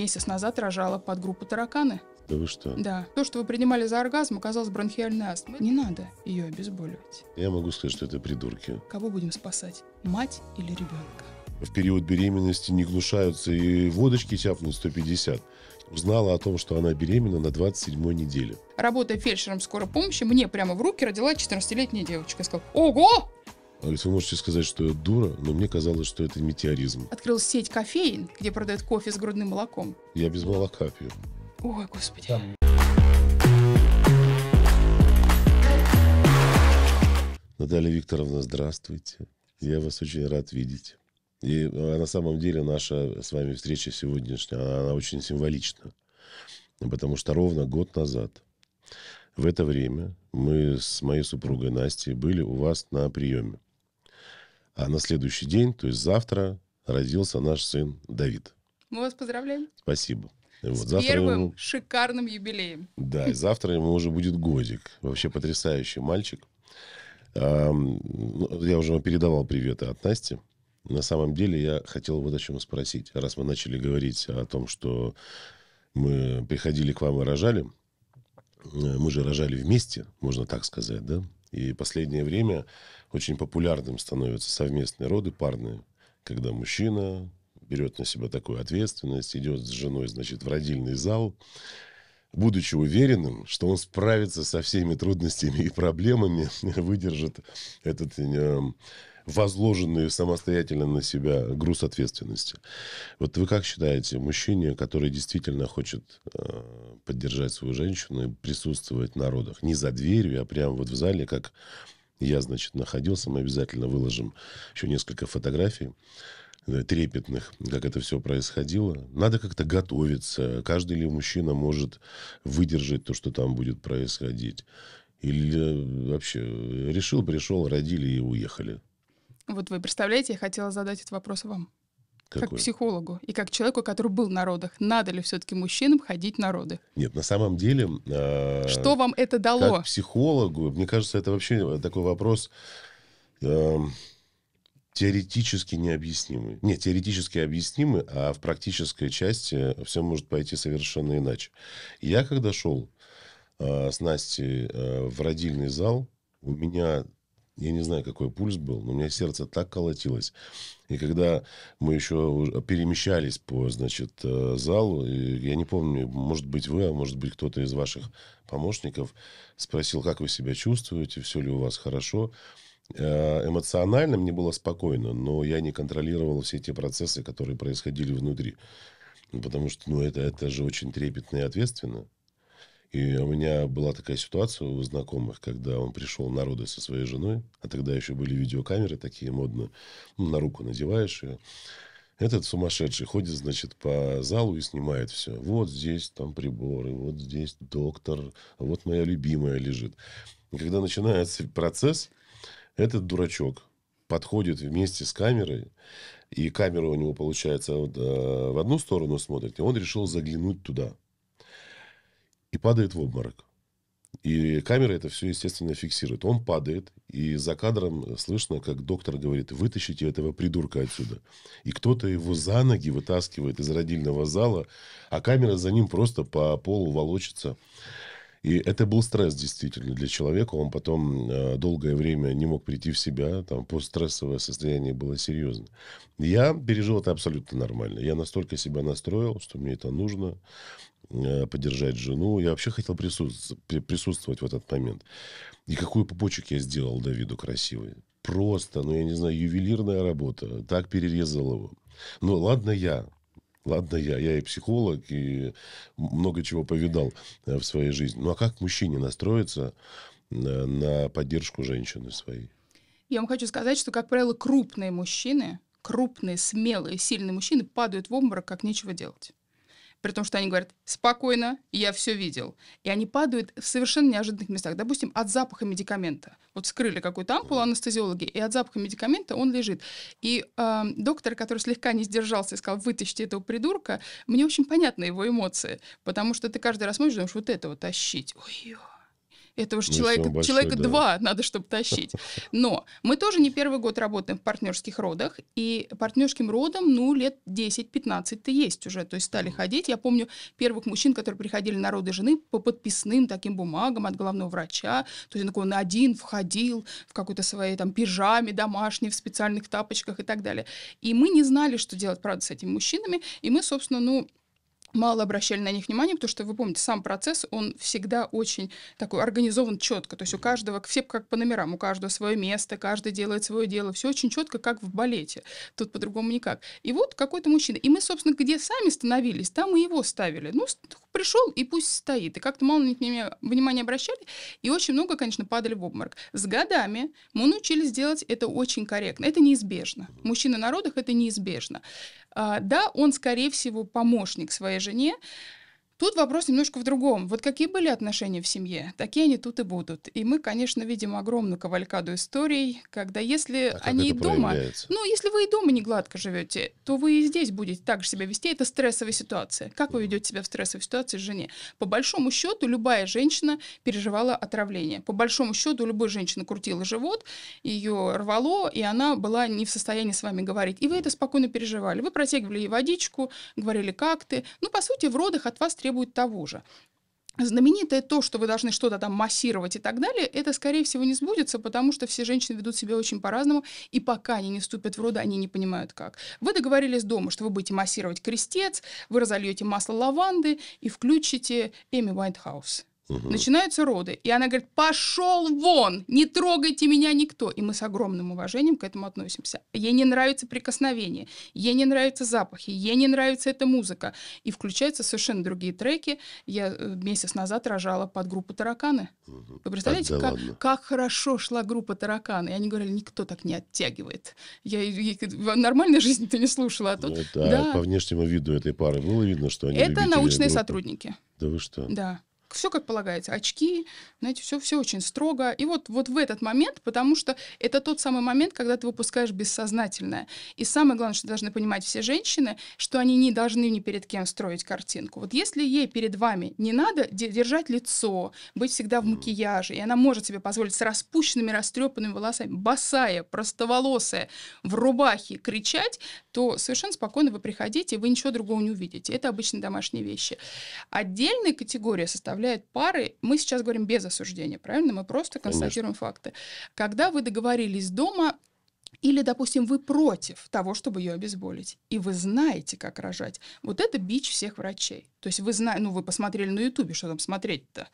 месяц назад рожала под группу «Тараканы». Да вы что? Да. То, что вы принимали за оргазм, оказалось бронхиальной астмой. Не надо ее обезболивать. Я могу сказать, что это придурки. Кого будем спасать? Мать или ребенка? В период беременности не глушаются и водочки тяпнут 150 узнала о том, что она беременна на 27 неделе. Работая фельдшером скорой помощи, мне прямо в руки родила 14-летняя девочка. Я сказала, ого, Говорит, вы можете сказать, что я дура, но мне казалось, что это метеоризм. Открыл сеть кофеин, где продают кофе с грудным молоком. Я без молока пью. Ой, господи. Да. Наталья Викторовна, здравствуйте. Я вас очень рад видеть. И а, на самом деле наша с вами встреча сегодняшняя, она, она очень символична. Потому что ровно год назад в это время мы с моей супругой Настей были у вас на приеме. А на следующий день, то есть завтра, родился наш сын Давид. Мы вас поздравляем. Спасибо. И вот, С первым ему... шикарным юбилеем. Да, и завтра ему уже будет годик. Вообще потрясающий мальчик. Ну, я уже вам передавал приветы от Насти. На самом деле я хотел вот о чем спросить. Раз мы начали говорить о том, что мы приходили к вам и рожали, э, мы же рожали вместе, можно так сказать, да? И последнее время очень популярным становятся совместные роды парные, когда мужчина берет на себя такую ответственность, идет с женой, значит, в родильный зал, будучи уверенным, что он справится со всеми трудностями и проблемами, выдержит этот эм, возложенный самостоятельно на себя груз ответственности. Вот вы как считаете, мужчине, который действительно хочет э, поддержать свою женщину и присутствовать на родах, не за дверью, а прямо вот в зале, как я, значит, находился, мы обязательно выложим еще несколько фотографий э, трепетных, как это все происходило. Надо как-то готовиться. Каждый ли мужчина может выдержать то, что там будет происходить? Или вообще э, решил, пришел, родили и уехали? Вот вы представляете, я хотела задать этот вопрос вам. Какой? Как психологу и как человеку, который был на родах. Надо ли все-таки мужчинам ходить на роды? Нет, на самом деле... Э, Что вам это дало? Как психологу, мне кажется, это вообще такой вопрос э, теоретически необъяснимый. Нет, теоретически объяснимый, а в практической части все может пойти совершенно иначе. Я когда шел э, а, с Настей э, в родильный зал, у меня я не знаю, какой пульс был, но у меня сердце так колотилось. И когда мы еще перемещались по, значит, э, залу, я не помню, может быть, вы, а может быть, кто-то из ваших помощников спросил, как вы себя чувствуете, все ли у вас хорошо. Э, эмоционально мне было спокойно, но я не контролировал все те процессы, которые происходили внутри. Ну, потому что, ну, это, это же очень трепетно и ответственно. И у меня была такая ситуация у знакомых, когда он пришел на роды со своей женой, а тогда еще были видеокамеры такие модные, ну, на руку надеваешь ее. Этот сумасшедший ходит, значит, по залу и снимает все. Вот здесь там приборы, вот здесь доктор, вот моя любимая лежит. И когда начинается процесс, этот дурачок подходит вместе с камерой, и камера у него, получается, вот, э, в одну сторону смотрит, и он решил заглянуть туда – и падает в обморок. И камера это все, естественно, фиксирует. Он падает, и за кадром слышно, как доктор говорит, вытащите этого придурка отсюда. И кто-то его за ноги вытаскивает из родильного зала, а камера за ним просто по полу волочится. И это был стресс действительно для человека. Он потом э, долгое время не мог прийти в себя. Там постстрессовое состояние было серьезно. Я пережил это абсолютно нормально. Я настолько себя настроил, что мне это нужно. Э, поддержать жену. Я вообще хотел присутствовать, присутствовать в этот момент. И какую пупочек я сделал Давиду красивый. Просто, ну, я не знаю, ювелирная работа. Так перерезал его. Ну, ладно я. Ладно я. Я и психолог, и много чего повидал э, в своей жизни. Ну, а как мужчине настроиться на, э, на поддержку женщины своей? Я вам хочу сказать, что, как правило, крупные мужчины, крупные, смелые, сильные мужчины падают в обморок, как нечего делать при том, что они говорят «спокойно, я все видел». И они падают в совершенно неожиданных местах. Допустим, от запаха медикамента. Вот вскрыли какую-то ампулу анестезиологи, и от запаха медикамента он лежит. И э, доктор, который слегка не сдержался и сказал «вытащите этого придурка», мне очень понятны его эмоции, потому что ты каждый раз смотришь, думаешь, вот этого тащить. Ой-ой это уж ну, человек, большой, человека да. два надо, чтобы тащить. Но мы тоже не первый год работаем в партнерских родах, и партнерским родом, ну, лет 10-15-то есть уже. То есть стали ходить. Я помню первых мужчин, которые приходили на роды жены по подписным таким бумагам от главного врача. То есть он один входил в какой-то своей там пижаме домашней, в специальных тапочках и так далее. И мы не знали, что делать, правда, с этими мужчинами. И мы, собственно, ну, мало обращали на них внимания, потому что, вы помните, сам процесс, он всегда очень такой организован четко. То есть у каждого, все как по номерам, у каждого свое место, каждый делает свое дело. Все очень четко, как в балете. Тут по-другому никак. И вот какой-то мужчина. И мы, собственно, где сами становились, там и его ставили. Ну, пришел и пусть стоит. И как-то мало на них внимания обращали. И очень много, конечно, падали в обморок. С годами мы научились делать это очень корректно. Это неизбежно. Мужчины на родах это неизбежно. А, да, он, скорее всего, помощник своей жене, Тут вопрос немножко в другом. Вот какие были отношения в семье, такие они тут и будут. И мы, конечно, видим огромную кавалькаду историй, когда если а они и дома... Ну, если вы и дома не гладко живете, то вы и здесь будете так же себя вести. Это стрессовая ситуация. Как вы ведете себя в стрессовой ситуации с жене? По большому счету, любая женщина переживала отравление. По большому счету, любой женщина крутила живот, ее рвало, и она была не в состоянии с вами говорить. И вы это спокойно переживали. Вы протягивали ей водичку, говорили, как ты. Ну, по сути, в родах от вас требуется требует того же. Знаменитое то, что вы должны что-то там массировать и так далее, это, скорее всего, не сбудется, потому что все женщины ведут себя очень по-разному, и пока они не вступят в роды, они не понимают как. Вы договорились дома, что вы будете массировать крестец, вы разольете масло лаванды и включите Эми Уайтхаус. Угу. Начинаются роды. И она говорит, пошел вон, не трогайте меня никто. И мы с огромным уважением к этому относимся. Ей не нравится прикосновение, ей не нравятся запахи, ей не нравится эта музыка. И включаются совершенно другие треки. Я э, месяц назад рожала под группу «Тараканы». Угу. Вы представляете, как, как хорошо шла группа «Тараканы». И они говорили, никто так не оттягивает. Я, я нормальной жизни ты не слушала. А тут... ну, да, да, по внешнему виду этой пары было видно, что они Это научные группы. сотрудники. Да вы что? Да все как полагается, очки, знаете, все, все очень строго. И вот, вот в этот момент, потому что это тот самый момент, когда ты выпускаешь бессознательное. И самое главное, что должны понимать все женщины, что они не должны ни перед кем строить картинку. Вот если ей перед вами не надо держать лицо, быть всегда в макияже, и она может себе позволить с распущенными, растрепанными волосами, босая, простоволосая, в рубахе кричать, то совершенно спокойно вы приходите, и вы ничего другого не увидите. Это обычные домашние вещи. Отдельная категория составляет составляет пары, мы сейчас говорим без осуждения, правильно? Мы просто констатируем Конечно. факты. Когда вы договорились дома, или, допустим, вы против того, чтобы ее обезболить, и вы знаете, как рожать. Вот это бич всех врачей. То есть вы знаете, ну вы посмотрели на Ютубе, что там смотреть-то.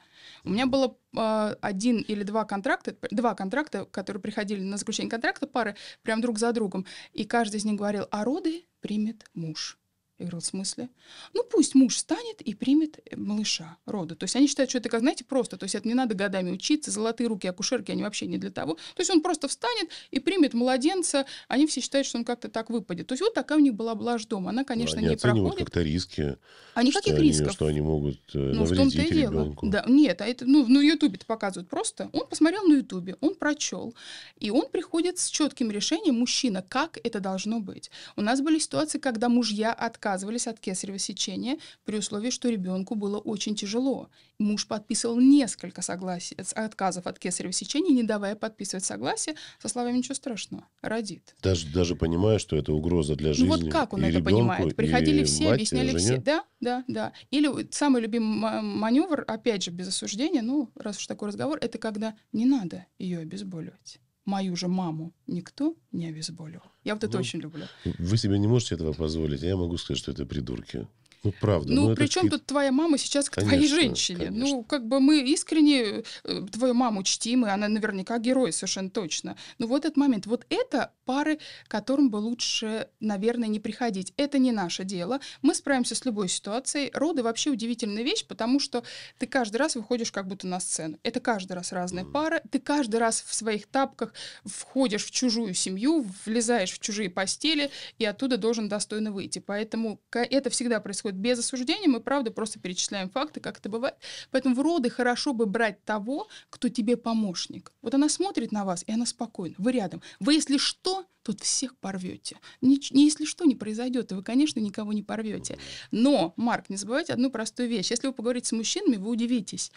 У меня было э, один или два контракта, два контракта, которые приходили на заключение контракта пары, прям друг за другом, и каждый из них говорил, а роды примет муж. Я говорила, в смысле? Ну, пусть муж встанет и примет э, малыша роды, То есть они считают, что это, как, знаете, просто. То есть это не надо годами учиться, золотые руки акушерки, они вообще не для того. То есть он просто встанет и примет младенца. Они все считают, что он как-то так выпадет. То есть вот такая у них была блажь дома. Она, конечно, они не проходит. они как-то риски. А никаких что рисков. что они могут э, ну, навредить в -то и ребенку. Да, нет, а это, ну, на Ютубе это показывают просто. Он посмотрел на Ютубе, он прочел. И он приходит с четким решением, мужчина, как это должно быть. У нас были ситуации, когда мужья отказывались отказывались от кесарево сечения при условии, что ребенку было очень тяжело. Муж подписывал несколько согласий, отказов от кесарево сечения, не давая подписывать согласие, со словами «ничего страшного, родит». Даже, даже понимая, что это угроза для жизни Ну вот как он и это ребенку, понимает? Приходили все, мать, объясняли все. Да, да, да. Или самый любимый маневр, опять же, без осуждения, ну, раз уж такой разговор, это когда не надо ее обезболивать мою же маму никто не обезболил. Я вот это ну, очень люблю. Вы себе не можете этого позволить, а я могу сказать, что это придурки. Ну, правда. Ну, ну при чем тут твоя мама сейчас к конечно, твоей женщине? Ну, конечно. Ну, как бы мы искренне э, твою маму чтим, и она наверняка герой, совершенно точно. Но вот этот момент, вот это пары, которым бы лучше, наверное, не приходить. Это не наше дело. Мы справимся с любой ситуацией. Роды вообще удивительная вещь, потому что ты каждый раз выходишь как будто на сцену. Это каждый раз разная mm. пара. Ты каждый раз в своих тапках входишь в чужую семью, влезаешь в чужие постели, и оттуда должен достойно выйти. Поэтому это всегда происходит без осуждения, мы правда просто перечисляем факты, как это бывает. Поэтому в роды хорошо бы брать того, кто тебе помощник. Вот она смотрит на вас, и она спокойна. Вы рядом. Вы, если что, тут всех порвете. Не, если что не произойдет, и вы, конечно, никого не порвете. Но, Марк, не забывайте одну простую вещь. Если вы поговорите с мужчинами, вы удивитесь.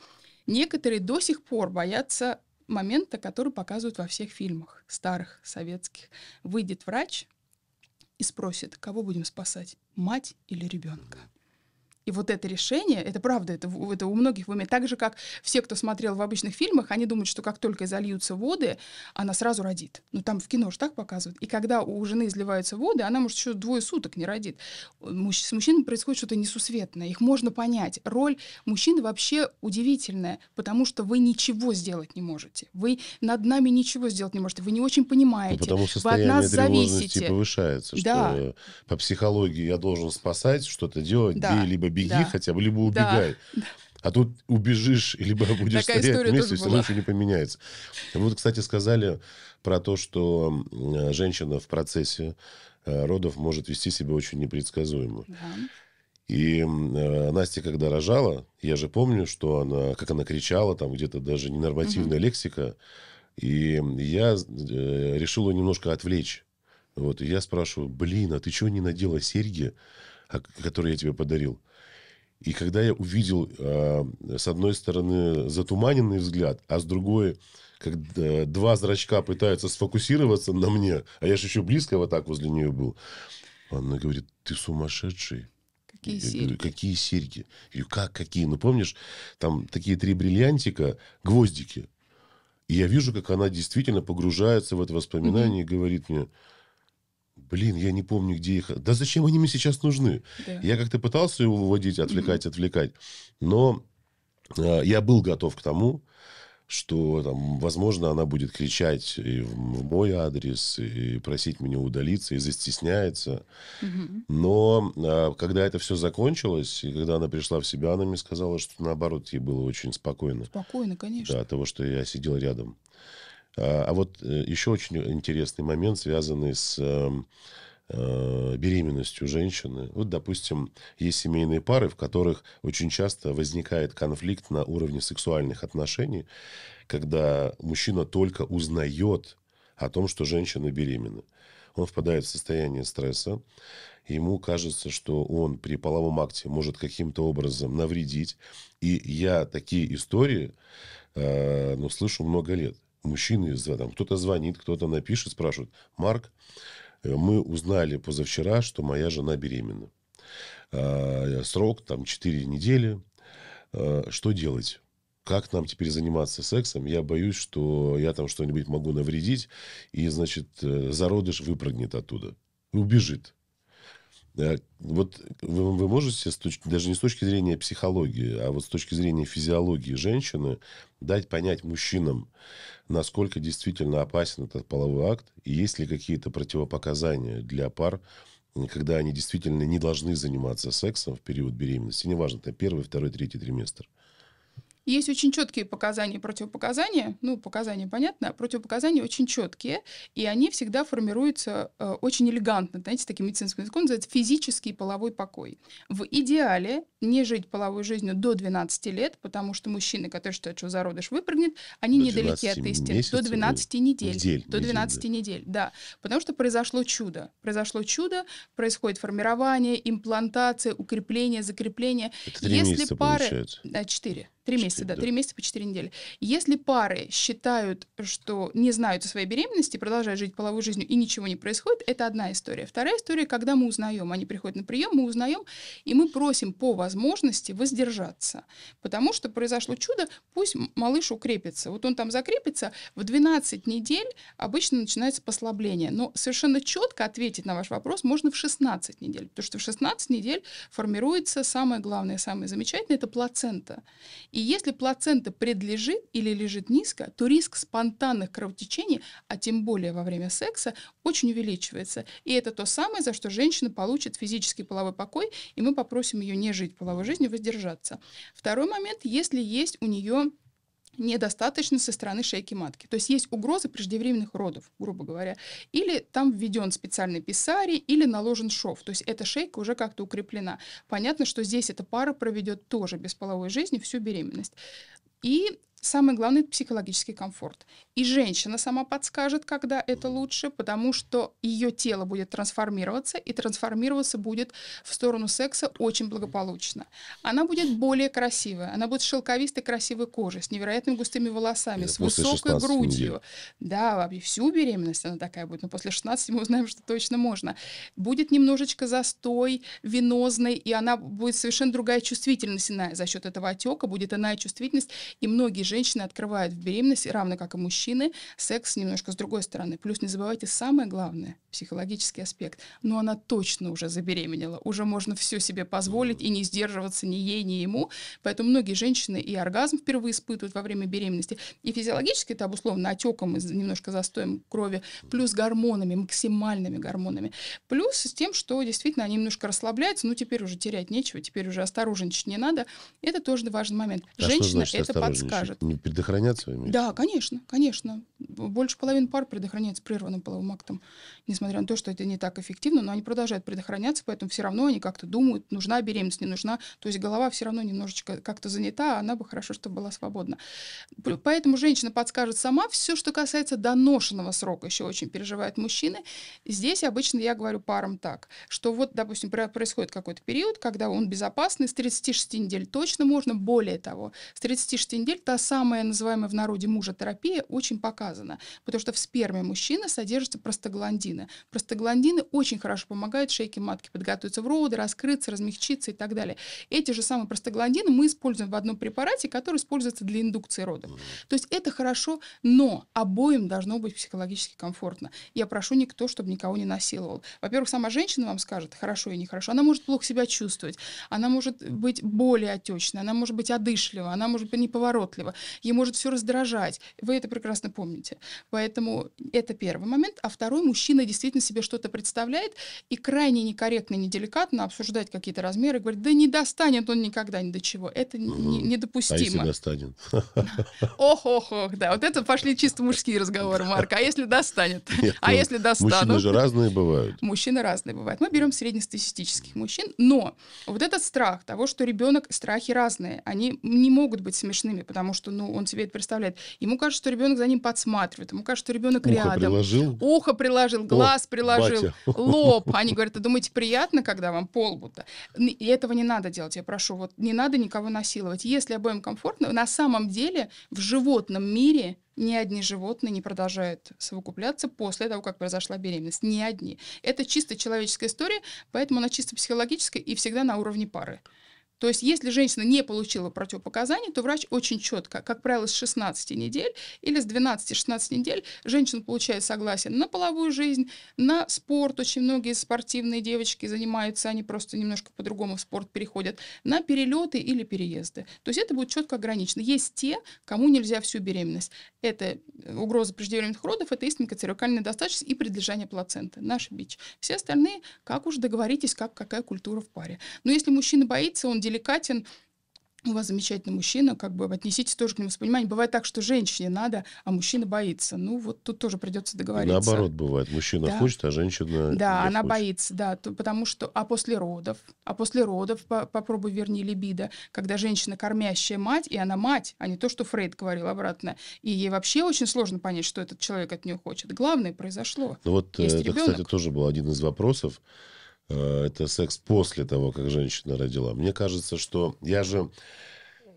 Некоторые до сих пор боятся момента, который показывают во всех фильмах, старых, советских. Выйдет врач и спросит, кого будем спасать мать или ребенка. И вот это решение, это правда, это, это у многих в уме. Так же, как все, кто смотрел в обычных фильмах, они думают, что как только зальются воды, она сразу родит. Ну, там в кино же так показывают. И когда у жены изливаются воды, она, может, еще двое суток не родит. Муж, с мужчинами происходит что-то несусветное. Их можно понять. Роль мужчины вообще удивительная, потому что вы ничего сделать не можете. Вы над нами ничего сделать не можете. Вы не очень понимаете. Ну, потому что вы от нас зависите. повышается. Да. Что по психологии я должен спасать, что-то делать, да. либо беги да. хотя бы, либо убегай. Да. А тут убежишь, либо будешь Такая стоять вместе, все равно ничего не поменяется. Вы вот, кстати, сказали про то, что э, женщина в процессе э, родов может вести себя очень непредсказуемо. Да. И э, Настя, когда рожала, я же помню, что она, как она кричала, там где-то даже ненормативная угу. лексика. И я э, решил ее немножко отвлечь. Вот, и я спрашиваю, блин, а ты чего не надела серьги, а, которые я тебе подарил? И когда я увидел, э, с одной стороны, затуманенный взгляд, а с другой, как э, два зрачка пытаются сфокусироваться на мне, а я же еще близко вот так возле нее был, она говорит, ты сумасшедший. Какие я серьги? Говорю, какие серьги? Я говорю, как какие? Ну, помнишь, там такие три бриллиантика, гвоздики. И я вижу, как она действительно погружается в это воспоминание mm-hmm. и говорит мне, блин, я не помню, где их... Да зачем они мне сейчас нужны? Да. Я как-то пытался его выводить, отвлекать, mm-hmm. отвлекать. Но э, я был готов к тому, что, там, возможно, она будет кричать и в, в мой адрес, и просить меня удалиться, и застесняется. Mm-hmm. Но э, когда это все закончилось, и когда она пришла в себя, она мне сказала, что, наоборот, ей было очень спокойно. Спокойно, конечно. Да, от того, что я сидел рядом. А, а вот э, еще очень интересный момент, связанный с эм, э, беременностью женщины. Вот, допустим, есть семейные пары, в которых очень часто возникает конфликт на уровне сексуальных отношений, когда мужчина только узнает о том, что женщина беременна. Он впадает в состояние стресса, ему кажется, что он при половом акте может каким-то образом навредить. И я такие истории э, ну, слышу много лет мужчины, там кто-то звонит, кто-то напишет, спрашивает, Марк, э, мы узнали позавчера, что моя жена беременна. А, э, срок там 4 недели. А, что делать? Как нам теперь заниматься сексом? Я боюсь, что я там что-нибудь могу навредить, и, значит, э, зародыш выпрыгнет оттуда, убежит. Вот вы, вы можете, с точки, даже не с точки зрения психологии, а вот с точки зрения физиологии женщины, дать понять мужчинам, насколько действительно опасен этот половой акт, и есть ли какие-то противопоказания для пар, когда они действительно не должны заниматься сексом в период беременности, неважно, это первый, второй, третий триместр. Есть очень четкие показания и противопоказания. Ну, показания понятно, а противопоказания очень четкие, и они всегда формируются э, очень элегантно, знаете, таким медицинским языком называется физический половой покой. В идеале не жить половой жизнью до 12 лет, потому что мужчины, которые считают, что зародыш выпрыгнет, они до недалеки от истины. Месяцев, до 12 недель. недель до 12 недель, да. недель, да. Потому что произошло чудо. Произошло чудо, происходит формирование, имплантация, укрепление, закрепление. Это 3 Если месяца пары... получается. 4. Э, Три месяца, да, три месяца по четыре недели. Если пары считают, что не знают о своей беременности, продолжают жить половой жизнью и ничего не происходит, это одна история. Вторая история, когда мы узнаем, они приходят на прием, мы узнаем, и мы просим по возможности воздержаться, потому что произошло чудо, пусть малыш укрепится. Вот он там закрепится, в 12 недель обычно начинается послабление, но совершенно четко ответить на ваш вопрос можно в 16 недель, потому что в 16 недель формируется самое главное, самое замечательное, это плацента. И если плацента предлежит или лежит низко, то риск спонтанных кровотечений, а тем более во время секса, очень увеличивается. И это то самое, за что женщина получит физический половой покой, и мы попросим ее не жить половой жизнью, воздержаться. Второй момент, если есть у нее недостаточно со стороны шейки матки. То есть есть угроза преждевременных родов, грубо говоря. Или там введен специальный писарий, или наложен шов. То есть эта шейка уже как-то укреплена. Понятно, что здесь эта пара проведет тоже без половой жизни всю беременность. И Самое главное – это психологический комфорт. И женщина сама подскажет, когда это лучше, потому что ее тело будет трансформироваться, и трансформироваться будет в сторону секса очень благополучно. Она будет более красивая, она будет шелковистой, красивой кожей, с невероятными густыми волосами, Это с высокой грудью. Недель. Да, вообще всю беременность она такая будет, но после 16 мы узнаем, что точно можно. Будет немножечко застой венозный, и она будет совершенно другая чувствительность иная. За счет этого отека будет иная чувствительность, и многие женщины открывают в беременности, равно как и мужчины, секс немножко с другой стороны. Плюс не забывайте самое главное, психологический аспект. Но она точно уже забеременела, уже можно все себе позволить и не сдерживаться ни ей, ни ему. Поэтому многие женщины и оргазм впервые испытывают во время беременности. И физиологически это обусловлено отеком и немножко застоем крови, плюс гормонами, максимальными гормонами. Плюс с тем, что действительно они немножко расслабляются, ну теперь уже терять нечего, теперь уже осторожничать не надо. Это тоже важный момент. А Женщина это подскажет. Не предохраняться? Имеете? Да, конечно, конечно. Больше половины пар предохраняется прерванным половым актом. Несмотря на то, что это не так эффективно, но они продолжают предохраняться, поэтому все равно они как-то думают, нужна беременность, не нужна. То есть голова все равно немножечко как-то занята, а она бы хорошо, чтобы была свободна. Поэтому женщина подскажет сама. Все, что касается доношенного срока, еще очень переживают мужчины. Здесь обычно я говорю парам так, что вот, допустим, происходит какой-то период, когда он безопасный, с 36 недель точно можно, более того, с 36 недель та самая называемая в народе мужа терапия очень показана, потому что в сперме мужчины содержатся простагландины. Простагландины очень хорошо помогают шейке матки подготовиться в роды, раскрыться, размягчиться и так далее. Эти же самые простагландины мы используем в одном препарате, который используется для индукции родов. То есть это хорошо, но обоим должно быть психологически комфортно. Я прошу никто, чтобы никого не насиловал. Во-первых, сама женщина вам скажет, хорошо и нехорошо. Она может плохо себя чувствовать, она может быть более отечной, она может быть одышлива, она может быть неповоротлива ей может все раздражать. Вы это прекрасно помните. Поэтому это первый момент. А второй, мужчина действительно себе что-то представляет и крайне некорректно неделикатно обсуждать какие-то размеры, говорит, да не достанет он никогда ни до чего. Это угу. недопустимо. А если достанет? Ох-ох-ох, да. Вот это пошли чисто мужские разговоры, Марк. А если достанет? Нет, а ну, если достанут? Мужчины же разные бывают. Мужчины разные бывают. Мы берем среднестатистических мужчин, но вот этот страх того, что ребенок, страхи разные, они не могут быть смешными, потому что что ну, он себе это представляет. Ему кажется, что ребенок за ним подсматривает, ему кажется, что ребенок Ухо рядом. Приложил. Ухо приложил, глаз О, приложил, батя. лоб. Они говорят, а думаете, приятно, когда вам полбута? И этого не надо делать, я прошу, вот не надо никого насиловать. Если обоим комфортно, на самом деле в животном мире ни одни животные не продолжают совокупляться после того, как произошла беременность. Ни одни. Это чисто человеческая история, поэтому она чисто психологическая и всегда на уровне пары. То есть, если женщина не получила противопоказаний, то врач очень четко, как правило, с 16 недель или с 12-16 недель женщина получает согласие на половую жизнь, на спорт. Очень многие спортивные девочки занимаются, они просто немножко по-другому в спорт переходят, на перелеты или переезды. То есть это будет четко ограничено. Есть те, кому нельзя всю беременность. Это э, угроза преждевременных родов, это истинно цервикальная достаточность и предлежание плаценты. Наш бич. Все остальные, как уж договоритесь, как какая культура в паре. Но если мужчина боится, он деликатен, у вас замечательный мужчина, как бы отнеситесь тоже к нему с пониманием. Бывает так, что женщине надо, а мужчина боится. Ну, вот тут тоже придется договориться. наоборот бывает. Мужчина да. хочет, а женщина Да, не она хочет. боится, да. То, потому что... А после родов? А после родов по, попробуй верни либидо. Когда женщина кормящая мать, и она мать, а не то, что Фрейд говорил обратно. И ей вообще очень сложно понять, что этот человек от нее хочет. Главное произошло. Ну вот Есть э, это, ребенок. кстати, тоже был один из вопросов. Э, это секс после того, как женщина родила. Мне кажется, что я же,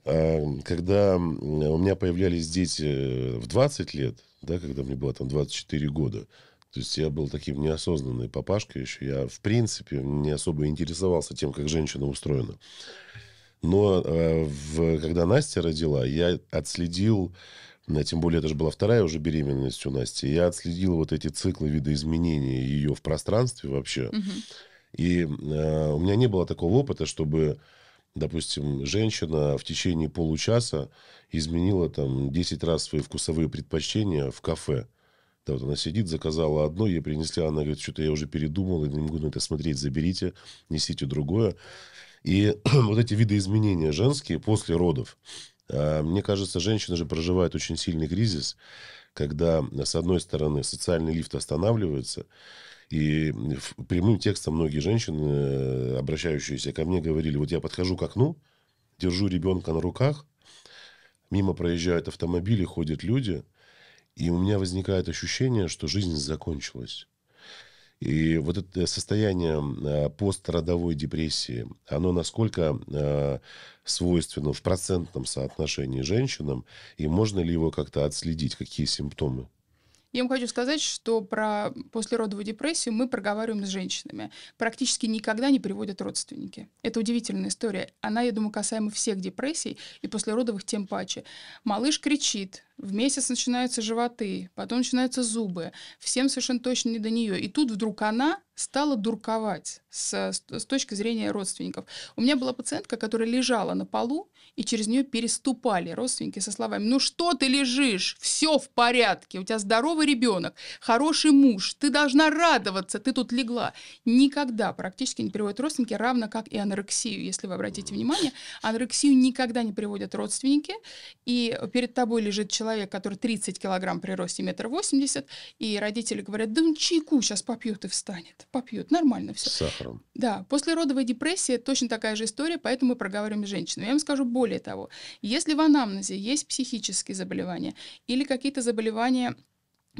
э, когда у меня появлялись дети э, в 20 лет, да, когда мне было там 24 года, то есть я был таким неосознанной папашкой еще. Я, в принципе, не особо интересовался тем, как женщина устроена. Но в, когда Настя родила, я отследил, тем более это же была вторая уже беременность у Насти, я отследил вот эти циклы видоизменения ее в пространстве вообще. Угу. И э, у меня не было такого опыта, чтобы, допустим, женщина в течение получаса изменила там 10 раз свои вкусовые предпочтения в кафе. Да, вот она сидит, заказала одно, ей принесли, она говорит, что-то я уже передумала, не могу на это смотреть, заберите, несите другое. И вот эти виды изменения женские после родов. Э, мне кажется, женщина же проживает очень сильный кризис, когда, с одной стороны, социальный лифт останавливается, и прямым текстом многие женщины, э, обращающиеся ко мне, говорили, вот я подхожу к окну, держу ребенка на руках, мимо проезжают автомобили, ходят люди, и у меня возникает ощущение, что жизнь закончилась. И вот это э, состояние э, постродовой депрессии, оно насколько свойственно в процентном соотношении женщинам, и можно ли его как-то отследить, какие симптомы? Я вам хочу сказать, что про послеродовую депрессию мы проговариваем с женщинами. Практически никогда не приводят родственники. Это удивительная история. Она, я думаю, касаема всех депрессий и послеродовых тем паче. Малыш кричит, в месяц начинаются животы, потом начинаются зубы. Всем совершенно точно не до нее. И тут вдруг она стала дурковать с, с, точки зрения родственников. У меня была пациентка, которая лежала на полу, и через нее переступали родственники со словами, ну что ты лежишь, все в порядке, у тебя здоровый ребенок, хороший муж, ты должна радоваться, ты тут легла. Никогда практически не приводят родственники, равно как и анорексию, если вы обратите внимание. Анорексию никогда не приводят родственники, и перед тобой лежит человек, человек, который 30 килограмм при росте метр восемьдесят, и родители говорят, да он ну, чайку сейчас попьет и встанет. Попьет, нормально все. С сахаром. Да, послеродовая депрессия точно такая же история, поэтому мы проговариваем женщину. Я вам скажу более того. Если в анамнезе есть психические заболевания или какие-то заболевания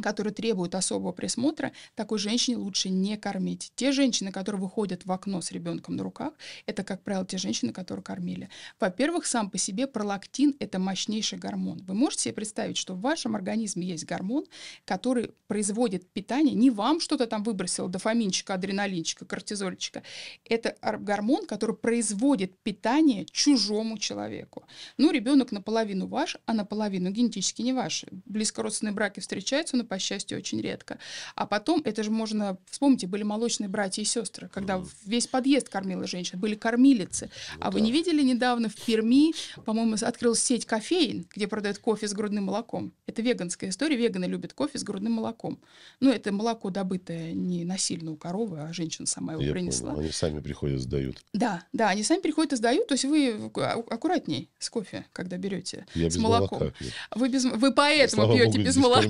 которые требуют особого присмотра, такой женщине лучше не кормить. Те женщины, которые выходят в окно с ребенком на руках, это, как правило, те женщины, которые кормили. Во-первых, сам по себе пролактин – это мощнейший гормон. Вы можете себе представить, что в вашем организме есть гормон, который производит питание, не вам что-то там выбросило, дофаминчика, адреналинчика, кортизольчика. Это гормон, который производит питание чужому человеку. Ну, ребенок наполовину ваш, а наполовину генетически не ваш. Близкородственные браки встречаются, но, по счастью, очень редко. А потом, это же можно, вспомните, были молочные братья и сестры, когда mm. весь подъезд кормила женщина, были кормилицы. Ну, а да. вы не видели недавно в Перми, по-моему, открылась сеть кофеин, где продают кофе с грудным молоком. Это веганская история, веганы любят кофе с грудным молоком. Ну, это молоко, добытое не насильно у коровы, а женщина сама его Я принесла. Понял. Они сами приходят, сдают. Да, да, они сами приходят и сдают. То есть вы а, аккуратней с кофе, когда берете. Я с без молоком. молока Вы, без, вы поэтому пьете без молока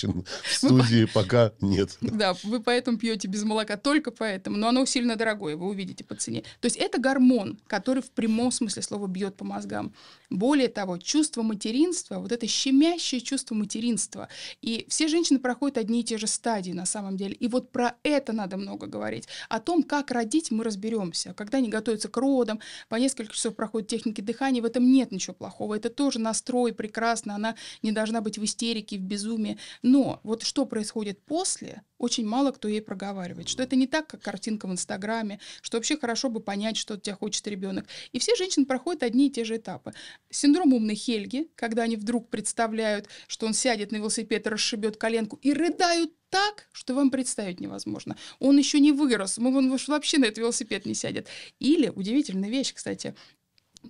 женщин в студии пока нет. Да, вы поэтому пьете без молока, только поэтому. Но оно сильно дорогое, вы увидите по цене. То есть это гормон, который в прямом смысле слова бьет по мозгам. Более того, чувство материнства, вот это щемящее чувство материнства. И все женщины проходят одни и те же стадии на самом деле. И вот про это надо много говорить. О том, как родить, мы разберемся. Когда они готовятся к родам, по несколько часов проходят техники дыхания, в этом нет ничего плохого. Это тоже настрой прекрасно, она не должна быть в истерике, в безумии. Но вот что происходит после, очень мало кто ей проговаривает, что это не так, как картинка в Инстаграме, что вообще хорошо бы понять, что от тебя хочет ребенок. И все женщины проходят одни и те же этапы. Синдром умной Хельги, когда они вдруг представляют, что он сядет на велосипед, расшибет коленку и рыдают так, что вам представить невозможно. Он еще не вырос, он вообще на этот велосипед не сядет. Или, удивительная вещь, кстати,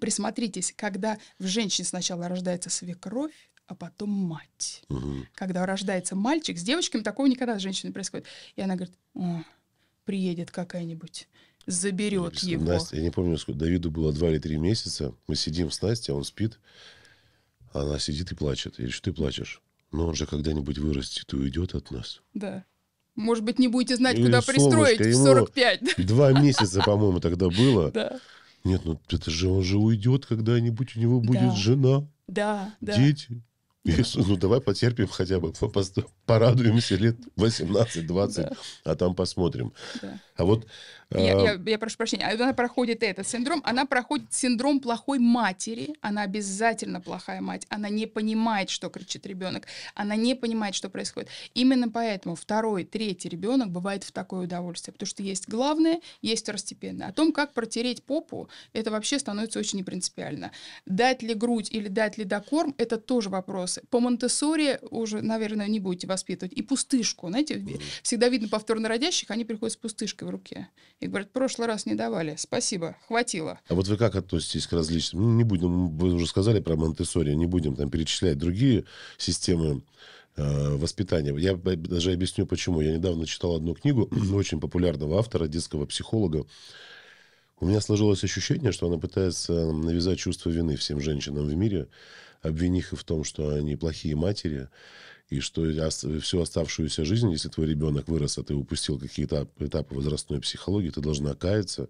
присмотритесь, когда в женщине сначала рождается свекровь, а потом мать. Угу. Когда рождается мальчик, с девочками такого никогда с женщиной происходит. И она говорит, О, приедет какая-нибудь, заберет Написано, его. Настя, я не помню, сколько Давиду было 2 или 3 месяца. Мы сидим с Настей, а он спит. Она сидит и плачет. Я что ты плачешь? Но он же когда-нибудь вырастет и уйдет от нас. Да. Может быть, не будете знать, и куда пристроить в 45. Два месяца, по-моему, тогда было. Да. Нет, ну это же он же уйдет когда-нибудь, у него будет да. жена, да, да. дети. Ну, давай потерпим хотя бы, порадуемся лет 18-20, а там посмотрим. А вот... Я, а, я, я прошу прощения, а она проходит этот синдром, она проходит синдром плохой матери, она обязательно плохая мать, она не понимает, что кричит ребенок, она не понимает, что происходит. Именно поэтому второй, третий ребенок бывает в такое удовольствие, потому что есть главное, есть второстепенное. О том, как протереть попу, это вообще становится очень непринципиально. Дать ли грудь или дать ли докорм, это тоже вопрос по Монтессори уже, наверное, не будете воспитывать. И пустышку, знаете, mm всегда видно повторно родящих, они приходят с пустышкой в руке. И говорят, прошлый раз не давали, спасибо, хватило. А вот вы как относитесь к различным... Ну, не будем, вы уже сказали про Монтессори, не будем там перечислять другие системы э, воспитания. Я даже объясню, почему. Я недавно читал одну книгу очень популярного автора, детского психолога. У меня сложилось ощущение, что она пытается навязать чувство вины всем женщинам в мире обвиних их в том, что они плохие матери, и что всю оставшуюся жизнь, если твой ребенок вырос, а ты упустил какие-то этапы возрастной психологии, ты должна каяться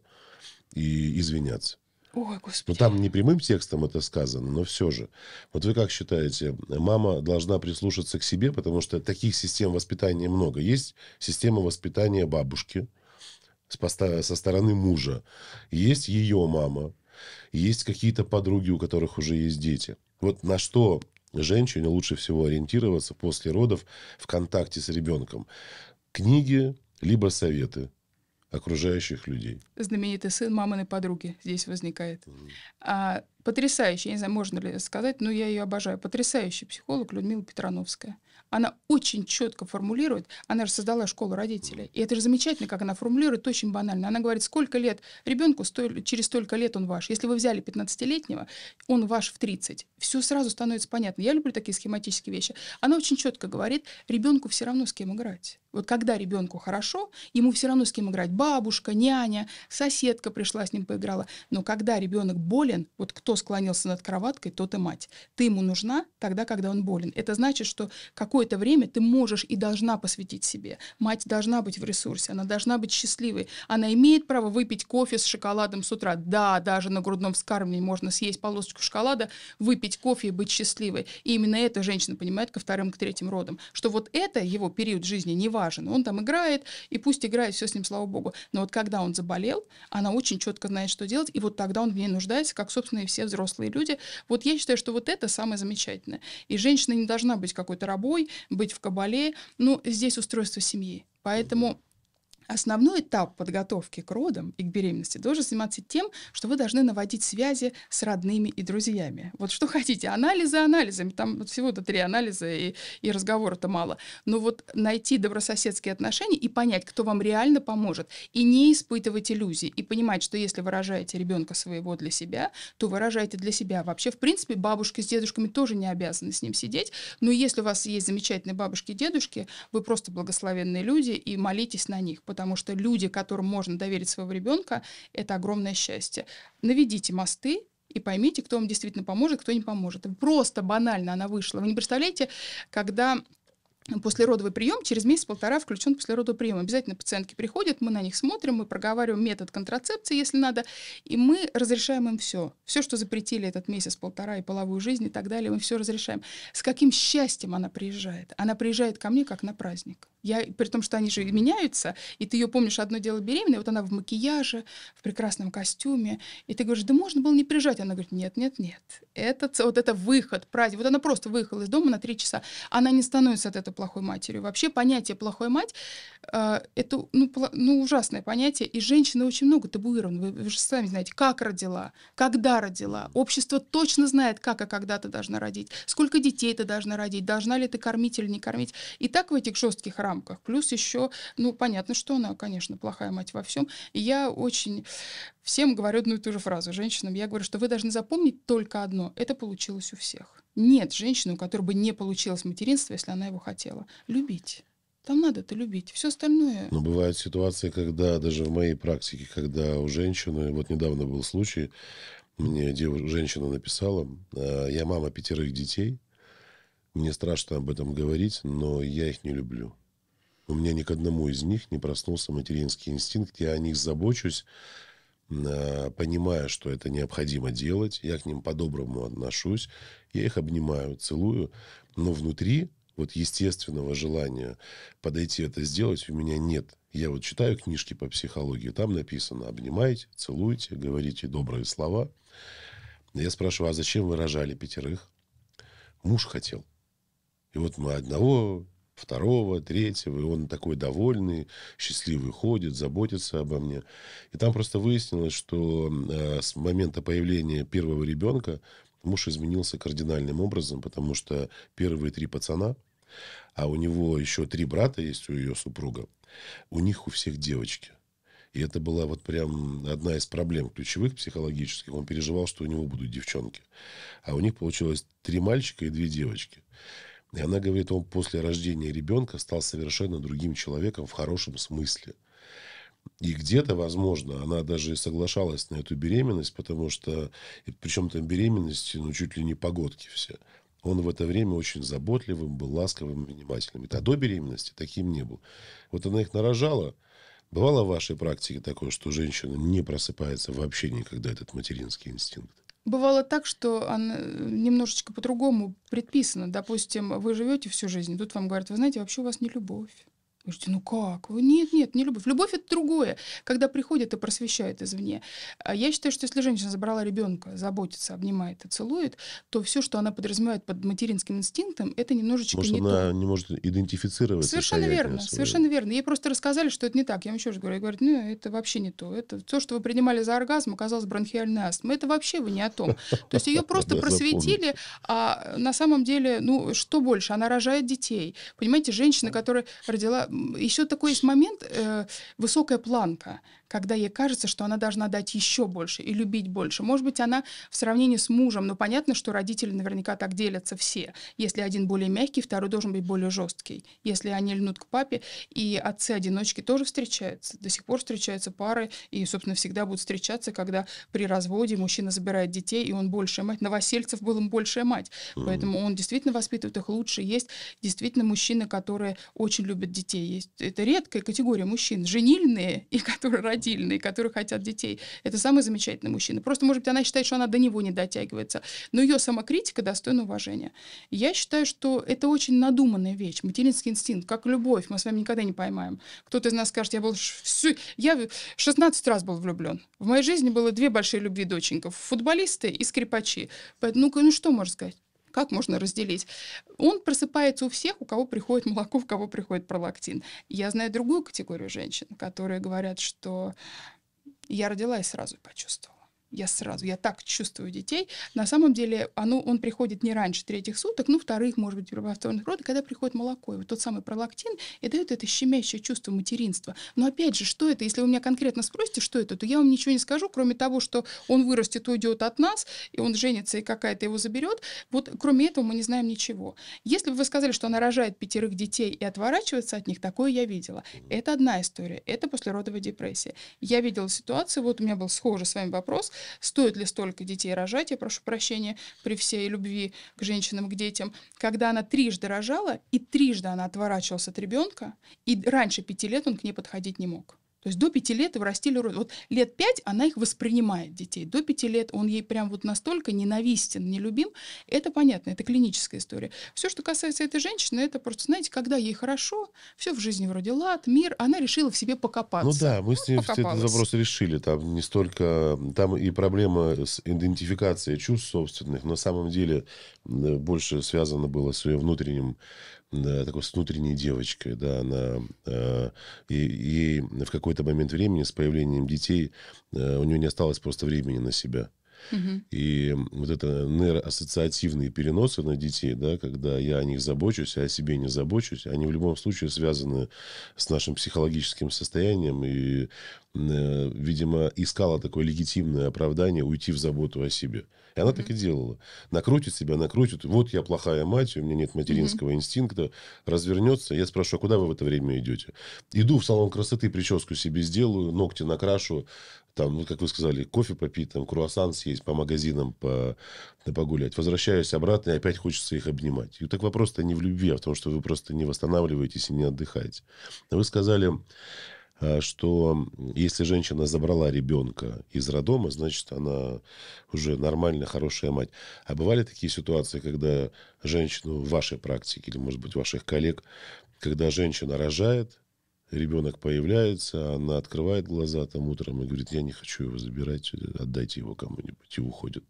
и извиняться. Ой, господи. Но там не прямым текстом это сказано, но все же. Вот вы как считаете, мама должна прислушаться к себе, потому что таких систем воспитания много. Есть система воспитания бабушки со стороны мужа. Есть ее мама. Есть какие-то подруги, у которых уже есть дети. Вот на что женщине лучше всего ориентироваться после родов в контакте с ребенком. Книги, либо советы окружающих людей. Знаменитый сын маминой подруги здесь возникает. Угу. А, потрясающий, я не знаю, можно ли сказать, но я ее обожаю. Потрясающий психолог Людмила Петрановская она очень четко формулирует, она же создала школу родителей. И это же замечательно, как она формулирует, очень банально. Она говорит, сколько лет ребенку, через столько лет он ваш. Если вы взяли 15-летнего, он ваш в 30. Все сразу становится понятно. Я люблю такие схематические вещи. Она очень четко говорит, ребенку все равно с кем играть. Вот когда ребенку хорошо, ему все равно с кем играть. Бабушка, няня, соседка пришла с ним поиграла. Но когда ребенок болен, вот кто склонился над кроваткой, тот и мать. Ты ему нужна тогда, когда он болен. Это значит, что какой какое-то время ты можешь и должна посвятить себе. Мать должна быть в ресурсе, она должна быть счастливой. Она имеет право выпить кофе с шоколадом с утра. Да, даже на грудном вскармливании можно съесть полосочку шоколада, выпить кофе и быть счастливой. И именно эта женщина понимает ко вторым, к третьим родам. Что вот это его период жизни не важен. Он там играет, и пусть играет, все с ним, слава богу. Но вот когда он заболел, она очень четко знает, что делать, и вот тогда он в ней нуждается, как, собственно, и все взрослые люди. Вот я считаю, что вот это самое замечательное. И женщина не должна быть какой-то рабой, быть в кабале. Ну, здесь устройство семьи. Поэтому Основной этап подготовки к родам и к беременности должен заниматься тем, что вы должны наводить связи с родными и друзьями. Вот что хотите, анализы анализами, там вот всего-то три анализа и, и разговора-то мало. Но вот найти добрососедские отношения и понять, кто вам реально поможет, и не испытывать иллюзий, и понимать, что если выражаете ребенка своего для себя, то выражаете для себя. Вообще, в принципе, бабушки с дедушками тоже не обязаны с ним сидеть, но если у вас есть замечательные бабушки и дедушки, вы просто благословенные люди и молитесь на них, потому потому что люди, которым можно доверить своего ребенка, это огромное счастье. Наведите мосты, и поймите, кто вам действительно поможет, кто не поможет. Просто банально она вышла. Вы не представляете, когда послеродовый прием, через месяц-полтора включен послеродовый прием. Обязательно пациентки приходят, мы на них смотрим, мы проговариваем метод контрацепции, если надо, и мы разрешаем им все. Все, что запретили этот месяц-полтора и половую жизнь и так далее, мы все разрешаем. С каким счастьем она приезжает? Она приезжает ко мне как на праздник. Я, при том, что они же меняются, и ты ее помнишь, одно дело беременная, вот она в макияже, в прекрасном костюме, и ты говоришь, да можно было не приезжать. Она говорит, нет, нет, нет. Это, вот это выход, праздник. Вот она просто выехала из дома на три часа. Она не становится от этого плохой матерью. Вообще понятие «плохой мать» э, — это ну, ну, ужасное понятие, и женщины очень много табуированы. Вы, вы же сами знаете, как родила, когда родила. Общество точно знает, как и когда ты должна родить, сколько детей ты должна родить, должна ли ты кормить или не кормить. И так в этих жестких рамках. Плюс еще, ну, понятно, что она, конечно, плохая мать во всем. И я очень всем говорю одну и ту же фразу женщинам. Я говорю, что вы должны запомнить только одно. Это получилось у всех. Нет женщины, у которой бы не получилось материнство, если она его хотела. Любить. Там надо это любить. Все остальное... Но бывают ситуации, когда даже в моей практике, когда у женщины... Вот недавно был случай, мне девушка, женщина написала, «А, я мама пятерых детей, мне страшно об этом говорить, но я их не люблю. У меня ни к одному из них не проснулся материнский инстинкт, я о них забочусь, Э, понимая, что это необходимо делать, я к ним по-доброму отношусь, я их обнимаю, целую, но внутри вот естественного желания подойти это сделать у меня нет. Я вот читаю книжки по психологии, там написано «обнимайте, целуйте, говорите добрые слова». Я спрашиваю, а зачем вы рожали пятерых? Муж хотел. И вот мы одного второго, третьего, и он такой довольный, счастливый ходит, заботится обо мне. И там просто выяснилось, что э, с момента появления первого ребенка муж изменился кардинальным образом, потому что первые три пацана, а у него еще три брата есть у ее супруга, у них у всех девочки. И это была вот прям одна из проблем ключевых психологических. Он переживал, что у него будут девчонки. А у них получилось три мальчика и две девочки. И она говорит, он после рождения ребенка стал совершенно другим человеком в хорошем смысле. И где-то, возможно, она даже соглашалась на эту беременность, потому что, причем там беременности, ну, чуть ли не погодки все. Он в это время очень заботливым был, ласковым, внимательным. И а до беременности таким не был. Вот она их нарожала. Бывало в вашей практике такое, что женщина не просыпается вообще никогда этот материнский инстинкт? Бывало так, что она э, немножечко по-другому предписана. Допустим, вы живете всю жизнь, тут вам говорят, вы знаете, вообще у вас не любовь. Вы говорите, ну как? Нет, нет, не любовь. Любовь это другое, когда приходит и просвещает извне. А я считаю, что если женщина забрала ребенка, заботится, обнимает и целует, то все, что она подразумевает под материнским инстинктом, это немножечко может, не она то. не может идентифицировать. Совершенно верно, свое. совершенно верно. Ей просто рассказали, что это не так. Я вам еще раз говорю, я говорю, ну это вообще не то. Это то, что вы принимали за оргазм, оказалось бронхиальный астмой. Это вообще вы не о том. То есть ее просто просветили, а на самом деле, ну что больше, она рожает детей. Понимаете, женщина, которая родила еще такой есть момент, э, высокая планка когда ей кажется, что она должна дать еще больше и любить больше. Может быть, она в сравнении с мужем, но понятно, что родители наверняка так делятся все. Если один более мягкий, второй должен быть более жесткий. Если они льнут к папе, и отцы-одиночки тоже встречаются. До сих пор встречаются пары, и, собственно, всегда будут встречаться, когда при разводе мужчина забирает детей, и он большая мать. Новосельцев был им большая мать. Mm-hmm. Поэтому он действительно воспитывает их лучше. Есть действительно мужчины, которые очень любят детей. Есть, это редкая категория мужчин. Женильные, и которые родители родильные, которые хотят детей. Это самый замечательный мужчина. Просто, может быть, она считает, что она до него не дотягивается. Но ее самокритика достойна уважения. Я считаю, что это очень надуманная вещь. Материнский инстинкт, как любовь, мы с вами никогда не поймаем. Кто-то из нас скажет, я был всю... Я 16 раз был влюблен. В моей жизни было две большие любви доченьков. Футболисты и скрипачи. Поэтому, ну, ну что можно сказать? Как можно разделить? Он просыпается у всех, у кого приходит молоко, у кого приходит пролактин. Я знаю другую категорию женщин, которые говорят, что я родилась сразу почувствовала я сразу, я так чувствую детей. На самом деле оно, он приходит не раньше третьих суток, ну, вторых, может быть, повторных родов, когда приходит молоко, и вот тот самый пролактин, и дает это щемящее чувство материнства. Но опять же, что это? Если вы меня конкретно спросите, что это, то я вам ничего не скажу, кроме того, что он вырастет, уйдет от нас, и он женится, и какая-то его заберет. Вот кроме этого мы не знаем ничего. Если бы вы сказали, что она рожает пятерых детей и отворачивается от них, такое я видела. Это одна история, это послеродовая депрессия. Я видела ситуацию, вот у меня был схожий с вами вопрос, Стоит ли столько детей рожать, я прошу прощения, при всей любви к женщинам, к детям, когда она трижды рожала, и трижды она отворачивалась от ребенка, и раньше пяти лет он к ней подходить не мог. То есть до пяти лет его растили рознь. Вот лет пять она их воспринимает, детей. До пяти лет он ей прям вот настолько ненавистен, нелюбим. Это понятно, это клиническая история. Все, что касается этой женщины, это просто, знаете, когда ей хорошо, все в жизни вроде лад, мир, она решила в себе покопаться. Ну да, мы с ней ну, этот запрос решили. Там не столько... Там и проблема с идентификацией чувств собственных. На самом деле больше связано было с ее внутренним да, такой с внутренней девочкой, да, она э, ей в какой-то момент времени с появлением детей э, у нее не осталось просто времени на себя. И вот это нейроассоциативные переносы на детей, да, когда я о них забочусь, а о себе не забочусь, они в любом случае связаны с нашим психологическим состоянием. И, э, видимо, искала такое легитимное оправдание уйти в заботу о себе. И она так и делала. Накрутит себя, накрутит. Вот я плохая мать, у меня нет материнского инстинкта. Развернется. Я спрошу, а куда вы в это время идете? Иду в салон красоты, прическу себе сделаю, ногти накрашу. Там, ну, как вы сказали, кофе попить, там, круассан съесть, по магазинам по, да, погулять. Возвращаюсь обратно, и опять хочется их обнимать. И так вопрос-то не в любви, а в том, что вы просто не восстанавливаетесь и не отдыхаете. Вы сказали, Э, что если женщина забрала ребенка из роддома, значит, она уже нормальная, хорошая мать. А бывали такие ситуации, когда женщину в вашей практике или, может быть, ваших коллег, когда женщина рожает, ребенок появляется, она открывает глаза там утром и говорит, я не хочу его забирать, отдайте его кому-нибудь, и уходит.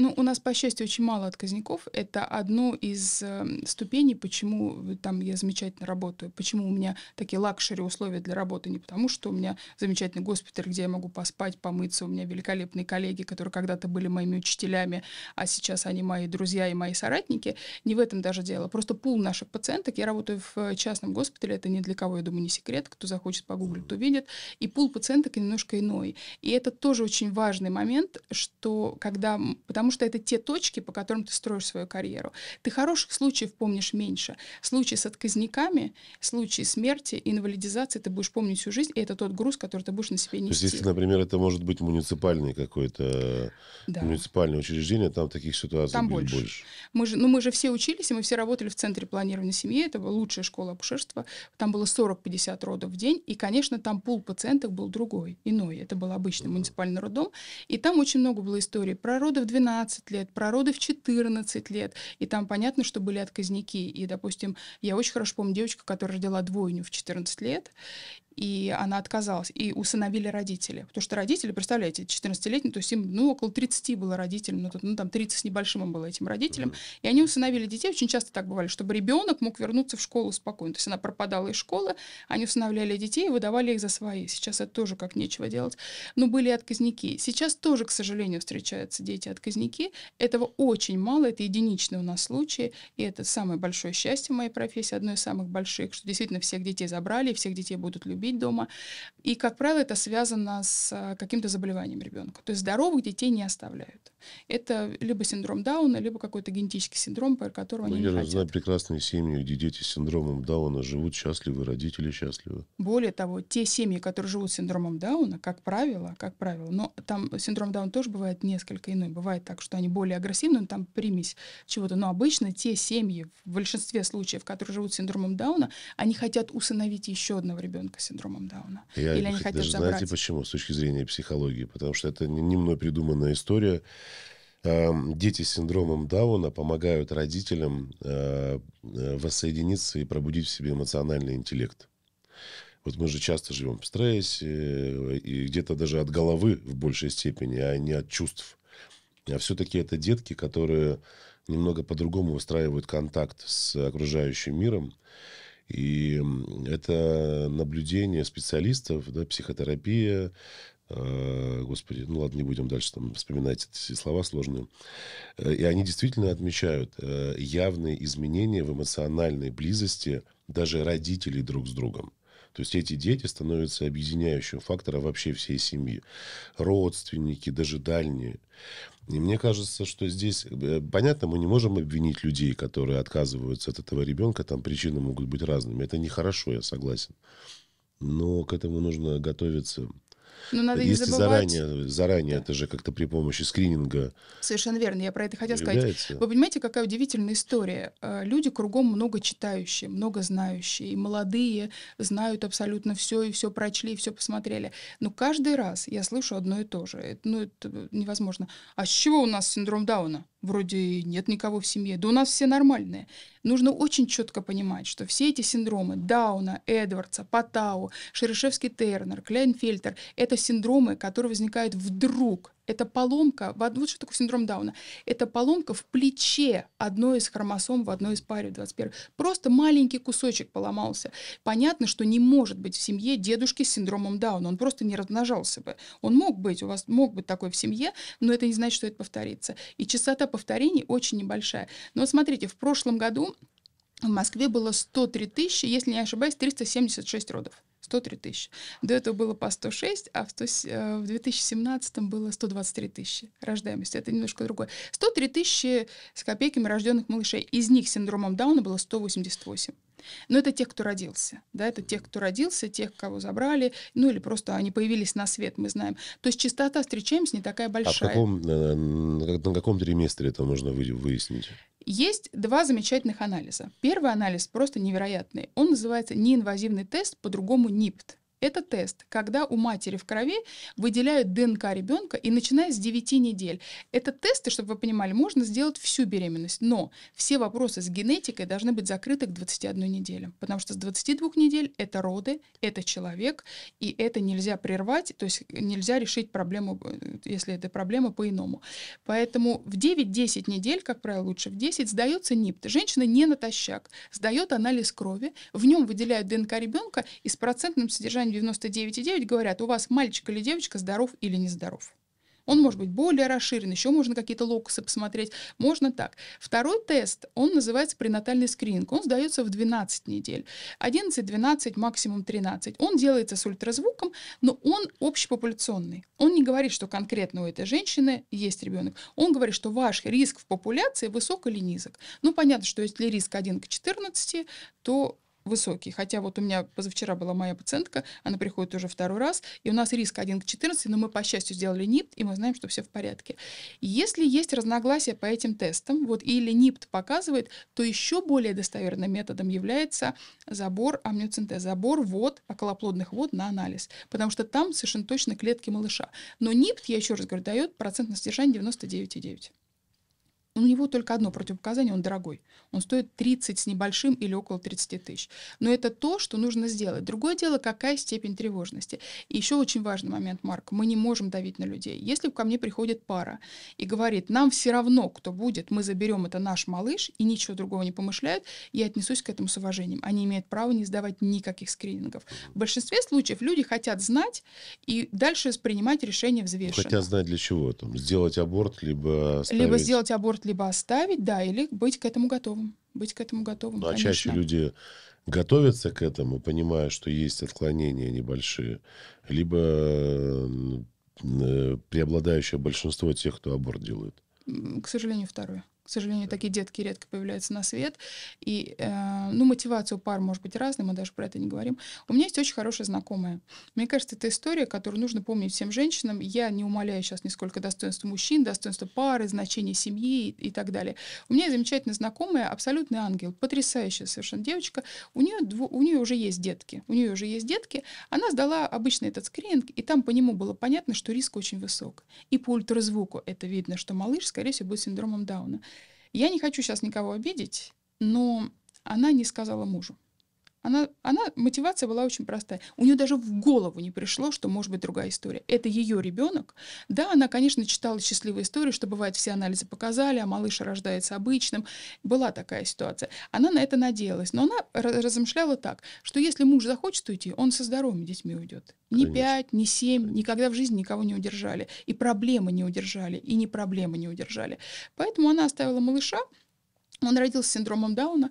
Ну, у нас, по счастью, очень мало отказников. Это одно из э, ступеней, почему там я замечательно работаю, почему у меня такие лакшери условия для работы. Не потому, что у меня замечательный госпиталь, где я могу поспать, помыться. У меня великолепные коллеги, которые когда-то были моими учителями, а сейчас они мои друзья и мои соратники. Не в этом даже дело. Просто пул наших пациенток. Я работаю в э, частном госпитале, это ни для кого, я думаю, не секрет. Кто захочет погуглить, кто видит. И пул пациенток немножко иной. И это тоже очень важный момент, что когда... Потому потому что это те точки, по которым ты строишь свою карьеру. Ты хороших случаев помнишь меньше. Случаи с отказниками, случаи смерти, инвалидизации ты будешь помнить всю жизнь, и это тот груз, который ты будешь на себе нести. То есть, если, например, это может быть муниципальное какое то да. муниципальное учреждение, там таких ситуаций там больше. больше. Мы же, ну, мы же все учились, и мы все работали в центре планирования семьи, это была лучшая школа акушерства, там было 40-50 родов в день, и, конечно, там пул пациентов был другой, иной, это был обычный uh-huh. муниципальный роддом, и там очень много было историй про роды в 12 16 лет, про роды в 14 лет. И там понятно, что были отказники. И, допустим, я очень хорошо помню девочку, которая родила двойню в 14 лет и она отказалась, и усыновили родители. Потому что родители, представляете, 14-летний, то есть им ну, около 30 было родителям, ну, ну там 30 с небольшим им было этим родителям, mm-hmm. и они усыновили детей, очень часто так бывали, чтобы ребенок мог вернуться в школу спокойно. То есть она пропадала из школы, они усыновляли детей и выдавали их за свои. Сейчас это тоже как нечего делать. Но были отказники. Сейчас тоже, к сожалению, встречаются дети-отказники. Этого очень мало, это единичный у нас случай и это самое большое счастье в моей профессии, одно из самых больших, что действительно всех детей забрали, и всех детей будут любить бить дома. И, как правило, это связано с э, каким-то заболеванием ребенка. То есть здоровых детей не оставляют. Это либо синдром Дауна, либо какой-то генетический синдром, по которому ну, они я не хотят. знаю прекрасные семьи, где дети с синдромом Дауна живут счастливы, родители счастливы. Более того, те семьи, которые живут с синдромом Дауна, как правило, как правило, но там синдром Дауна тоже бывает несколько иной. Бывает так, что они более агрессивны, но там примесь чего-то. Но обычно те семьи, в большинстве случаев, которые живут с синдромом Дауна, они хотят усыновить еще одного ребенка синдромом Дауна. Я Или они хотят даже забрать. Знаете почему, с точки зрения психологии? Потому что это не, не мной придуманная история. Эм, дети с синдромом Дауна помогают родителям э, э, воссоединиться и пробудить в себе эмоциональный интеллект. Вот мы же часто живем в стрессе, и где-то даже от головы в большей степени, а не от чувств. А все-таки это детки, которые немного по-другому выстраивают контакт с окружающим миром. И это наблюдение специалистов, да, психотерапия, а, Господи, ну ладно, не будем дальше там вспоминать эти слова сложные. Э, и они действительно отмечают э, явные изменения в эмоциональной близости даже родителей друг с другом. То есть эти дети становятся объединяющим фактором вообще всей семьи. Родственники, даже дальние. И мне кажется, что здесь, э, понятно, мы не можем обвинить людей, которые отказываются от этого ребенка, там причины могут быть разными. Это нехорошо, я согласен. Но к этому нужно готовиться но ну, надо Если не заранее, заранее да. это же как-то при помощи скрининга. Совершенно верно, я про это хотела сказать. Вы понимаете, какая удивительная история. Э, люди кругом много читающие, много знающие, и молодые знают абсолютно все, и все прочли, и все посмотрели. Но каждый раз я слышу одно и то же. Э, ну, это э, невозможно. А с чего у нас синдром Дауна? Вроде нет никого в семье. Да у нас все нормальные. Нужно очень четко понимать, что все эти синдромы Дауна, Эдвардса, Патау, Шерешевский-Тернер, Кляйнфельтер — это синдромы, которые возникают вдруг это поломка, вот что такое синдром Дауна? Это поломка в плече одной из хромосом в одной из паре в 21 Просто маленький кусочек поломался. Понятно, что не может быть в семье дедушки с синдромом Дауна. Он просто не размножался бы. Он мог быть, у вас мог быть такой в семье, но это не значит, что это повторится. И частота повторений очень небольшая. Но смотрите, в прошлом году в Москве было 103 тысячи, если не ошибаюсь, 376 родов. 103 тысячи. До этого было по 106, а в, 100, э, в 2017 было 123 тысячи рождаемости. Это немножко другое. 103 тысячи с копейками рожденных малышей. Из них синдромом Дауна было 188. Но ну, это тех, кто родился. Да, это тех, кто родился, тех, кого забрали, ну или просто они появились на свет, мы знаем. То есть частота встречаемся не такая большая. А в каком, э, на каком триместре это можно выяснить? Есть два замечательных анализа. Первый анализ просто невероятный. Он называется неинвазивный тест, по-другому НИПТ. Это тест, когда у матери в крови выделяют ДНК ребенка и начиная с 9 недель. Это тесты, чтобы вы понимали, можно сделать всю беременность, но все вопросы с генетикой должны быть закрыты к 21 неделе, потому что с 22 недель это роды, это человек, и это нельзя прервать, то есть нельзя решить проблему, э, если это проблема, по-иному. Поэтому в 9-10 недель, как правило, лучше в 10, сдается НИПТ. Женщина не натощак, сдает анализ крови, в нем выделяют ДНК ребенка и с процентным содержанием там 99,9 говорят, у вас мальчик или девочка здоров или нездоров. Он может быть более расширен, еще можно какие-то локусы посмотреть, можно так. Второй тест, он называется пренатальный скрининг, он сдается в 12 недель, 11, 12, максимум 13. Он делается с ультразвуком, но он общепопуляционный. Он не говорит, что конкретно у этой женщины есть ребенок. Он говорит, что ваш риск в популяции высок или низок. Ну, понятно, что если риск 1 к 14, то высокий. Хотя вот у меня позавчера была моя пациентка, она приходит уже второй раз, и у нас риск 1 к 14, но мы, по счастью, сделали НИПТ, и мы знаем, что все в порядке. Если есть разногласия по этим тестам, вот или НИПТ показывает, то еще более достоверным методом является забор амниоцентез, забор вод, околоплодных вод на анализ, потому что там совершенно точно клетки малыша. Но НИПТ, я еще раз говорю, дает процентное содержание 99,9. Но у него только одно противопоказание, он дорогой. Он стоит 30 с небольшим или около 30 тысяч. Но это то, что нужно сделать. Другое дело, какая степень тревожности. И еще очень важный момент, Марк, мы не можем давить на людей. Если ко мне приходит пара и говорит, нам все равно, кто будет, мы заберем это наш малыш, и ничего другого не помышляют, я отнесусь к этому с уважением. Они имеют право не сдавать никаких скринингов. В большинстве случаев люди хотят знать и дальше принимать решение взвешенно. Хотят знать для чего? Там, сделать аборт, либо... Оставить... Либо сделать аборт, либо оставить, да, или быть к этому готовым. Быть к этому готовым. Ну, а чаще люди готовятся к этому, понимая, что есть отклонения небольшие, либо э, преобладающее большинство тех, кто аборт делает? К сожалению, второе. К сожалению, такие детки редко появляются на свет. И, э, ну, мотивация у пар может быть разной, мы даже про это не говорим. У меня есть очень хорошая знакомая. Мне кажется, это история, которую нужно помнить всем женщинам. Я не умоляю сейчас нисколько достоинства мужчин, достоинства пары, значения семьи и, и так далее. У меня замечательная знакомая, абсолютный ангел, потрясающая совершенно девочка. У нее, дво, у нее уже есть детки. У нее уже есть детки. Она сдала обычный этот скрининг, и там по нему было понятно, что риск очень высок. И по ультразвуку это видно, что малыш, скорее всего, будет синдромом Дауна. Я не хочу сейчас никого обидеть, но она не сказала мужу. Она, она, мотивация была очень простая. У нее даже в голову не пришло, что может быть другая история. Это ее ребенок. Да, она, конечно, читала счастливые истории, что бывает, все анализы показали, а малыш рождается обычным. Была такая ситуация. Она на это надеялась. Но она размышляла так, что если муж захочет уйти, он со здоровыми детьми уйдет. Ни пять, ни семь, никогда в жизни никого не удержали. И проблемы не удержали, и не проблемы не удержали. Поэтому она оставила малыша, он родился с синдромом Дауна.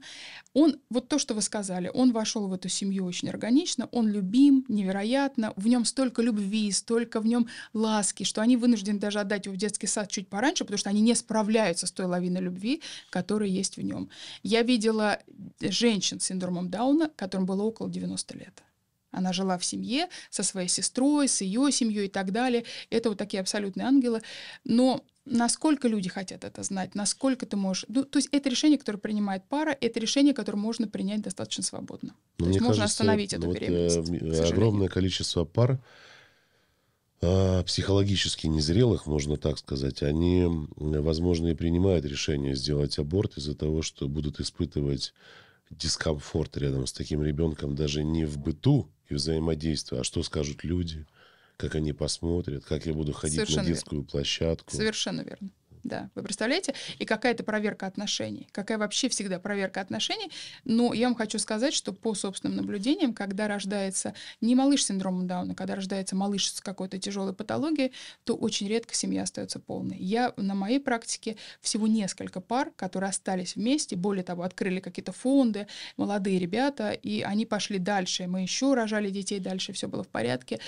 Он, вот то, что вы сказали, он вошел в эту семью очень органично, он любим, невероятно, в нем столько любви, столько в нем ласки, что они вынуждены даже отдать его в детский сад чуть пораньше, потому что они не справляются с той лавиной любви, которая есть в нем. Я видела женщин с синдромом Дауна, которым было около 90 лет. Она жила в семье со своей сестрой, с ее семьей и так далее. Это вот такие абсолютные ангелы. Но насколько люди хотят это знать, насколько ты можешь... Ну, то есть это решение, которое принимает пара, это решение, которое можно принять достаточно свободно. Ну, то есть можно кажется, остановить эту вот э, беременность. огромное количество пар а, психологически незрелых, можно так сказать, они, возможно, и принимают решение сделать аборт из-за того, что будут испытывать дискомфорт рядом с таким ребенком даже не в быту, и взаимодействия. А что скажут люди? Как они посмотрят? Как я буду ходить Совершенно на детскую верно. площадку? Совершенно верно. Да, вы представляете? И какая то проверка отношений? Какая вообще всегда проверка отношений? Но ну, я вам хочу сказать, что по собственным наблюдениям, когда рождается не малыш с синдромом Дауна, когда рождается малыш с какой-то тяжелой патологией, то очень редко семья остается полной. Я на моей практике всего несколько пар, которые остались вместе, более того, открыли какие-то фонды, молодые ребята, и они пошли дальше. Мы еще рожали детей дальше, все было в порядке.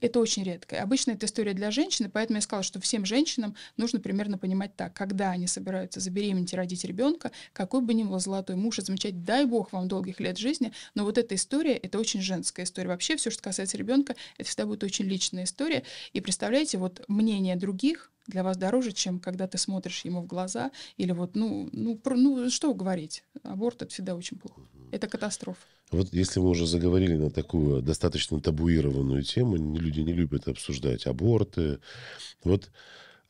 Это очень редко. Обычно это история для женщины, поэтому я сказала, что всем женщинам нужно примерно понимать так, когда они собираются забеременеть и родить ребенка, какой бы ни был золотой муж, и замечать, дай бог вам долгих лет жизни, но вот эта история, это очень женская история. Вообще все, что касается ребенка, это всегда будет очень личная история. И представляете, вот мнение других для вас дороже, чем когда ты смотришь ему в глаза, или вот, ну, ну, про, ну что говорить, аборт это всегда очень плохо. Это катастрофа. Вот если мы уже заговорили на такую достаточно табуированную тему, люди не любят обсуждать аборты, вот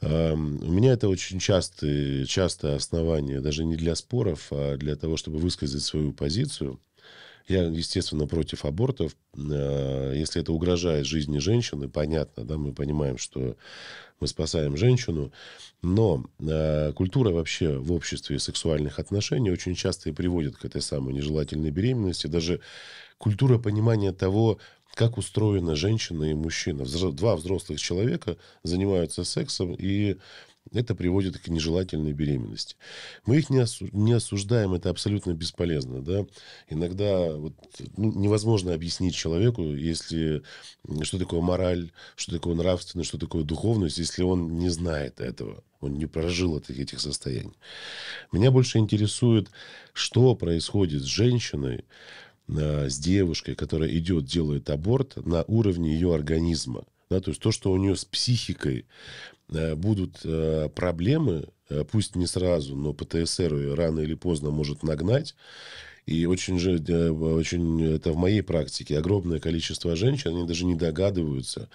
Эм, у меня это очень частое, частое основание, даже не для споров, а для того, чтобы высказать свою позицию. Я, естественно, против абортов. Э, если это угрожает жизни женщины, понятно, да, мы понимаем, что мы спасаем женщину. Но э, культура вообще в обществе сексуальных отношений очень часто и приводит к этой самой нежелательной беременности. Даже культура понимания того, как устроена женщина и мужчина. Два взрослых человека занимаются сексом, и это приводит к нежелательной беременности. Мы их не, осу- не осуждаем, это абсолютно бесполезно. Да? Иногда вот, ну, невозможно объяснить человеку, если, что такое мораль, что такое нравственность, что такое духовность, если он не знает этого, он не прожил этих, этих состояний. Меня больше интересует, что происходит с женщиной, Э, с девушкой, которая идет, делает аборт на уровне ее организма. Да, то есть то, что у нее с психикой э, будут э, проблемы, пусть не сразу, но ПТСР рано или поздно может нагнать. И очень же, очень, это в моей практике, огромное количество женщин, они даже не догадываются,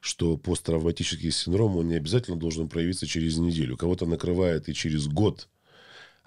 что посттравматический синдром, он не обязательно должен проявиться через неделю. Кого-то накрывает и через год –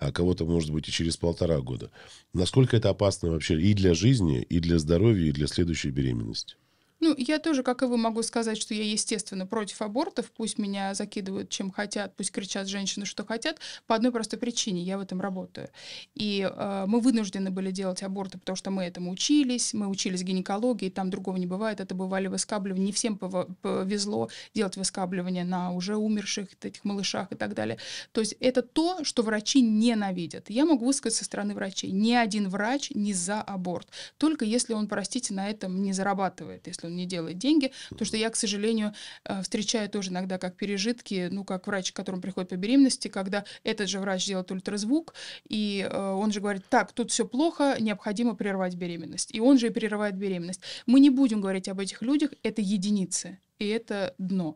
а кого-то, может быть, и через полтора года. Насколько это опасно вообще и для жизни, и для здоровья, и для следующей беременности? Ну, я тоже, как и вы, могу сказать, что я, естественно, против абортов. Пусть меня закидывают чем хотят, пусть кричат женщины, что хотят. По одной простой причине. Я в этом работаю. И э, мы вынуждены были делать аборты, потому что мы этому учились. Мы учились гинекологии, там другого не бывает. Это бывали выскабливания. Не всем повезло делать выскабливания на уже умерших, этих малышах и так далее. То есть это то, что врачи ненавидят. Я могу высказать со стороны врачей. Ни один врач не за аборт. Только если он, простите, на этом не зарабатывает, если он не делает деньги, потому что я, к сожалению, э, встречаю тоже иногда как пережитки, ну, как врач, к которому приходит по беременности, когда этот же врач делает ультразвук, и э, он же говорит, так, тут все плохо, необходимо прервать беременность. И он же и прерывает беременность. Мы не будем говорить об этих людях, это единицы, и это дно.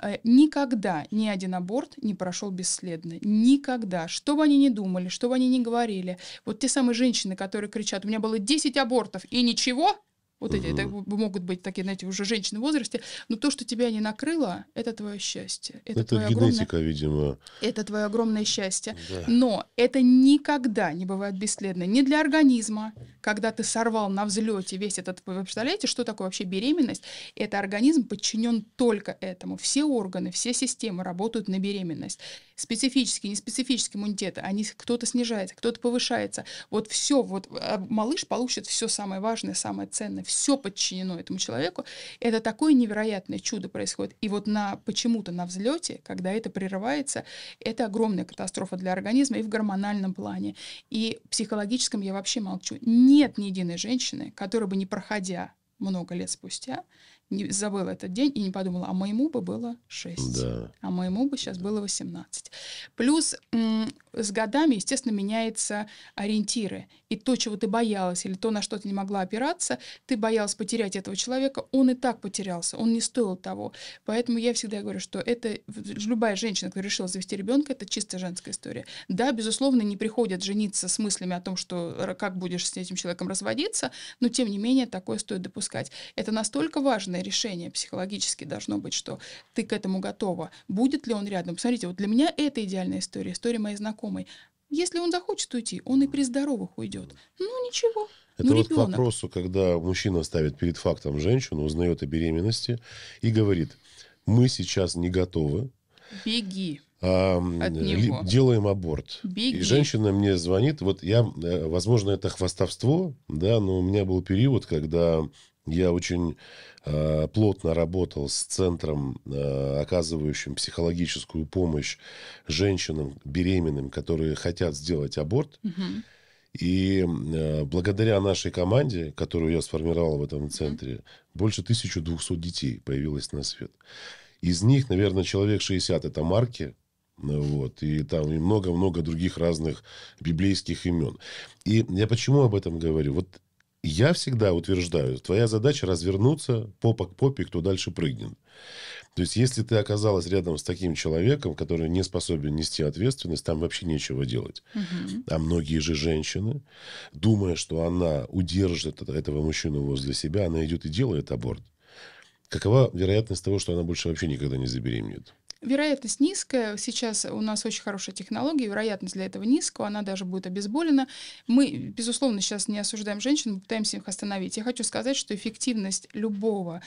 Э, никогда ни один аборт не прошел бесследно. Никогда. Что бы они ни думали, что бы они ни говорили. Вот те самые женщины, которые кричат, у меня было 10 абортов и ничего, вот угу. эти это могут быть такие, знаете, уже женщины в возрасте, но то, что тебя не накрыло, это твое счастье. Это, это твое генетика, огромное, видимо. Это твое огромное счастье. Да. Но это никогда не бывает бесследно. Не для организма, когда ты сорвал на взлете весь этот... Вы представляете, что такое вообще беременность? Это организм подчинен только этому. Все органы, все системы работают на беременность. Специфический, неспецифический иммунитет, они кто-то снижается, кто-то повышается. Вот все, вот а, малыш получит все самое важное, самое ценное, все подчинено этому человеку. Это такое невероятное чудо происходит. И вот на почему-то на взлете, когда это прерывается, это огромная катастрофа для организма и в гормональном плане, и психологическом я вообще молчу. Нет ни единой женщины, которая бы не проходя много лет спустя, не забыла этот день и не подумала, а моему бы было 6, да. а моему бы сейчас было 18. Плюс с годами, естественно, меняются ориентиры. И то, чего ты боялась, или то, на что ты не могла опираться, ты боялась потерять этого человека, он и так потерялся, он не стоил того. Поэтому я всегда говорю, что это любая женщина, которая решила завести ребенка, это чисто женская история. Да, безусловно, не приходят жениться с мыслями о том, что как будешь с этим человеком разводиться, но тем не менее такое стоит допускать. Это настолько важно, верное решение психологически должно быть, что ты к этому готова. Будет ли он рядом? Посмотрите, вот для меня это идеальная история, история моей знакомой. Если он захочет уйти, он и при здоровых уйдет. Ну ничего. Это ну, вот ребенок. к вопросу, когда мужчина ставит перед фактом женщину, узнает о беременности и говорит, мы сейчас не готовы. Беги. А, От э, него. Делаем аборт. Беги. И женщина мне звонит. Вот я, э, возможно, это хвастовство, да, но у меня был период, когда я очень э, плотно работал с центром, э, оказывающим психологическую помощь женщинам беременным, которые хотят сделать аборт. Угу. И э, благодаря нашей команде, которую я сформировал в этом центре, угу. больше 1200 детей появилось на свет. Из них, наверное, человек 60 это марки, вот, и там и много-много других разных библейских имен. И я почему об этом говорю? Вот я всегда утверждаю, твоя задача развернуться попа к попе, кто дальше прыгнет. То есть, если ты оказалась рядом с таким человеком, который не способен нести ответственность, там вообще нечего делать. Угу. А многие же женщины, думая, что она удержит этого мужчину возле себя, она идет и делает аборт. Какова вероятность того, что она больше вообще никогда не забеременеет? Вероятность низкая. Сейчас у нас очень хорошая технология, вероятность для этого низкая, она даже будет обезболена. Мы, безусловно, сейчас не осуждаем женщин, мы пытаемся их остановить. Я хочу сказать, что эффективность любого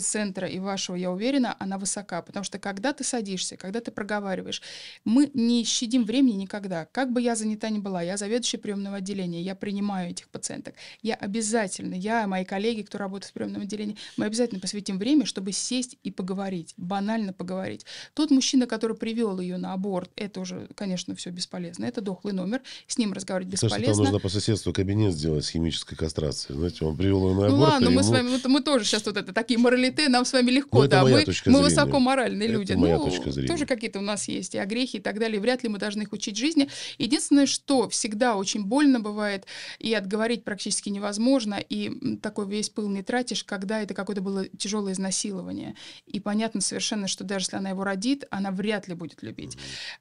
центра и вашего, я уверена, она высока, потому что когда ты садишься, когда ты проговариваешь, мы не щадим времени никогда. Как бы я занята ни была, я заведующая приемного отделения, я принимаю этих пациенток. Я обязательно, я и мои коллеги, кто работает в приемном отделении, мы обязательно посвятим время, чтобы сесть и поговорить, банально поговорить. Тот мужчина, который привел ее на аборт, это уже, конечно, все бесполезно. Это дохлый номер, с ним разговаривать бесполезно. Слушайте, там нужно по соседству кабинет сделать с химической кастрацией. Знаете, он привел ее на ну аборт. Ну ладно, мы с вами, мы, мы тоже сейчас вот это такие моралиты, нам с вами легко, ну, да, мы, мы высоко моральные это люди. Моя ну, точка зрения. тоже какие-то у нас есть и огрехи и так далее. Вряд ли мы должны их учить жизни. Единственное, что всегда очень больно бывает, и отговорить практически невозможно, и такой весь пыл не тратишь, когда это какое-то было тяжелое было изнасилование. И понятно совершенно, что даже если она его родит, она вряд ли будет любить.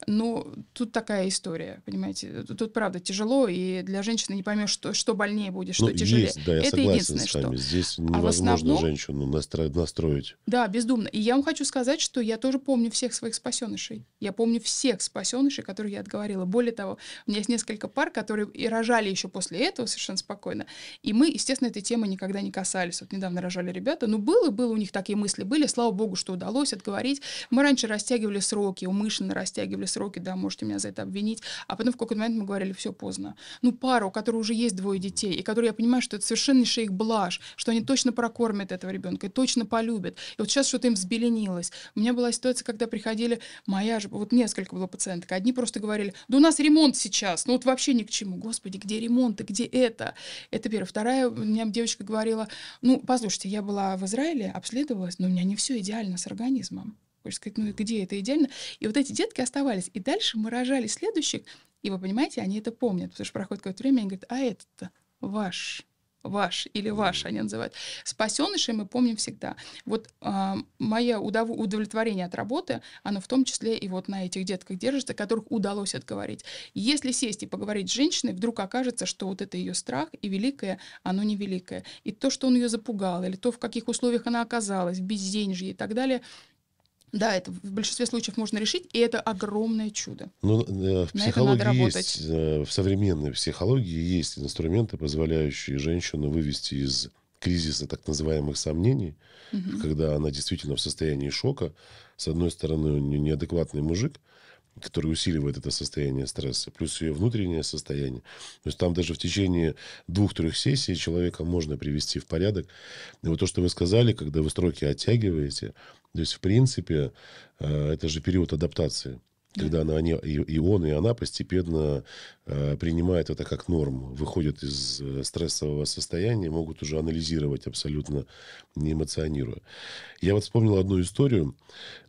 Но ну, тут такая история, понимаете. Тут, правда, тяжело, и для женщины не поймешь, что, что больнее будет, что ну, тяжелее. Есть, да, я Это согласен с вами. Что... Здесь а невозможно а основном... женщину настро... настроить. Да, бездумно. И я вам хочу сказать, что я тоже помню всех своих спасенышей. Я помню всех спасенышей, которых я отговорила. Более того, у меня есть несколько пар, которые и рожали еще после этого совершенно спокойно. И мы, естественно, этой темы никогда не касались. Вот недавно рожали ребята. Ну, было, было у них такие мысли были. Слава богу, что удалось отговорить. Мы раньше растягивали сроки, умышленно растягивали сроки, да, можете меня за это обвинить. А потом в какой-то момент мы говорили, все поздно. Ну, пару, у которой уже есть двое детей, и которые я понимаю, что это совершеннейшая их блажь, что они точно прокормят этого ребенка и точно полюбят. И вот сейчас что-то им взбеленилось. У меня была ситуация, когда приходили, моя же, вот несколько было пациенток, одни просто говорили, да у нас ремонт сейчас, ну вот вообще ни к чему. Господи, где ремонт и где это? Это первое. Вторая, у меня девочка говорила, ну, послушайте, я была в Израиле, обследовалась, но у меня не все идеально с организмом. Хочешь сказать, ну и где это идеально? И вот эти детки оставались. И дальше мы рожали следующих, и вы понимаете, они это помнят, потому что проходит какое-то время, они говорят, а этот-то ваш ваш или ваш они называют. Спасенышей мы помним всегда. Вот э, а, мое удов... удовлетворение от работы, оно в том числе и вот на этих детках держится, которых удалось отговорить. Если сесть и поговорить с женщиной, вдруг окажется, что вот это ее страх и великое, оно невеликое. И то, что он ее запугал, или то, в каких условиях она оказалась, без безденежье и так далее – да, это в большинстве случаев можно решить, и это огромное чудо. Ну, э, в На психологии есть, э, в современной психологии есть инструменты, позволяющие женщину вывести из кризиса так называемых сомнений, угу. когда она действительно в состоянии шока. С одной стороны, у нее неадекватный мужик, который усиливает это состояние стресса, плюс ее внутреннее состояние. То есть там даже в течение двух-трех сессий человека можно привести в порядок. И вот то, что вы сказали, когда вы строки оттягиваете, то есть, в принципе, э, это же период адаптации. Когда она, они, и он, и она постепенно э, принимают это как норму, выходят из э, стрессового состояния, могут уже анализировать абсолютно не эмоционируя. Я вот вспомнил одну историю.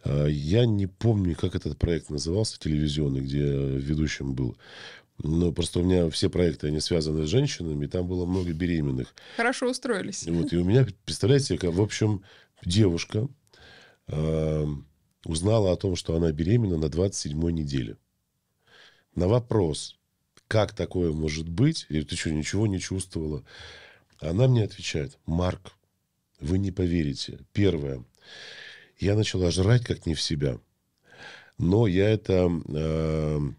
Э, я не помню, как этот проект назывался, телевизионный, где ведущим был. Но просто у меня все проекты, они связаны с женщинами, и там было много беременных. Хорошо устроились. Вот, и у меня, представляете, в общем, девушка Эм, узнала о том, что она беременна на 27-й неделе. На вопрос, как такое может быть, и ты что, ничего не чувствовала, она мне отвечает, Марк, вы не поверите. Первое, я начала жрать как не в себя. Но я это эм,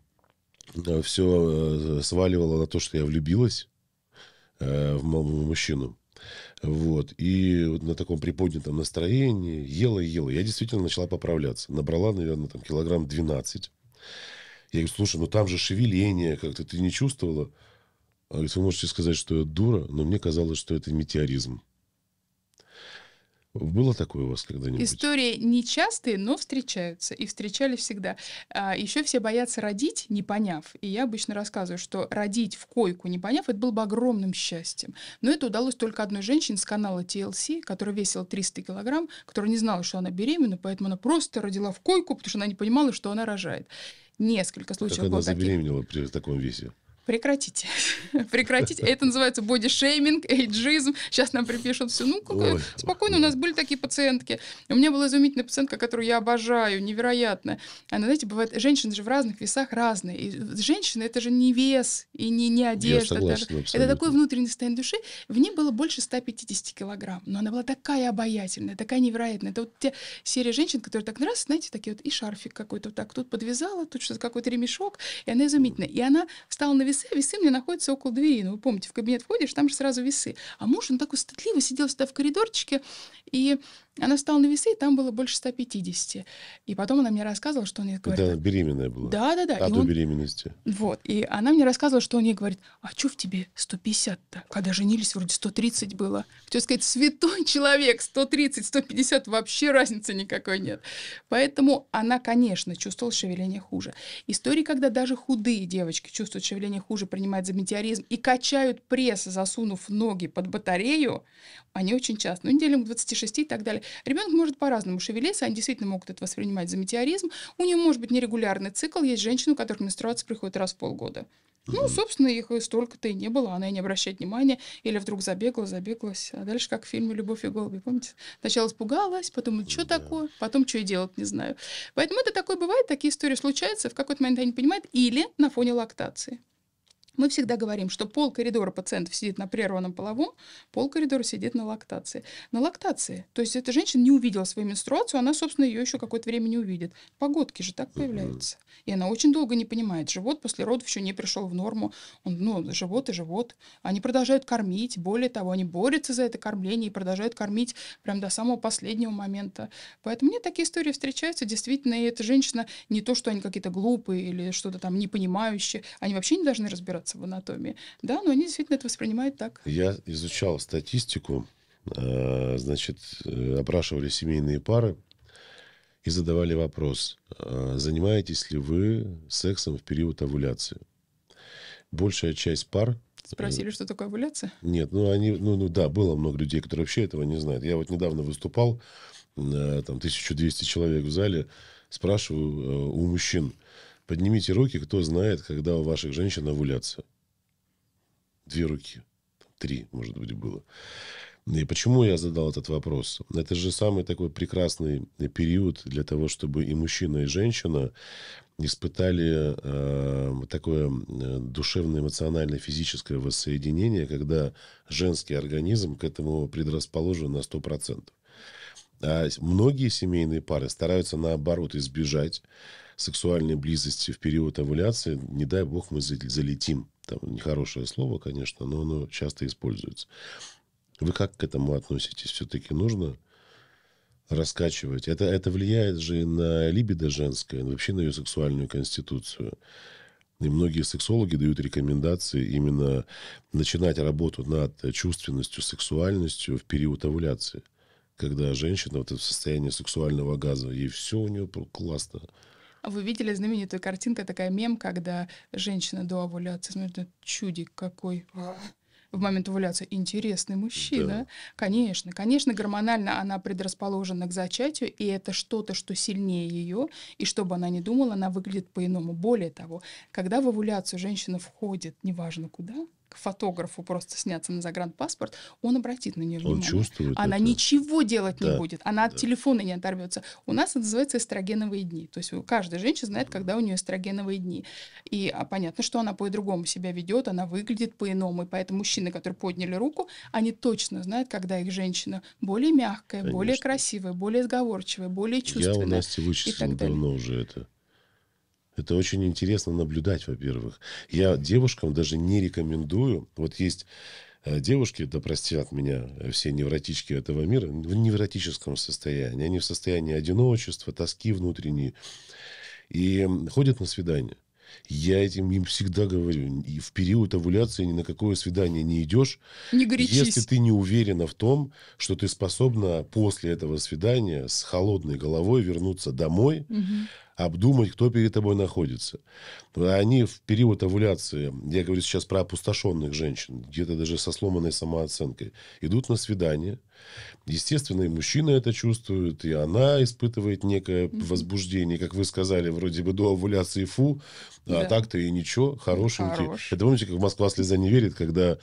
э, все сваливала на то, что я влюбилась э, в мужчину. Вот. И вот на таком приподнятом настроении ела и ела. Я действительно начала поправляться. Набрала, наверное, там килограмм 12. Я говорю, слушай, ну там же шевеление как-то, ты не чувствовала? Она говорит, вы можете сказать, что я дура, но мне казалось, что это метеоризм. Было такое у вас когда-нибудь? Истории нечастые, но встречаются. И встречали всегда. А, еще все боятся родить, не поняв. И я обычно рассказываю, что родить в койку, не поняв, это было бы огромным счастьем. Но это удалось только одной женщине с канала TLC, которая весила 300 килограмм, которая не знала, что она беременна, поэтому она просто родила в койку, потому что она не понимала, что она рожает. Несколько случаев как она было забеременела таких. при таком весе? прекратите. прекратите. Это называется бодишейминг, эйджизм. Сейчас нам припишут все. Ну, как, спокойно, у нас были такие пациентки. У меня была изумительная пациентка, которую я обожаю, невероятно. Она, знаете, бывает, женщины же в разных весах разные. И женщина — это же не вес и не, не одежда. Согласен, даже. Это такой внутренний состояние души. В ней было больше 150 килограмм. Но она была такая обаятельная, такая невероятная. Это вот те серии женщин, которые так ну, раз, знаете, такие вот и шарфик какой-то вот так. Тут подвязала, тут что-то какой-то ремешок. И она изумительная. И она встала на вес весы, весы мне находятся около двери. Ну, вы помните, в кабинет входишь, там же сразу весы. А муж, он такой стыдливо сидел всегда в коридорчике, и она стала на весы, и там было больше 150. И потом она мне рассказывала, что он ей говорит... Да, беременная была. Да, да, да. А он... беременности. Вот. И она мне рассказывала, что он ей говорит, а что в тебе 150-то? Когда женились, вроде 130 было. Хочу сказать, святой человек, 130, 150, вообще разницы никакой нет. Поэтому она, конечно, чувствовала шевеление хуже. Истории, когда даже худые девочки чувствуют шевеление хуже принимают за метеоризм и качают пресс, засунув ноги под батарею, они очень часто, ну, неделям 26 и так далее. Ребенок может по-разному шевелиться, они действительно могут это воспринимать за метеоризм. У нее может быть нерегулярный цикл. Есть женщина, у которой менструация приходит раз в полгода. Ну, собственно, их и столько-то и не было, она и не обращает внимания, или вдруг забегала, забеглась. А дальше, как в фильме «Любовь и голуби», помните? Сначала испугалась, потом, ну, что такое, потом, что и делать, не знаю. Поэтому это такое бывает, такие истории случаются, в какой-то момент они понимают, или на фоне лактации. Мы всегда говорим, что пол коридора пациентов сидит на прерванном половом, пол коридора сидит на лактации. На лактации. То есть эта женщина не увидела свою менструацию, она, собственно, ее еще какое-то время не увидит. Погодки же так появляются. И она очень долго не понимает. Живот после родов еще не пришел в норму. Он, ну, живот и живот. Они продолжают кормить. Более того, они борются за это кормление и продолжают кормить прям до самого последнего момента. Поэтому мне такие истории встречаются. Действительно, и эта женщина не то, что они какие-то глупые или что-то там непонимающие. Они вообще не должны разбираться разбираться в анатомии. Да, но они действительно это воспринимают так. Я изучал статистику, э, значит, э, опрашивали семейные пары и задавали вопрос, э, занимаетесь ли вы сексом в период овуляции? Большая часть пар Спросили, что такое овуляция? Нет, ну они, ну, ну да, было много людей, которые вообще этого не знают. Я вот недавно выступал, там 1200 человек в зале, спрашиваю у мужчин, Поднимите руки, кто знает, когда у ваших женщин овуляция. Две руки. Три, может быть, было. И почему я задал этот вопрос? Это же самый такой прекрасный период для того, чтобы и мужчина, и женщина испытали э, такое э, душевное, эмоциональное, физическое воссоединение, когда женский организм к этому предрасположен на 100%. А многие семейные пары стараются наоборот избежать сексуальной близости в период овуляции, не дай бог, мы залетим. Там нехорошее слово, конечно, но оно часто используется. Вы как к этому относитесь? Все-таки нужно раскачивать? Это, это влияет же и на либидо женское, вообще на ее сексуальную конституцию. И многие сексологи дают рекомендации именно начинать работу над чувственностью, сексуальностью в период овуляции. Когда женщина вот в состоянии сексуального газа, ей все у нее классно. Вы видели знаменитую картинку, такая мем, когда женщина до овуляции смотрит, чудик какой в момент овуляции интересный мужчина. Да. Конечно, конечно, гормонально она предрасположена к зачатию, и это что-то, что сильнее ее, и чтобы она не думала, она выглядит по-иному. Более того, когда в овуляцию женщина входит, неважно куда, к фотографу просто сняться на загранпаспорт, он обратит на нее внимание. Он чувствует Она это. ничего делать да. не будет. Она да. от телефона не оторвется. У нас это называется эстрогеновые дни. То есть каждая женщина знает, когда у нее эстрогеновые дни. И а, понятно, что она по-другому себя ведет, она выглядит по-иному. И поэтому мужчины, которые подняли руку, они точно знают, когда их женщина более мягкая, Конечно. более красивая, более сговорчивая, более чувственная. Я у Насти вычислил давно уже это. Это очень интересно наблюдать, во-первых. Я девушкам даже не рекомендую. Вот есть э, девушки, да простят меня э, все невротички этого мира, в невротическом состоянии. Они в состоянии одиночества, тоски внутренней. И ходят на свидания. Я этим им всегда говорю, и в период овуляции ни на какое свидание не идешь, не горячись. если ты не уверена в том, что ты способна после этого свидания с холодной головой вернуться домой, угу обдумать, кто перед тобой находится. Ну, они в период овуляции, я говорю сейчас про опустошенных женщин, где-то даже со сломанной самооценкой, идут на свидание. Естественно, и мужчина это чувствует, и она испытывает некое mm-hmm. возбуждение, как вы сказали, вроде бы до овуляции фу, а да. а так-то и ничего, хорошенький. Хорош. Это помните, как Москва слеза не верит, когда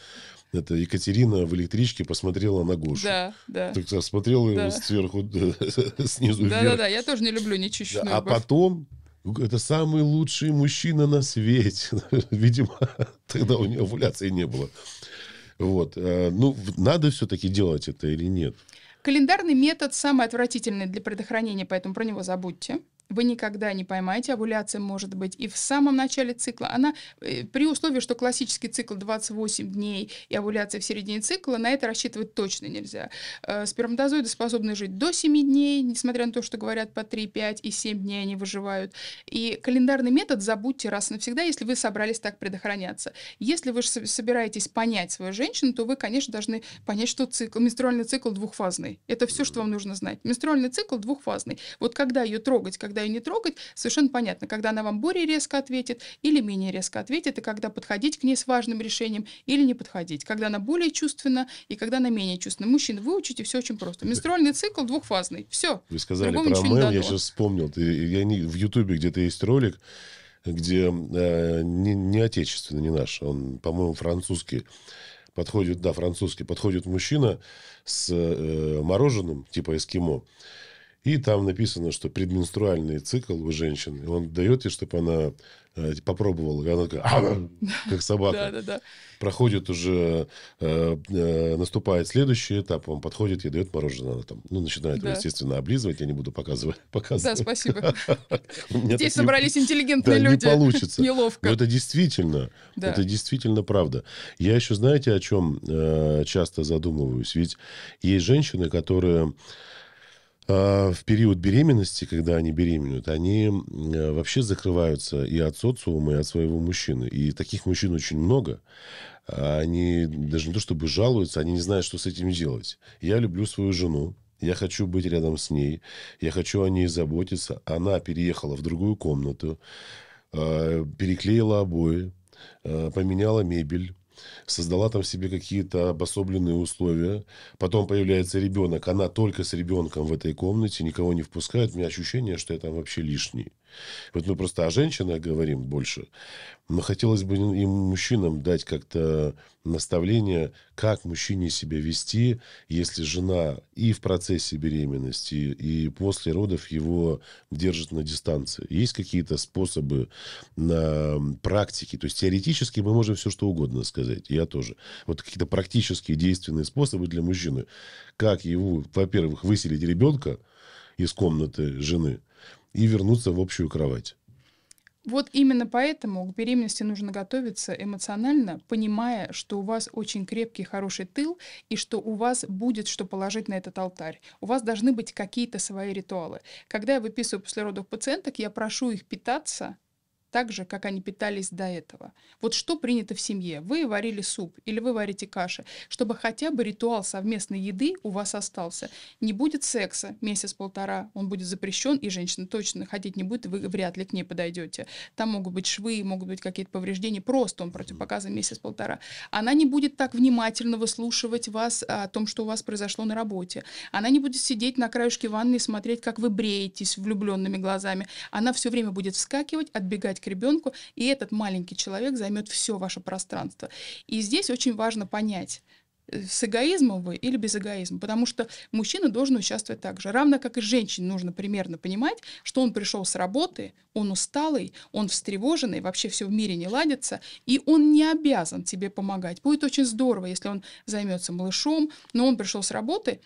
это Екатерина в электричке посмотрела на Гошу. Да, да. Так смотрела да. его сверху, снизу да, вверх. Да-да-да, я тоже не люблю нечищенную да, А обувь. потом это самый лучший мужчина на свете. Видимо, тогда у нее овуляции не было. Вот. Э, ну, надо все-таки делать это или нет? Календарный метод самый отвратительный для предохранения, поэтому про него забудьте вы никогда не поймаете. Овуляция может быть и в самом начале цикла. Она э, при условии, что классический цикл 28 дней и овуляция в середине цикла, на это рассчитывать точно нельзя. Э, сперматозоиды способны жить до 7 дней, несмотря на то, что говорят по 3, 5 и 7 дней они выживают. И календарный метод забудьте раз и навсегда, если вы собрались так предохраняться. Если вы собираетесь понять свою женщину, то вы, конечно, должны понять, что цикл, менструальный цикл двухфазный. Это все, что вам нужно знать. Менструальный цикл двухфазный. Вот когда ее трогать, когда когда ее не трогать, совершенно понятно, когда она вам более резко ответит или менее резко ответит, и когда подходить к ней с важным решением или не подходить, когда она более чувственна и когда она менее чувственна. Мужчин выучите, все очень просто. Менструальный цикл двухфазный, все. Вы сказали Другому про мэл, я сейчас вспомнил, я не, в Ютубе где-то есть ролик, где э, не, не отечественный, не наш, он, по-моему, французский. Подходит, да, французский. Подходит мужчина с э, мороженым, типа эскимо. И там написано, что предменструальный цикл у женщин, он дает ей, чтобы она э, попробовала, и она такая, Ага! как собака. Да, да, да. Проходит уже, э, э, наступает следующий этап, он подходит, ей дает мороженое, она там, ну, начинает его, естественно, облизывать, я не буду показывать. показывать. Да, спасибо. Здесь собрались интеллигентные люди. не получится. Неловко. это действительно, это действительно правда. Я еще, знаете, о чем э, часто задумываюсь? Ведь есть женщины, которые а, в период беременности, когда они беременеют, они э, вообще закрываются и от социума, и от своего мужчины. И таких мужчин очень много. А они даже не то чтобы жалуются, они не знают, что с этим делать. Я люблю свою жену, я хочу быть рядом с ней, я хочу о ней заботиться. Она переехала в другую комнату, а, переклеила обои, поменяла мебель, создала там себе какие-то обособленные условия, потом появляется ребенок, она только с ребенком в этой комнате, никого не впускает, у меня ощущение, что я там вообще лишний. Вот мы просто о женщинах говорим больше, но хотелось бы и мужчинам дать как-то наставление, как мужчине себя вести, если жена и в процессе беременности, и после родов его держит на дистанции. Есть какие-то способы на практике? То есть теоретически мы можем все что угодно сказать, я тоже. Вот какие-то практические действенные способы для мужчины. Как его, во-первых, выселить ребенка, из комнаты жены, и вернуться в общую кровать. Вот именно поэтому к беременности нужно готовиться эмоционально, понимая, что у вас очень крепкий, хороший тыл, и что у вас будет что положить на этот алтарь. У вас должны быть какие-то свои ритуалы. Когда я выписываю после родов пациенток, я прошу их питаться так же, как они питались до этого. Вот что принято в семье? Вы варили суп или вы варите каши, чтобы хотя бы ритуал совместной еды у вас остался. Не будет секса месяц-полтора, он будет запрещен, и женщина точно ходить не будет, вы вряд ли к ней подойдете. Там могут быть швы, могут быть какие-то повреждения, просто он противопоказан месяц-полтора. Она не будет так внимательно выслушивать вас а, о том, что у вас произошло на работе. Она не будет сидеть на краешке ванны и смотреть, как вы бреетесь влюбленными глазами. Она все время будет вскакивать, отбегать к ребенку, и этот маленький человек займет все ваше пространство. И здесь очень важно понять, э, с эгоизмом вы или без эгоизма, потому что мужчина должен участвовать так же. Равно как и женщине нужно примерно понимать, что он пришел с работы, он усталый, он встревоженный, вообще все в мире не ладится, и он не обязан тебе помогать. Будет очень здорово, если он займется малышом, но он пришел с работы,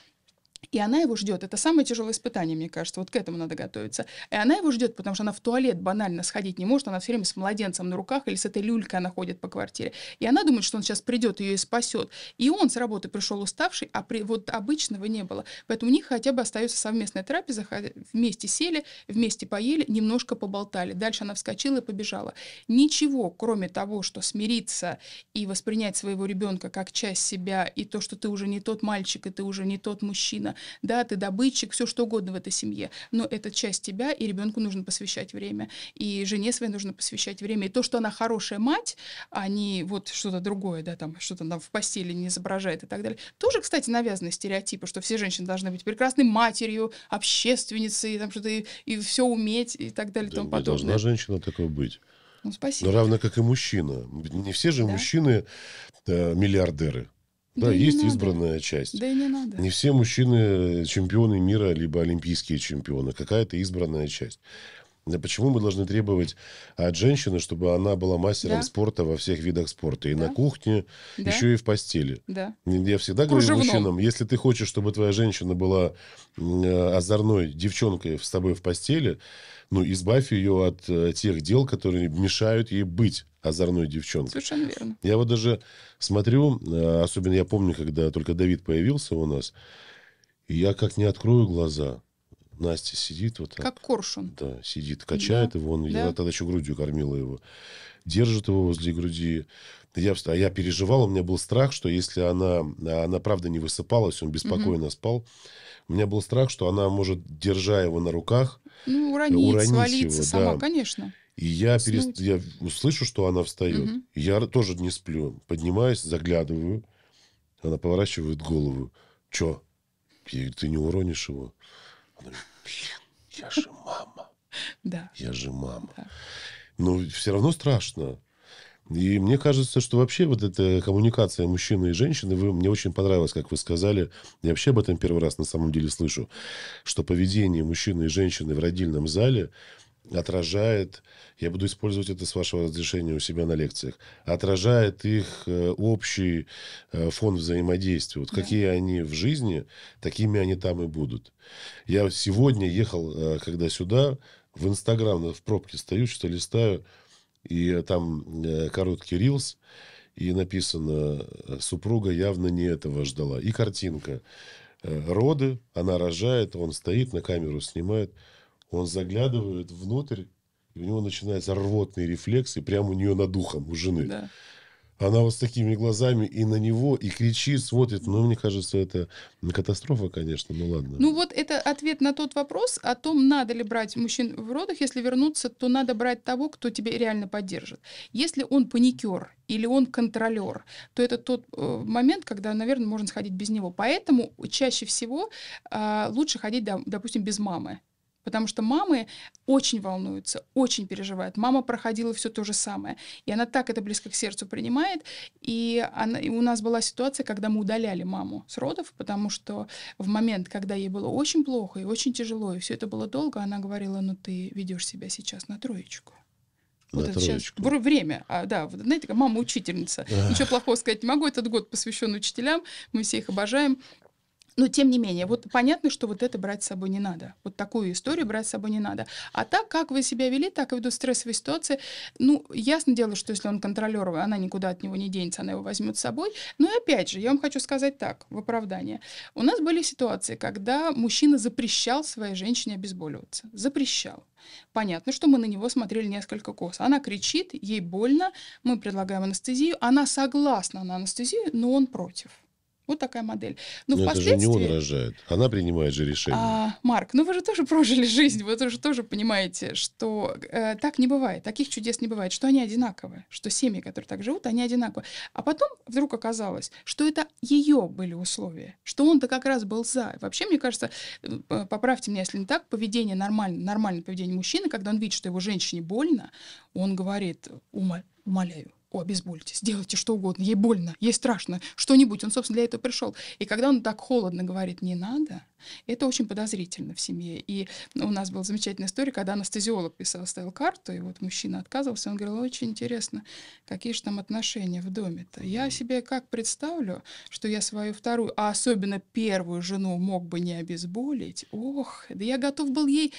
и она его ждет. Это самое тяжелое испытание, мне кажется. Вот к этому надо готовиться. И она его ждет, потому что она в туалет банально сходить не может. Она все время с младенцем на руках или с этой люлькой она ходит по квартире. И она думает, что он сейчас придет ее и спасет. И он с работы пришел уставший, а при... вот обычного не было. Поэтому у них хотя бы остается совместная трапеза. Вместе сели, вместе поели, немножко поболтали. Дальше она вскочила и побежала. Ничего, кроме того, что смириться и воспринять своего ребенка как часть себя, и то, что ты уже не тот мальчик, и ты уже не тот мужчина, угодно, да, ты добытчик, все что угодно в этой семье, но это часть тебя, и ребенку нужно посвящать время, и жене своей нужно посвящать время. И то, что она хорошая мать, а не вот что-то другое, да, там что-то там в постели не изображает и так далее. Тоже, кстати, навязаны стереотипы, что все женщины должны быть прекрасной матерью, общественницей, там что-то и, и все уметь и так далее. Да, и тому подобное. должна женщина такой быть. Ну, спасибо. Но ну, равно как и мужчина. не все же да? мужчины э, миллиардеры. Да, да есть избранная часть. Да и не надо. Не все мужчины э, чемпионы мира, либо олимпийские чемпионы. Какая-то избранная часть. Да почему мы должны требовать от женщины, чтобы она была мастером да. спорта во всех видах спорта? И да. на кухне, да. еще и в постели. Да. Я всегда говорю Кружевном. мужчинам, если ты хочешь, чтобы твоя женщина была э, озорной девчонкой с тобой в постели, ну, избавь ее от э, тех дел, которые мешают ей быть озорной девчонкой. Совершенно верно. Я вот даже смотрю, э, особенно я помню, когда только Давид появился у нас, и я как не открою глаза, Настя сидит вот так. Как коршун. Да, сидит, качает да. его. Он, да. Я тогда еще грудью кормила его. Держит его возле груди. Я, а я переживал, у меня был страх, что если она, она правда не высыпалась, он беспокойно угу. спал, у меня был страх, что она может, держа его на руках, ну, уронить, уронить свалиться его, сама, да. конечно. И я, перест... я услышу, что она встает. Угу. Я тоже не сплю. Поднимаюсь, заглядываю. Она поворачивает голову. Че? ты не уронишь его? Она говорит, блин, я же мама. Да. Я же мама. Да. Но все равно страшно. И мне кажется, что вообще вот эта коммуникация мужчины и женщины, вы, мне очень понравилось, как вы сказали, я вообще об этом первый раз на самом деле слышу, что поведение мужчины и женщины в родильном зале отражает, я буду использовать это с вашего разрешения у себя на лекциях, отражает их э, общий э, фон взаимодействия. Вот да. какие они в жизни, такими они там и будут. Я сегодня ехал, э, когда сюда, в Инстаграм в пробке стою, что листаю, и там короткий рилс, и написано «Супруга явно не этого ждала». И картинка. Роды, она рожает, он стоит, на камеру снимает – он заглядывает внутрь, и у него начинается рвотный рефлекс, и прямо у нее над ухом, у жены. Да. Она вот с такими глазами и на него, и кричит, смотрит. Ну, мне кажется, это катастрофа, конечно, ну ладно. Ну вот это ответ на тот вопрос о том, надо ли брать мужчин в родах. Если вернуться, то надо брать того, кто тебе реально поддержит. Если он паникер или он контролер, то это тот э, момент, когда, наверное, можно сходить без него. Поэтому чаще всего э, лучше ходить, допустим, без мамы. Потому что мамы очень волнуются, очень переживают. Мама проходила все то же самое. И она так это близко к сердцу принимает. И, она, и у нас была ситуация, когда мы удаляли маму с родов, потому что в момент, когда ей было очень плохо и очень тяжело, и все это было долго, она говорила, ну ты ведешь себя сейчас на троечку. Вот на это троечку. сейчас время, а, да, вот, знаете, мама-учительница. Ничего плохого сказать не могу. Этот год посвящен учителям, мы все их обожаем. Но тем не менее, вот понятно, что вот это брать с собой не надо. Вот такую историю брать с собой не надо. А так, как вы себя вели, так и ведут стрессовые ситуации. Ну, ясно дело, что если он контролер, она никуда от него не денется, она его возьмет с собой. Но и опять же, я вам хочу сказать так, в оправдание. У нас были ситуации, когда мужчина запрещал своей женщине обезболиваться. Запрещал. Понятно, что мы на него смотрели несколько косо. Она кричит, ей больно, мы предлагаем анестезию, она согласна на анестезию, но он против. Вот такая модель. Ну, Но, Но впоследствии... это же не он рожает, она принимает же решение. А, Марк, ну вы же тоже прожили жизнь, вы тоже, тоже понимаете, что э, так не бывает, таких чудес не бывает, что они одинаковые, что семьи, которые так живут, они одинаковые. А потом вдруг оказалось, что это ее были условия, что он-то как раз был за. Вообще, мне кажется, э, поправьте меня, если не так, поведение нормально, нормальное поведение мужчины, когда он видит, что его женщине больно, он говорит, умоляю, о, обезбольте, сделайте что угодно, ей больно, ей страшно, что-нибудь. Он, собственно, для этого пришел. И когда он так холодно говорит «не надо», это очень подозрительно в семье. И у нас была замечательная история, когда анестезиолог писал, ставил карту, и вот мужчина отказывался, он говорил, очень интересно, какие же там отношения в доме-то. Я себе как представлю, что я свою вторую, а особенно первую жену мог бы не обезболить. Ох, да я готов был ей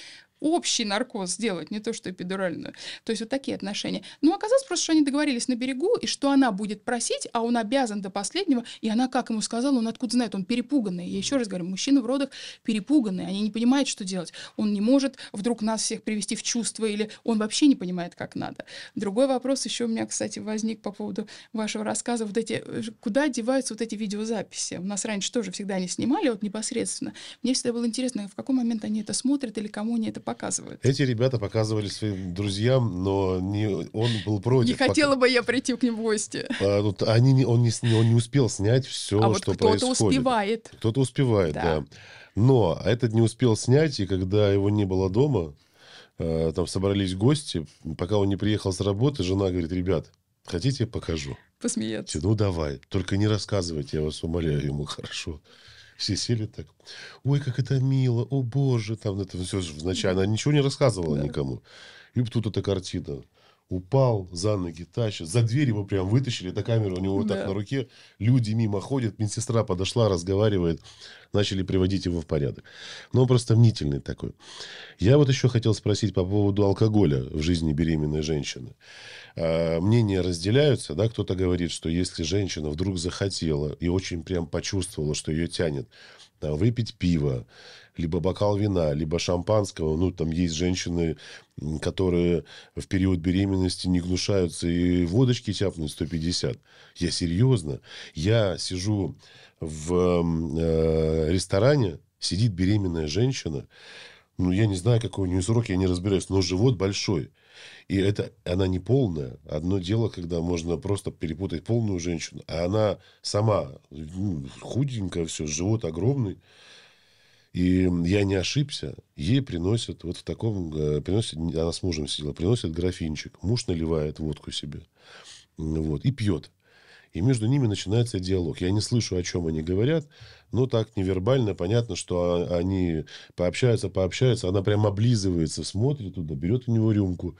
общий наркоз сделать, не то что эпидуральную. То есть вот такие отношения. Но оказалось просто, что они договорились на берегу, и что она будет просить, а он обязан до последнего, и она, как ему сказала, он откуда знает, он перепуганный. Я еще раз говорю, мужчины в родах перепуганные, они не понимают, что делать. Он не может вдруг нас всех привести в чувство, или он вообще не понимает, как надо. Другой вопрос еще у меня, кстати, возник по поводу вашего рассказа. Вот эти, э, куда деваются вот эти видеозаписи? У нас раньше тоже всегда они снимали, вот непосредственно. Мне всегда было интересно, в какой момент они это смотрят или кому они это показывают показывают. Эти ребята показывали своим друзьям, но не, он был против. Не хотела бы я прийти к ним в гости. А, ну, они не, он, не, он не успел снять все, а что вот кто происходит. кто-то успевает. Кто-то успевает, да. да. Но этот не успел снять, и когда его не было дома, а, там собрались гости, пока он не приехал с работы, жена говорит, ребят, хотите, я покажу. Посмеяться. Ну, давай, только не рассказывайте, я вас умоляю, ему хорошо. Все сели так. Ой, как это мило, о боже. Там это все вначале. Она ничего не рассказывала да. никому. И тут эта картина упал, за ноги тащит, за дверь его прям вытащили, эта камера у него вот да. так на руке, люди мимо ходят, медсестра подошла, разговаривает, начали приводить его в порядок. Но ну, он просто мнительный такой. Я вот еще хотел спросить по поводу алкоголя в жизни беременной женщины. А, мнения разделяются, да, кто-то говорит, что если женщина вдруг захотела и очень прям почувствовала, что ее тянет, там, выпить пиво либо бокал вина, либо шампанского. Ну, там есть женщины, которые в период беременности не гнушаются и водочки тяпнут 150. Я серьезно. Я сижу в э, ресторане, сидит беременная женщина, ну, я не знаю, какой у нее срок, я не разбираюсь, но живот большой. И это, она не полная. Одно дело, когда можно просто перепутать полную женщину, а она сама ну, худенькая, все, живот огромный. И я не ошибся. Ей приносят вот в таком... Э, приносит, она с мужем сидела. Приносит графинчик. Муж наливает водку себе. Вот. И пьет. И между ними начинается диалог. Я не слышу, о чем они говорят, но так невербально понятно, что а, они пообщаются, пообщаются. Она прям облизывается, смотрит туда, берет у него рюмку,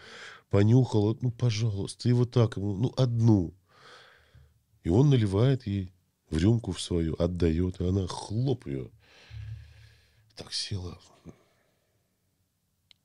понюхала. Ну, пожалуйста, и вот так ну, одну. И он наливает ей в рюмку в свою, отдает, и она хлоп ее так села.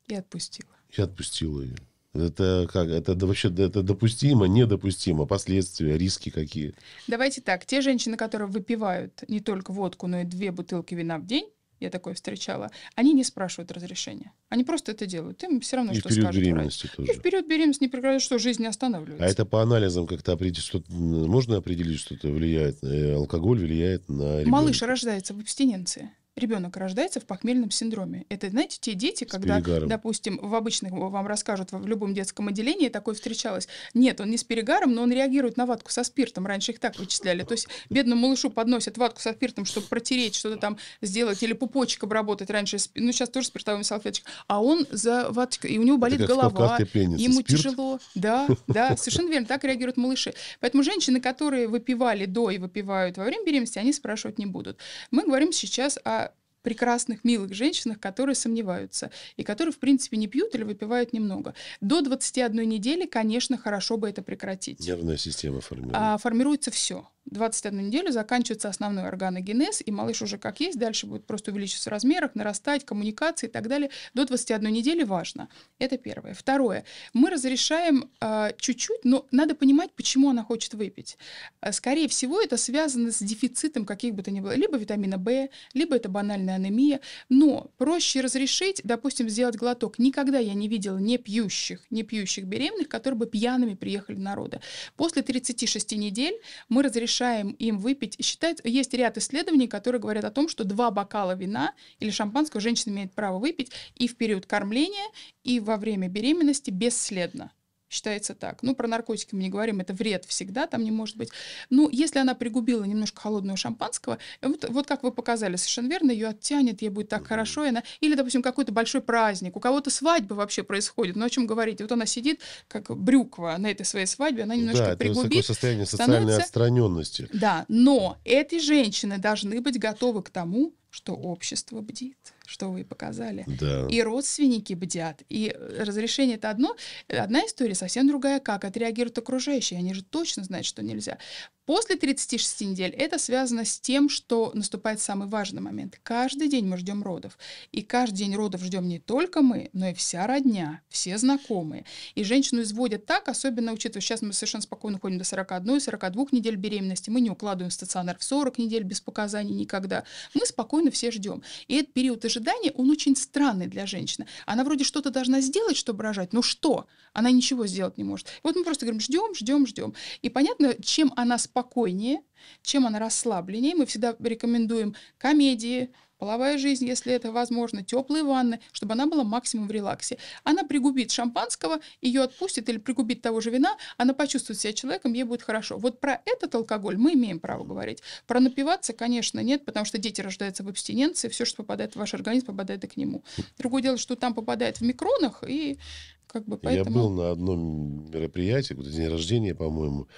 И отпустила. И отпустила ее. Это как? Это вообще это допустимо, недопустимо? Последствия, риски какие? Давайте так. Те женщины, которые выпивают не только водку, но и две бутылки вина в день, я такое встречала, они не спрашивают разрешения. Они просто это делают. Им все равно, и что скажут. И в период беременности врач. тоже. И в период беременности не прекратят, что жизнь не останавливается. А это по анализам как-то определить, что можно определить, что это влияет, э, алкоголь влияет на ребенка? Малыш рождается в абстиненции ребенок рождается в похмельном синдроме. Это, знаете, те дети, с когда, перегаром. допустим, в обычных вам расскажут в любом детском отделении, такое встречалось. Нет, он не с перегаром, но он реагирует на ватку со спиртом. Раньше их так вычисляли. То есть бедному малышу подносят ватку со спиртом, чтобы протереть, что-то там сделать, или пупочек обработать раньше. Ну, сейчас тоже спиртовыми салфеточками. А он за ваткой, и у него болит голова, пениса, ему спирт? тяжело. Да, да, совершенно верно, так реагируют малыши. Поэтому женщины, которые выпивали до и выпивают во время беременности, они спрашивать не будут. Мы говорим сейчас о прекрасных, милых женщинах, которые сомневаются и которые, в принципе, не пьют или выпивают немного. До 21 недели, конечно, хорошо бы это прекратить. Нервная система формируется. А, формируется все. 21 неделю заканчивается основной органогенез, и малыш уже как есть, дальше будет просто увеличиваться в размерах, нарастать, коммуникации и так далее. До 21 недели важно. Это первое. Второе. Мы разрешаем э, чуть-чуть, но надо понимать, почему она хочет выпить. А, скорее всего, это связано с дефицитом каких бы то ни было, либо витамина В, либо это банальная анемия. Но проще разрешить, допустим, сделать глоток. Никогда я не видела не пьющих, не пьющих беременных, которые бы пьяными приехали народа. После 36 недель мы разрешаем мешаем им выпить. Считается, есть ряд исследований, которые говорят о том, что два бокала вина или шампанского женщина имеет право выпить и в период кормления, и во время беременности бесследно. Считается так. Ну, про наркотики мы не говорим, это вред всегда, там не может быть. Ну, если она пригубила немножко холодного шампанского, вот, вот как вы показали, совершенно верно, ее оттянет, ей будет так хорошо. И она... Или, допустим, какой-то большой праздник, у кого-то свадьба вообще происходит, но ну, о чем говорить? Вот она сидит, как брюква на этой своей свадьбе, она немножко да, пригубит. такое состояние социальной становится... отстраненности. Да, но эти женщины должны быть готовы к тому, что общество бдит что вы показали. Да. И родственники бдят. И э, разрешение это одно, одна история, совсем другая, как отреагируют окружающие. Они же точно знают, что нельзя. После 36 недель это связано с тем, что наступает самый важный момент. Каждый день мы ждем родов. И каждый день родов ждем не только мы, но и вся родня, все знакомые. И женщину изводят так, особенно учитывая, сейчас мы совершенно спокойно ходим до 41-42 недель беременности, мы не укладываем стационар в 40 недель без показаний никогда. Мы спокойно все ждем. И этот период ожидания ожидания, он очень странный для женщины. Она вроде что-то должна сделать, чтобы рожать, но что? Она ничего сделать не может. И вот мы просто говорим, ждем, ждем, ждем. И понятно, чем она спокойнее, чем она расслабленнее. Мы всегда рекомендуем комедии, половая жизнь, если это возможно, теплые ванны, чтобы она была максимум в релаксе. Она пригубит шампанского, ее отпустит или пригубит того же вина, она почувствует себя человеком, ей будет хорошо. Вот про этот алкоголь мы имеем право говорить. Про напиваться, конечно, нет, потому что дети рождаются в абстиненции, все, что попадает в ваш организм, попадает и к нему. Другое дело, что там попадает в микронах, и как бы поэтому... Я был на одном мероприятии, день рождения, по-моему,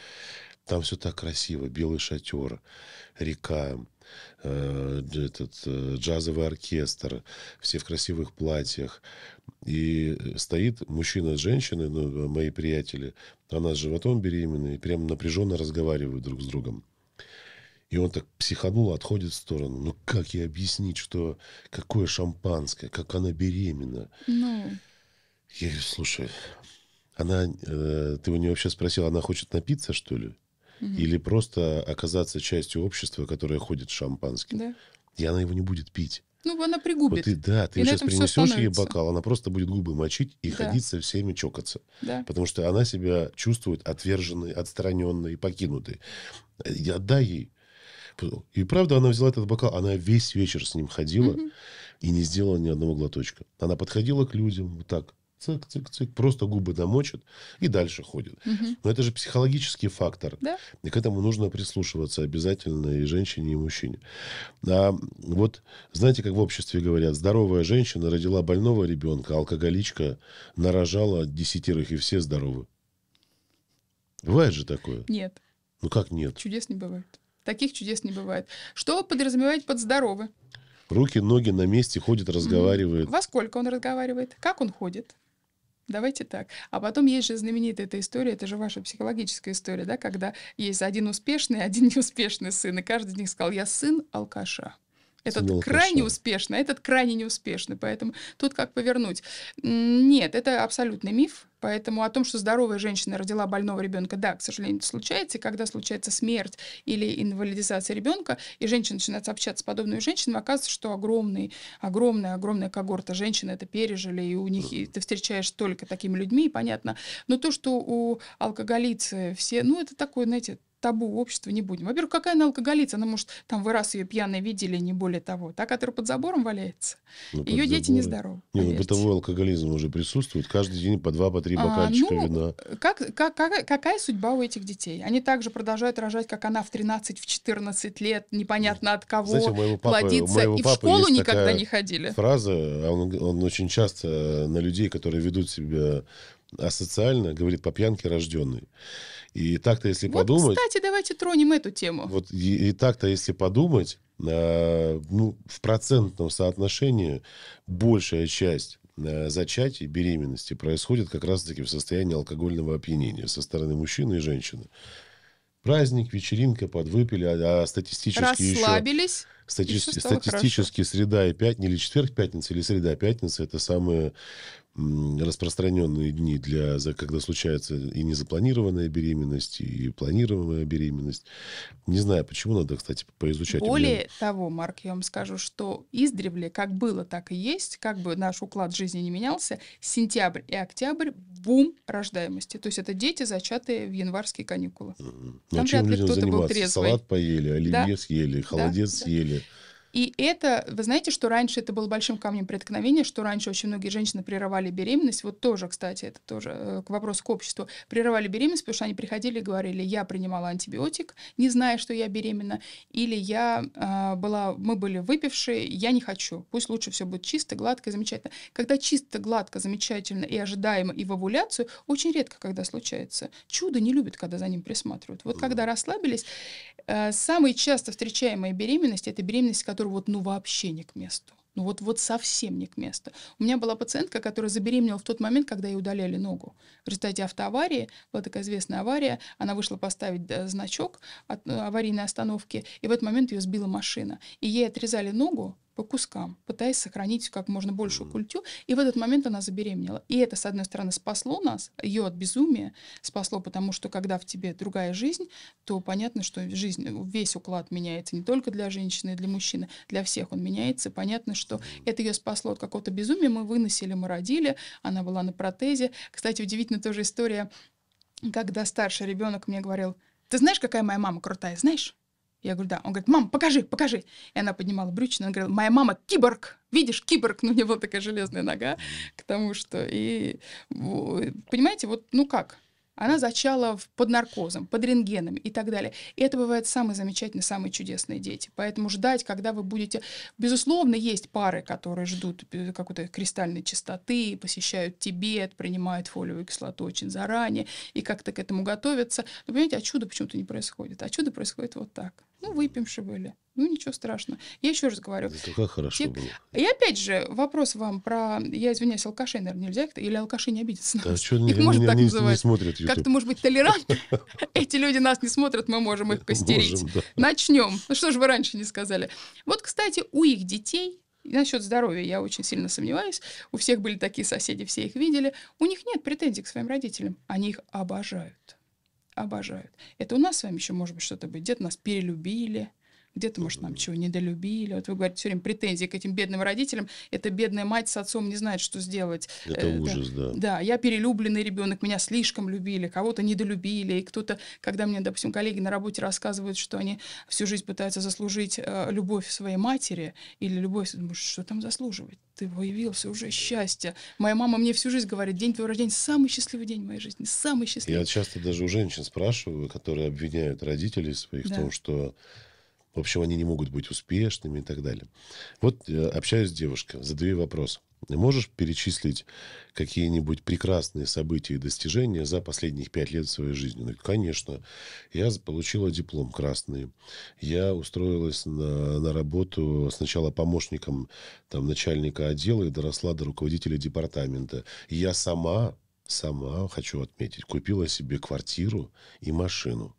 там все так красиво, белый шатер, река, э, этот э, джазовый оркестр, все в красивых платьях. И стоит мужчина с женщиной, ну, э, мои приятели, она с животом беременная, и прям напряженно разговаривают друг с другом. И он так психанул, отходит в сторону. Ну как ей объяснить, что какое шампанское, как она беременна? Ну. Я говорю, слушай, она, э, ты у нее вообще спросил, она хочет напиться, что ли? или просто оказаться частью общества, которое ходит с шампанским. Да. И она его не будет пить. Ну, она пригубит. Вот ты, да, ты и сейчас принесешь ей бокал, она просто будет губы мочить и да. ходить со всеми чокаться. Да. Потому что она себя чувствует отверженной, отстраненной, покинутой. И отдай ей. И правда, она взяла этот бокал, она весь вечер с ним ходила угу. и не сделала ни одного глоточка. Она подходила к людям вот так, цик-цик-цик, просто губы намочат и дальше ходит. Угу. Но это же психологический фактор. Да? И к этому нужно прислушиваться обязательно и женщине, и мужчине. А вот знаете, как в обществе говорят, здоровая женщина родила больного ребенка, а алкоголичка нарожала десятерых, и все здоровы. Бывает же такое? Нет. Ну как нет? Чудес не бывает. Таких чудес не бывает. Что подразумевать под здоровы? Руки, ноги на месте, ходит, разговаривает. Во сколько он разговаривает? Как он ходит? Давайте так. А потом есть же знаменитая эта история, это же ваша психологическая история, да, когда есть один успешный, один неуспешный сын, и каждый из них сказал, я сын алкаша. Этот Дело крайне хорошо. успешно, а этот крайне неуспешно. Поэтому тут как повернуть. Нет, это абсолютный миф. Поэтому о том, что здоровая женщина родила больного ребенка, да, к сожалению, это случается. И когда случается смерть или инвалидизация ребенка, и женщина начинает общаться с подобной женщиной, оказывается, что огромный, огромная, огромная когорта женщин это пережили, и у них и ты встречаешь только такими людьми, понятно. Но то, что у алкоголицы все, ну, это такое, знаете, табу общества не будем. Во-первых, какая она алкоголица? Она, может, там вы раз ее пьяной видели, не более того. Та, которая под забором валяется, ну, ее дети забором. нездоровы. Не, ну, бытовой алкоголизм уже присутствует. Каждый день по два, по три а, бокальчика а, ну, вина. Как, как, как, какая судьба у этих детей? Они также продолжают рожать, как она в 13, в 14 лет, непонятно от кого, Знаете, у моего папы, плодиться. У моего и в школу никогда не ходили. фраза, он, он очень часто на людей, которые ведут себя асоциально, говорит, по пьянке рожденный. И так-то, если вот, подумать... кстати, давайте тронем эту тему. Вот и, и так-то, если подумать, э, ну, в процентном соотношении большая часть э, зачатий беременности происходит как раз-таки в состоянии алкогольного опьянения со стороны мужчины и женщины. Праздник, вечеринка, подвыпили, а, а статистически Расслабились. Еще, стати- статистически хорошо. среда и пятница, или четверг, пятница, или среда, пятница – это самые распространенные дни, для, когда случается и незапланированная беременность, и планированная беременность. Не знаю, почему надо, кстати, поизучать. Более меня... того, Марк, я вам скажу, что издревле, как было, так и есть, как бы наш уклад жизни не менялся, сентябрь и октябрь – бум рождаемости. То есть это дети, зачатые в январские каникулы. Mm-hmm. Там ну, чем людям заниматься? Был трезвый. Салат поели, оливье да? съели, холодец да, съели. Да. И это, вы знаете, что раньше это было большим камнем преткновения, что раньше очень многие женщины прерывали беременность, вот тоже, кстати, это тоже э, к вопросу к обществу, прерывали беременность, потому что они приходили и говорили, я принимала антибиотик, не зная, что я беременна, или я э, была, мы были выпившие, я не хочу, пусть лучше все будет чисто, гладко и замечательно. Когда чисто, гладко, замечательно и ожидаемо и в овуляцию, очень редко когда случается. Чудо не любит, когда за ним присматривают. Вот ну когда расслабились, э, самые часто встречаемые беременности, это беременность, которая который вот ну вообще не к месту. Ну вот, вот совсем не к месту. У меня была пациентка, которая забеременела в тот момент, когда ей удаляли ногу. В результате автоаварии, была такая известная авария, она вышла поставить э, значок от э, аварийной остановки, и в этот момент ее сбила машина. И ей отрезали ногу, по кускам, пытаясь сохранить как можно большую культю. И в этот момент она забеременела. И это, с одной стороны, спасло нас, ее от безумия спасло, потому что когда в тебе другая жизнь, то понятно, что жизнь, весь уклад меняется не только для женщины, для мужчины, для всех он меняется. Понятно, что это ее спасло от какого-то безумия. Мы выносили, мы родили, она была на протезе. Кстати, удивительная тоже история, когда старший ребенок мне говорил, ты знаешь, какая моя мама крутая, знаешь? Я говорю, да. Он говорит, мам, покажи, покажи. И она поднимала брючину, она говорила, моя мама киборг, видишь, киборг. Ну, у нее была такая железная нога к тому, что... И, понимаете, вот, ну как? Она зачала под наркозом, под рентгенами и так далее. И это бывает самые замечательные, самые чудесные дети. Поэтому ждать, когда вы будете... Безусловно, есть пары, которые ждут э, какой-то кристальной чистоты, посещают Тибет, принимают фолиевую кислоту очень заранее и как-то к этому готовятся. Но, понимаете, а чудо почему-то не происходит. А чудо происходит вот так. Ну, выпьемши были. Ну, ничего страшного. Я еще раз говорю. Это как хорошо Тек... было. И опять же, вопрос вам про... Я извиняюсь, алкашей, наверное, нельзя. Или алкаши не обидятся на да, нас. Что, их не, можно не, так не, называть. Не смотрят YouTube. Как-то, может быть, толерантно. Эти люди нас не смотрят, мы можем их костерить. Можем, да. Начнем. Ну, что же вы раньше не сказали? Вот, кстати, у их детей Насчет здоровья я очень сильно сомневаюсь. У всех были такие соседи, все их видели. У них нет претензий к своим родителям. Они их обожают обожают. Это у нас с вами еще может быть что-то быть. где нас перелюбили, где-то, может, нам чего недолюбили. Вот вы говорите все время претензии к этим бедным родителям. это бедная мать с отцом не знает, что сделать. Это э, ужас, да. да. я перелюбленный ребенок, меня слишком любили, кого-то недолюбили. И кто-то, когда мне, допустим, коллеги на работе рассказывают, что они всю жизнь пытаются заслужить э, любовь своей матери или любовь, думаешь, что там заслуживать? Ты появился уже счастье. Моя мама мне всю жизнь говорит, день твоего рождения самый счастливый день в моей жизни, самый счастливый. Я часто даже у женщин спрашиваю, которые обвиняют родителей своих да. в том, что в общем, они не могут быть успешными и так далее. Вот э, общаюсь с девушкой, задаю вопрос. Можешь перечислить какие-нибудь прекрасные события и достижения за последние пять лет своей жизни? Ну, конечно. Я получила диплом красный. Я устроилась на, на работу сначала помощником там, начальника отдела и доросла до руководителя департамента. Я сама, сама, хочу отметить, купила себе квартиру и машину.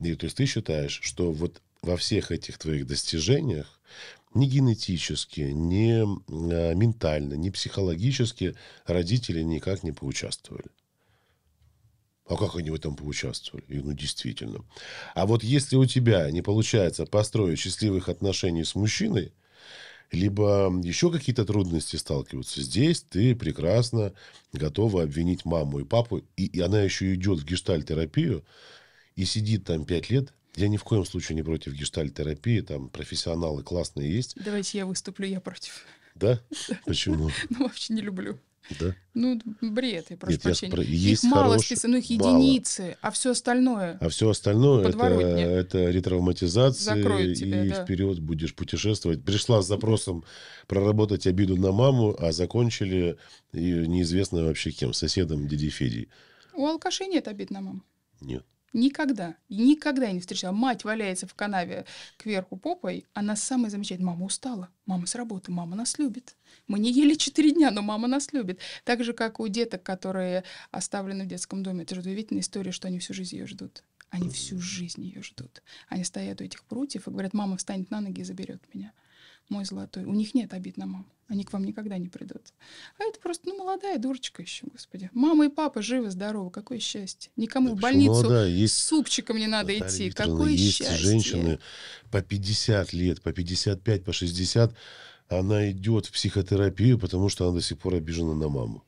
И, то есть ты считаешь, что вот во всех этих твоих достижениях ни генетически, ни а, ментально, ни психологически родители никак не поучаствовали. А как они в этом поучаствовали? И, ну, действительно. А вот если у тебя не получается построить счастливых отношений с мужчиной, либо еще какие-то трудности сталкиваются. Здесь ты прекрасно готова обвинить маму и папу, и, и она еще идет в гештальтерапию и сидит там пять лет я ни в коем случае не против гештальт там профессионалы классные есть. Давайте я выступлю, я против. Да? Почему? Ну, вообще не люблю. Да? Ну, бред, я прошу прощения. их мало списано, ну их единицы, а все остальное. А все остальное это, это ретравматизация. и вперед будешь путешествовать. Пришла с запросом проработать обиду на маму, а закончили и неизвестно вообще кем, соседом Диди Федей. У алкашей нет обид на маму? Нет. Никогда, никогда не встречала. Мать валяется в канаве кверху попой, она самая замечательная. Мама устала, мама с работы, мама нас любит. Мы не ели четыре дня, но мама нас любит. Так же, как у деток, которые оставлены в детском доме. Это же удивительная история, что они всю жизнь ее ждут. Они всю жизнь ее ждут. Они стоят у этих прутьев и говорят, мама встанет на ноги и заберет меня. Мой золотой. У них нет обид на маму. Они к вам никогда не придут. А это просто, ну, молодая дурочка еще, господи. Мама и папа живы, здоровы, какое счастье. Никому так в больницу молодая, ну есть... с супчиком не надо Наталья идти, Викторовна, какое есть счастье. женщины по 50 лет, по 55, по 60, она идет в психотерапию, потому что она до сих пор обижена на маму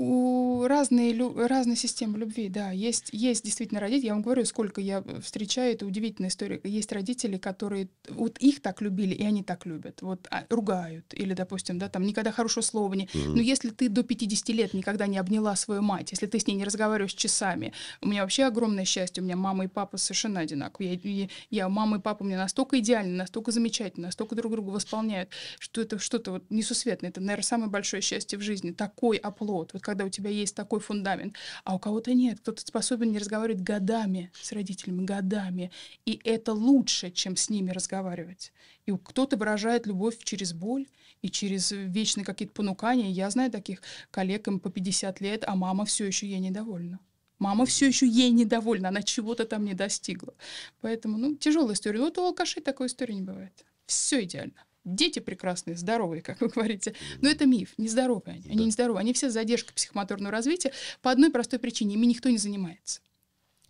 у разные, лю, разные системы любви, да. Есть, есть действительно родители, я вам говорю, сколько я встречаю, это удивительная история. Есть родители, которые вот их так любили, и они так любят. Вот а, ругают, или, допустим, да, там никогда хорошего слова не... Угу. Но если ты до 50 лет никогда не обняла свою мать, если ты с ней не разговариваешь часами, у меня вообще огромное счастье, у меня мама и папа совершенно одинаковые. Я, я, я мама и папа у меня настолько идеальны, настолько замечательны, настолько друг друга восполняют, что это что-то вот несусветное. Это, наверное, самое большое счастье в жизни. Такой оплот. Вот когда у тебя есть такой фундамент, а у кого-то нет. Кто-то способен не разговаривать годами с родителями, годами. И это лучше, чем с ними разговаривать. И кто-то выражает любовь через боль и через вечные какие-то понукания. Я знаю таких коллег, им по 50 лет, а мама все еще ей недовольна. Мама все еще ей недовольна, она чего-то там не достигла. Поэтому, ну, тяжелая история. Ну, вот у алкашей такой истории не бывает. Все идеально дети прекрасные, здоровые, как вы говорите. Но это миф, нездоровые они. Они да. нездоровые. Они все с задержкой психомоторного развития по одной простой причине. Ими никто не занимается.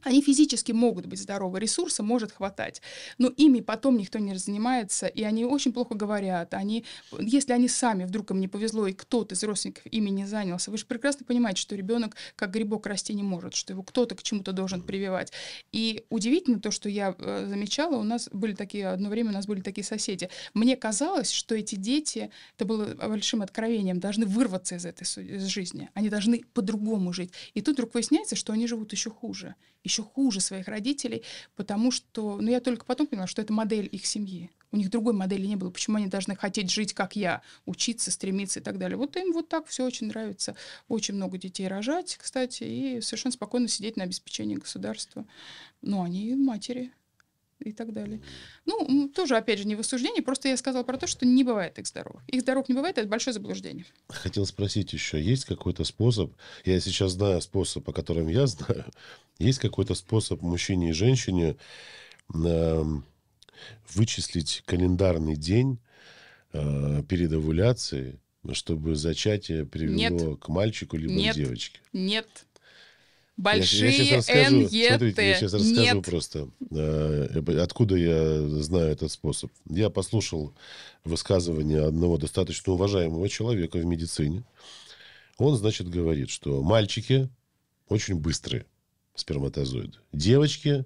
Они физически могут быть здоровы, ресурса может хватать, но ими потом никто не занимается, и они очень плохо говорят. Они, если они сами вдруг им не повезло, и кто-то из родственников ими не занялся, вы же прекрасно понимаете, что ребенок как грибок расти не может, что его кто-то к чему-то должен прививать. И удивительно то, что я э, замечала, у нас были такие, одно время у нас были такие соседи. Мне казалось, что эти дети, это было большим откровением, должны вырваться из этой из жизни, они должны по-другому жить. И тут вдруг выясняется, что они живут еще хуже, еще хуже своих родителей, потому что, ну, я только потом поняла, что это модель их семьи. У них другой модели не было. Почему они должны хотеть жить, как я, учиться, стремиться и так далее? Вот им вот так все очень нравится. Очень много детей рожать, кстати, и совершенно спокойно сидеть на обеспечении государства. Но они матери и так далее. Ну, тоже, опять же, не в осуждении, просто я сказала про то, что не бывает их здоровых. Их здоровых не бывает, это большое заблуждение. Хотел спросить еще, есть какой-то способ, я сейчас знаю способ, о котором я знаю, есть какой-то способ мужчине и женщине э, вычислить календарный день э, перед овуляцией, чтобы зачатие привело Нет. к мальчику либо Нет. к девочке? Нет. Большие я, НЕТ. я сейчас расскажу Нет. просто, э, откуда я знаю этот способ. Я послушал высказывание одного достаточно уважаемого человека в медицине. Он, значит, говорит, что мальчики очень быстрые сперматозоиды. Девочки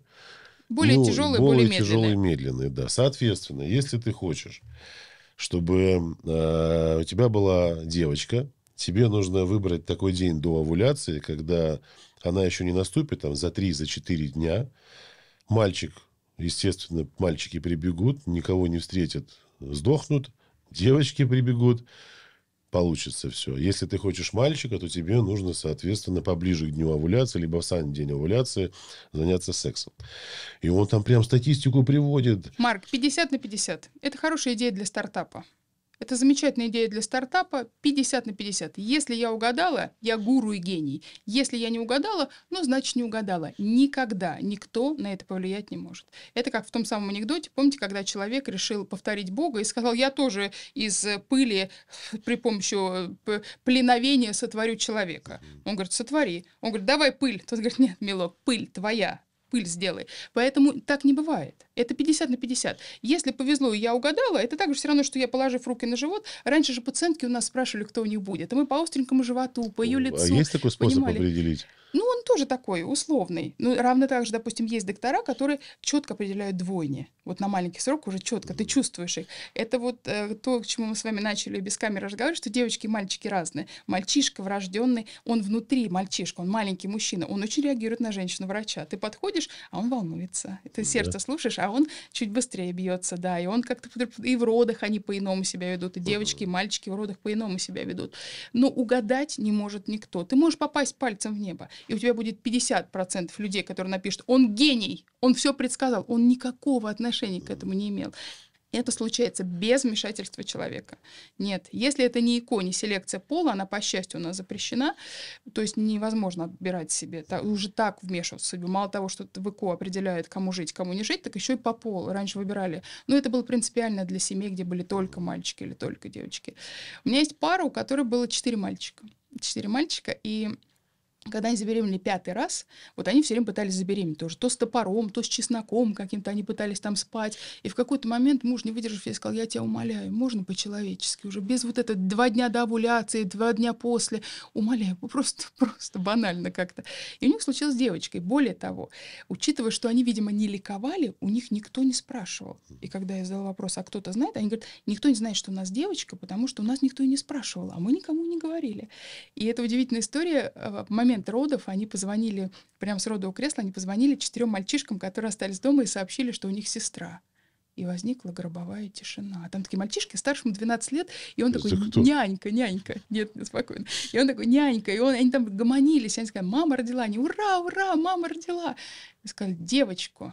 более ну, тяжелые, более, более медленные. медленные, да. Соответственно, если ты хочешь, чтобы э, у тебя была девочка, тебе нужно выбрать такой день до овуляции, когда она еще не наступит там за 3-4 за дня. Мальчик, естественно, мальчики прибегут, никого не встретят, сдохнут, девочки прибегут, получится все. Если ты хочешь мальчика, то тебе нужно, соответственно, поближе к дню овуляции, либо в сам день овуляции заняться сексом. И он там прям статистику приводит. Марк, 50 на 50. Это хорошая идея для стартапа. Это замечательная идея для стартапа. 50 на 50. Если я угадала, я гуру и гений. Если я не угадала, ну, значит, не угадала. Никогда никто на это повлиять не может. Это как в том самом анекдоте. Помните, когда человек решил повторить Бога и сказал, я тоже из э, пыли э, при помощи э, пленовения сотворю человека. Он говорит, сотвори. Он говорит, давай пыль. Тот говорит, нет, милок, пыль твоя. Пыль сделай. Поэтому так не бывает. Это 50 на 50. Если повезло, и я угадала, это также все равно, что я, положив руки на живот, раньше же пациентки у нас спрашивали, кто у них будет. А мы по остренькому животу, по ее а лицу. А есть такой способ понимали. определить? Ну, он тоже такой, условный. Ну, равно так же, допустим, есть доктора, которые четко определяют двойни. Вот на маленький срок уже четко, ты чувствуешь их. Это вот э, то, к чему мы с вами начали без камеры разговаривать, что девочки и мальчики разные. Мальчишка врожденный, он внутри мальчишка, он маленький мужчина, он очень реагирует на женщину-врача. Ты подходишь, а он волнуется. Ты да. сердце слушаешь, а он чуть быстрее бьется, да, и он как-то и в родах они по-иному себя ведут, и девочки, и мальчики в родах по-иному себя ведут. Но угадать не может никто. Ты можешь попасть пальцем в небо, и у тебя будет 50% людей, которые напишут, он гений, он все предсказал, он никакого отношения к этому не имел. Это случается без вмешательства человека. Нет, если это не ИКО, не селекция пола, она, по счастью, у нас запрещена, то есть невозможно отбирать себе, так, уже так вмешиваться в судьбу. Мало того, что в ИКО определяет, кому жить, кому не жить, так еще и по полу. Раньше выбирали. Но это было принципиально для семей, где были только мальчики или только девочки. У меня есть пара, у которой было четыре мальчика. Четыре мальчика, и когда они забеременели пятый раз, вот они все время пытались забеременеть тоже. То с топором, то с чесноком каким-то, они пытались там спать. И в какой-то момент муж, не выдержав, я сказал, я тебя умоляю, можно по-человечески уже, без вот этого два дня до овуляции, два дня после. Умоляю, ну, просто, просто банально как-то. И у них случилось с девочкой. Более того, учитывая, что они, видимо, не ликовали, у них никто не спрашивал. И когда я задала вопрос, а кто-то знает, они говорят, никто не знает, что у нас девочка, потому что у нас никто и не спрашивал, а мы никому не говорили. И это удивительная история. Э, момент момент родов они позвонили, прямо с родового кресла, они позвонили четырем мальчишкам, которые остались дома и сообщили, что у них сестра. И возникла гробовая тишина. Там такие мальчишки, старшему 12 лет, и он Это такой, кто? нянька, нянька. Нет, спокойно. И он такой, нянька. И он, они там гомонились. Они сказали, мама родила. Они, ура, ура, мама родила. И сказали, девочку.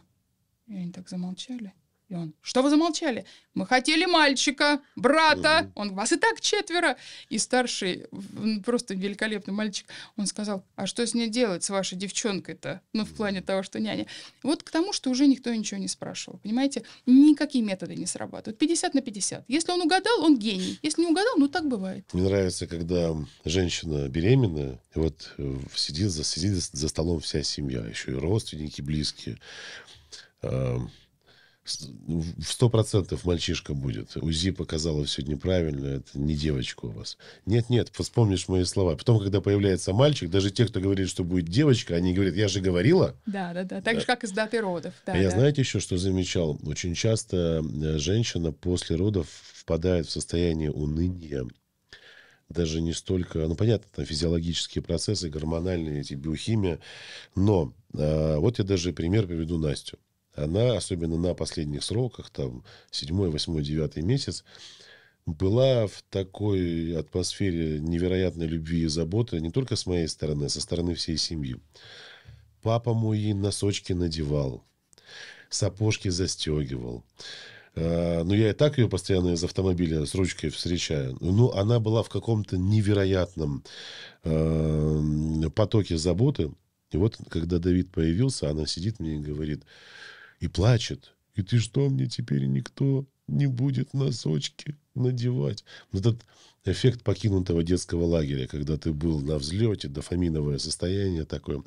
И они так замолчали. И он, что вы замолчали? Мы хотели мальчика, брата. Он, вас и так четверо. И старший, просто великолепный мальчик, он сказал, а что с ней делать, с вашей девчонкой-то? Ну, в плане того, что няня. Вот к тому, что уже никто ничего не спрашивал. Понимаете, никакие методы не срабатывают. 50 на 50. Если он угадал, он гений. Если не угадал, ну так бывает. Мне нравится, когда женщина беременная, вот э, сидит, за, сидит за столом вся семья, еще и родственники, близкие в сто процентов мальчишка будет. УЗИ показало все неправильно, это не девочка у вас. Нет, нет, вспомнишь мои слова. Потом, когда появляется мальчик, даже те, кто говорит, что будет девочка, они говорят, я же говорила. Да, да, да. Так да. же, э, как и с даты родов. Да, а да. я знаете еще, что замечал? Очень часто э, женщина после родов впадает в состояние уныния, даже не столько, ну понятно, там физиологические процессы, гормональные эти биохимия, но э, вот я даже пример приведу Настю она, особенно на последних сроках, там, 7, 8, 9 месяц, была в такой атмосфере невероятной любви и заботы не только с моей стороны, а со стороны всей семьи. Папа мой носочки надевал, сапожки застегивал. А, ну, я и так ее постоянно из автомобиля с ручкой встречаю. Ну, она была в каком-то невероятном а, потоке заботы. И вот, когда Давид появился, она сидит мне и говорит, и плачет. И ты что, мне теперь никто не будет носочки надевать? Вот этот эффект покинутого детского лагеря, когда ты был на взлете, дофаминовое состояние такое,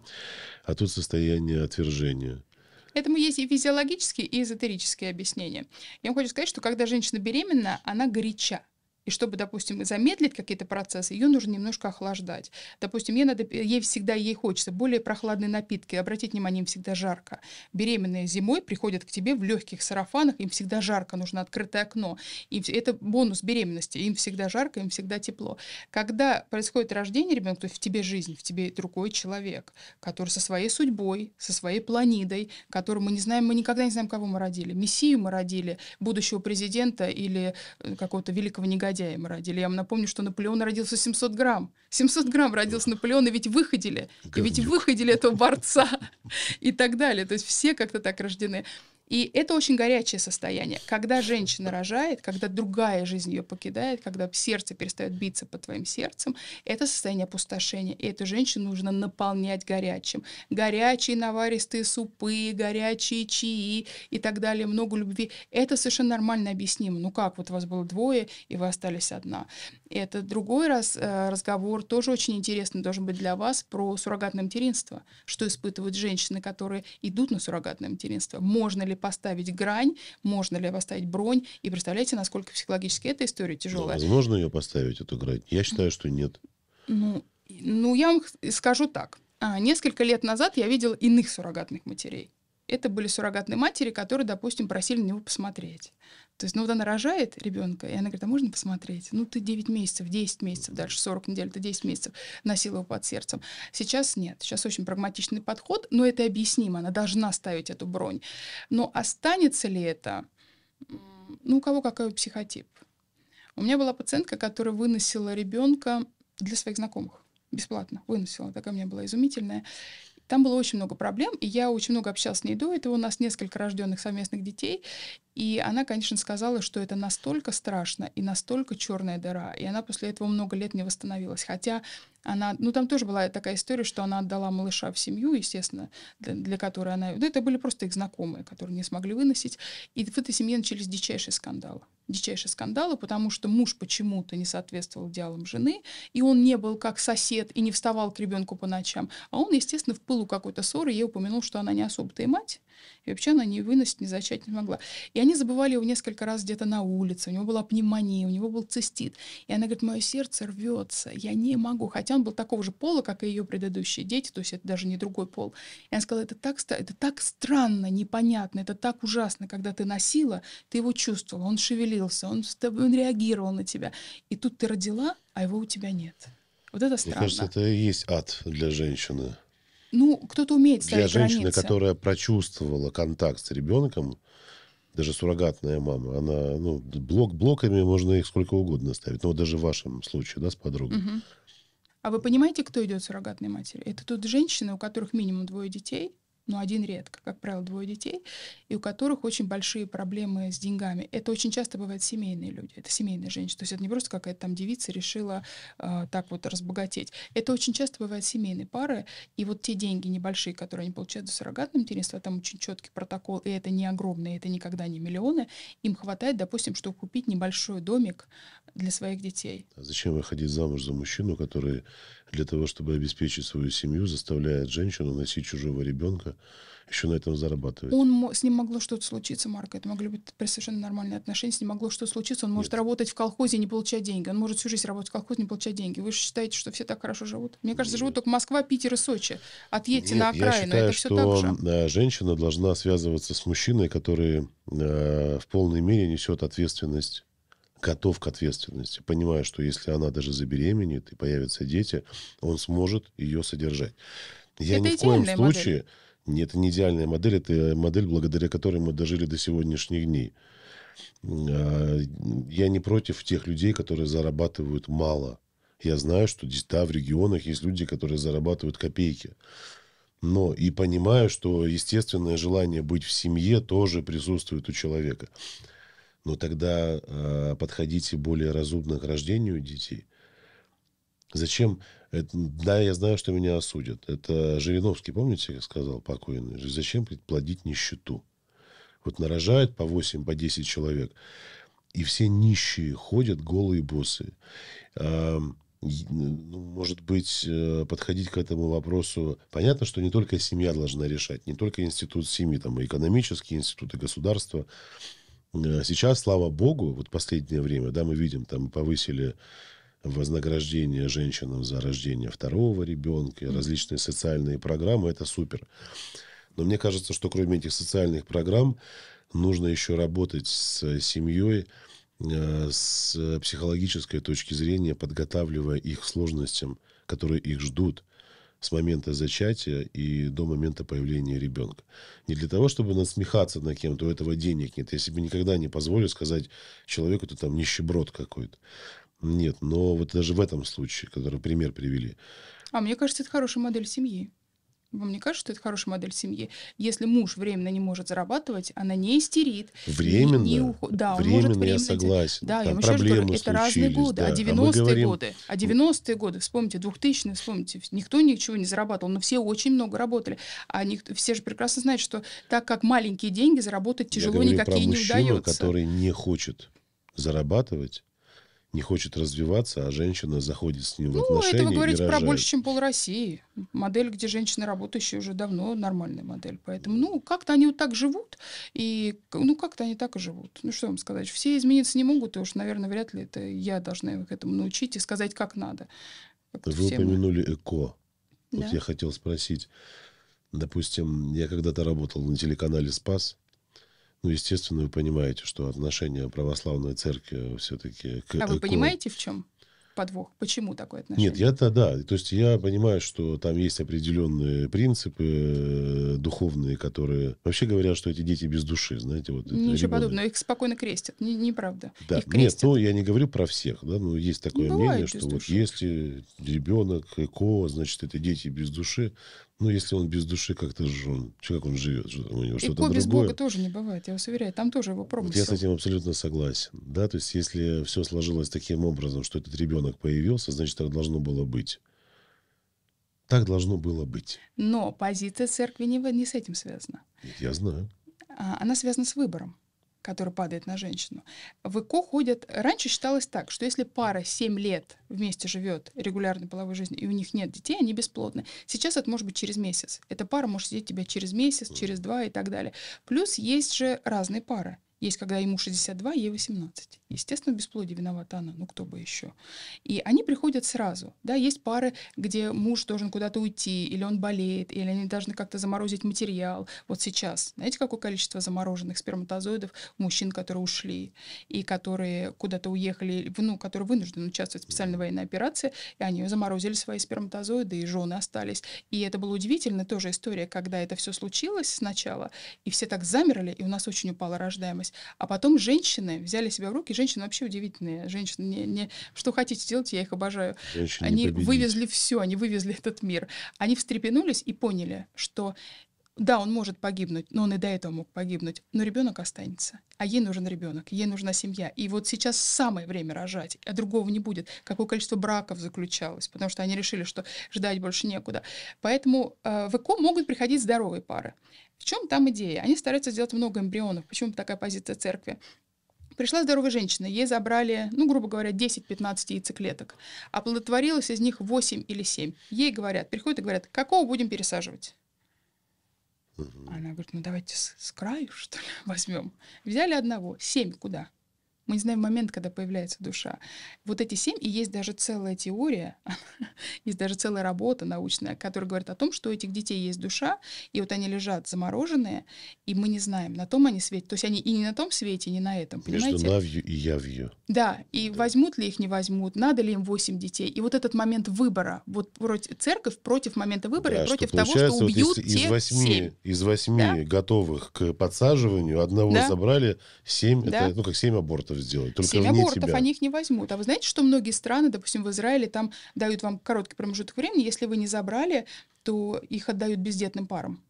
а тут состояние отвержения. Этому есть и физиологические, и эзотерические объяснения. Я вам хочу сказать, что когда женщина беременна, она горяча. И чтобы, допустим, замедлить какие-то процессы, ее нужно немножко охлаждать. Допустим, ей, надо, ей всегда ей хочется более прохладные напитки. Обратите внимание, им всегда жарко. Беременные зимой приходят к тебе в легких сарафанах, им всегда жарко, нужно открытое окно. И это бонус беременности. Им всегда жарко, им всегда тепло. Когда происходит рождение ребенка, то в тебе жизнь, в тебе другой человек, который со своей судьбой, со своей планидой, которую мы не знаем, мы никогда не знаем, кого мы родили. Мессию мы родили, будущего президента или э, какого-то великого негодяя им родили. Я вам напомню, что Наполеон родился 700 грамм. 700 грамм родился Наполеон, и ведь выходили. И ведь выходили этого борца. И так далее. То есть все как-то так рождены. И это очень горячее состояние. Когда женщина рожает, когда другая жизнь ее покидает, когда сердце перестает биться под твоим сердцем, это состояние опустошения. И эту женщину нужно наполнять горячим. Горячие наваристые супы, горячие чаи и так далее, много любви. Это совершенно нормально объяснимо. Ну как, вот вас было двое, и вы остались одна. И Это другой раз э, разговор, тоже очень интересный должен быть для вас, про суррогатное материнство. Что испытывают женщины, которые идут на суррогатное материнство. Можно ли ли поставить грань, можно ли поставить бронь. И представляете, насколько психологически эта история тяжелая. Ну, возможно ее поставить, эту грань? Я считаю, что нет. Ну, ну я вам скажу так. А, несколько лет назад я видела иных суррогатных матерей это были суррогатные матери, которые, допустим, просили на него посмотреть. То есть, ну вот она рожает ребенка, и она говорит, а можно посмотреть? Ну ты 9 месяцев, 10 месяцев, дальше 40 недель, ты 10 месяцев носила его под сердцем. Сейчас нет, сейчас очень прагматичный подход, но это объяснимо, она должна ставить эту бронь. Но останется ли это? Ну у кого какой психотип? У меня была пациентка, которая выносила ребенка для своих знакомых бесплатно выносила. Такая у меня была изумительная. Там было очень много проблем, и я очень много общалась с ней до этого. У нас несколько рожденных совместных детей. И она, конечно, сказала, что это настолько страшно и настолько черная дыра. И она после этого много лет не восстановилась. Хотя она, ну там тоже была такая история, что она отдала малыша в семью, естественно, для, для которой она... Ну это были просто их знакомые, которые не смогли выносить. И в этой семье начались дичайшие скандалы. Дичайшие скандалы, потому что муж почему-то не соответствовал идеалам жены, и он не был как сосед и не вставал к ребенку по ночам. А он, естественно, в пылу какой-то ссоры я упомянул, что она не особо-то и мать, и вообще она не выносить, не зачать не могла. И они забывали его несколько раз где-то на улице, у него была пневмония, у него был цистит. И она говорит, мое сердце рвется, я не могу. Хотя он был такого же пола, как и ее предыдущие дети, то есть это даже не другой пол. И она сказала, это так, это так странно, непонятно, это так ужасно, когда ты носила, ты его чувствовала, он шевелился, он, он реагировал на тебя. И тут ты родила, а его у тебя нет. Вот это странно. Мне кажется, это и есть ад для женщины. Ну, кто-то умеет ставить Для женщины, границы. которая прочувствовала контакт с ребенком, даже суррогатная мама, она, ну, блок, блоками можно их сколько угодно ставить. Ну, вот даже в вашем случае, да, с подругой. Угу. А вы понимаете, кто идет суррогатной матери? Это тут женщины, у которых минимум двое детей, но один редко, как правило, двое детей, и у которых очень большие проблемы с деньгами. Это очень часто бывают семейные люди, это семейные женщины. То есть это не просто какая-то там девица решила э, так вот разбогатеть. Это очень часто бывают семейные пары, и вот те деньги небольшие, которые они получают за суррогатное материнство, там очень четкий протокол, и это не огромные, это никогда не миллионы, им хватает, допустим, чтобы купить небольшой домик для своих детей. А зачем выходить замуж за мужчину, который для того, чтобы обеспечить свою семью, заставляет женщину носить чужого ребенка, еще на этом зарабатывать. Он, с ним могло что-то случиться, Марк. Это могли быть совершенно нормальные отношения. С ним могло что-то случиться. Он Нет. может работать в колхозе и не получать деньги. Он может всю жизнь работать в колхозе и не получать деньги. Вы же считаете, что все так хорошо живут? Мне кажется, Нет. живут только Москва, Питер и Сочи. Отъедьте Нет, на окраину. Я считаю, это все что так же. Э, женщина должна связываться с мужчиной, который э, в полной мере несет ответственность готов к ответственности, понимая, что если она даже забеременеет и появятся дети, он сможет ее содержать. Я это ни в коем случае... Модель. Нет, это не идеальная модель, это модель, благодаря которой мы дожили до сегодняшних дней. А, я не против тех людей, которые зарабатывают мало. Я знаю, что да, в регионах есть люди, которые зарабатывают копейки. Но и понимаю, что естественное желание быть в семье тоже присутствует у человека но тогда э, подходите более разумно к рождению детей. Зачем? Это, да, я знаю, что меня осудят. Это Жириновский, помните, сказал покойный, зачем плодить нищету? Вот нарожают по 8, по 10 человек, и все нищие ходят, голые боссы. Э, ну, может быть, э, подходить к этому вопросу. Понятно, что не только семья должна решать, не только институт семьи, там и экономические институты государства, Э, сейчас, слава богу, вот последнее время, да, мы видим, там повысили вознаграждение женщинам за рождение второго ребенка, различные социальные программы, это супер. Но мне кажется, что кроме этих социальных программ нужно еще работать с семьей э, с психологической точки зрения, подготавливая их к сложностям, которые их ждут с момента зачатия и до момента появления ребенка. Не для того, чтобы насмехаться над кем-то, у этого денег нет. Я себе никогда не позволю сказать человеку, ты там нищеброд какой-то. Нет, но вот даже в этом случае, который пример привели. А мне кажется, это хорошая модель семьи. Вам не кажется, что это хорошая модель семьи? Если муж временно не может зарабатывать, она не истерит. Временно? И, и уход... Да, временно, может временно. я согласен. Да, Там я проблемы это разные годы. А да. А 90-е а говорим... годы, а 90-е годы, вспомните, 2000-е, вспомните, никто ничего не зарабатывал, но все очень много работали. А они все же прекрасно знают, что так как маленькие деньги заработать тяжело, я говорю никакие про мужчину, не удается. который не хочет зарабатывать, не хочет развиваться, а женщина заходит с ним ну, в отношения это вы говорите и рожает. про больше, чем пол России. Модель, где женщины работающие уже давно нормальная модель. Поэтому, ну, как-то они вот так живут, и, ну, как-то они так и живут. Ну, что вам сказать, все измениться не могут, и уж, наверное, вряд ли это я должна их этому научить и сказать, как надо. Как вы всем... упомянули ЭКО. Да? Вот я хотел спросить. Допустим, я когда-то работал на телеканале «Спас», ну, естественно, вы понимаете, что отношение православной церкви все-таки к... А вы понимаете, в чем подвох? Почему такое отношение? Нет, я-то да. То есть я понимаю, что там есть определенные принципы э, духовные, которые... Вообще говорят, что эти дети без души, знаете, вот... Ничего ребенок. подобного, их спокойно крестят, не, неправда. Да, их крестят. нет, ну я не говорю про всех, да, но есть такое ну, мнение, что вот если ребенок ЭКО, значит, это дети без души. Ну, если он без души как-то жжен, как он живет, у него что-то другое. без Бога тоже не бывает, я вас уверяю, там тоже его промысел. Вот я с этим абсолютно согласен, да, то есть если все сложилось таким образом, что этот ребенок появился, значит, так должно было быть. Так должно было быть. Но позиция церкви не, не с этим связана. я знаю. А, она связана с выбором который падает на женщину. В ЭКО ходят... Раньше считалось так, что если пара 7 лет вместе живет регулярной половой жизнью, и у них нет детей, они бесплодны. Сейчас это может быть через месяц. Эта пара может сидеть тебя через месяц, через два и так далее. Плюс есть же разные пары. Есть, когда ему 62, ей 18. Естественно, бесплодие виновата она, ну кто бы еще. И они приходят сразу. Да, есть пары, где муж должен куда-то уйти, или он болеет, или они должны как-то заморозить материал. Вот сейчас, знаете, какое количество замороженных сперматозоидов мужчин, которые ушли, и которые куда-то уехали, ну, которые вынуждены участвовать в специальной военной операции, и они заморозили свои сперматозоиды, и жены остались. И это было удивительно, тоже история, когда это все случилось сначала, и все так замерли, и у нас очень упала рождаемость. А потом женщины взяли себя в руки. Женщины вообще удивительные. Женщины, не, не, что хотите делать, я их обожаю. Женщины они вывезли все, они вывезли этот мир. Они встрепенулись и поняли, что да, он может погибнуть, но он и до этого мог погибнуть, но ребенок останется. А ей нужен ребенок, ей нужна семья. И вот сейчас самое время рожать, а другого не будет. Какое количество браков заключалось, потому что они решили, что ждать больше некуда. Поэтому э, в ЭКО могут приходить здоровые пары. В чем там идея? Они стараются сделать много эмбрионов. Почему такая позиция церкви? Пришла здоровая женщина, ей забрали, ну, грубо говоря, 10-15 яйцеклеток. Оплодотворилось из них 8 или 7. Ей говорят, приходят и говорят, какого будем пересаживать? Она говорит, ну давайте с, с краю, что ли, возьмем. Взяли одного, семь куда? Мы не знаем момент, когда появляется душа. Вот эти семь, и есть даже целая теория, есть даже целая работа научная, которая говорит о том, что у этих детей есть душа, и вот они лежат замороженные, и мы не знаем, на том они свете. То есть они и не на том свете, и не на этом, понимаете? Между навью и явью. Да, и да. возьмут ли их, не возьмут, надо ли им восемь детей. И вот этот момент выбора, вот против, церковь против момента выбора да, и против что того, что убьют вот из, те из восьми, 7. Из восьми да? готовых к подсаживанию одного да? забрали, семь, да? это, ну как семь абортов что сделать. Только 7 абортов тебя. они их не возьмут. А вы знаете, что многие страны, допустим, в Израиле, там дают вам короткий промежуток времени, если вы не забрали, то их отдают бездетным парам.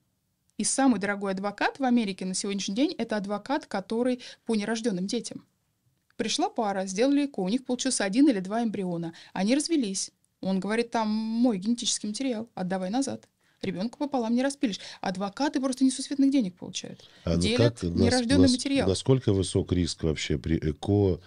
И самый дорогой адвокат в Америке на сегодняшний день – это адвокат, который по нерожденным детям. Пришла пара, сделали ЭКО, у них получился один или два эмбриона. Они развелись. Он говорит, там мой генетический материал, отдавай назад ребенка пополам не распилишь. Адвокаты просто несусветных денег получают. А, ну Делят как, нерожденный нас, материал. Насколько высок риск вообще при ЭКО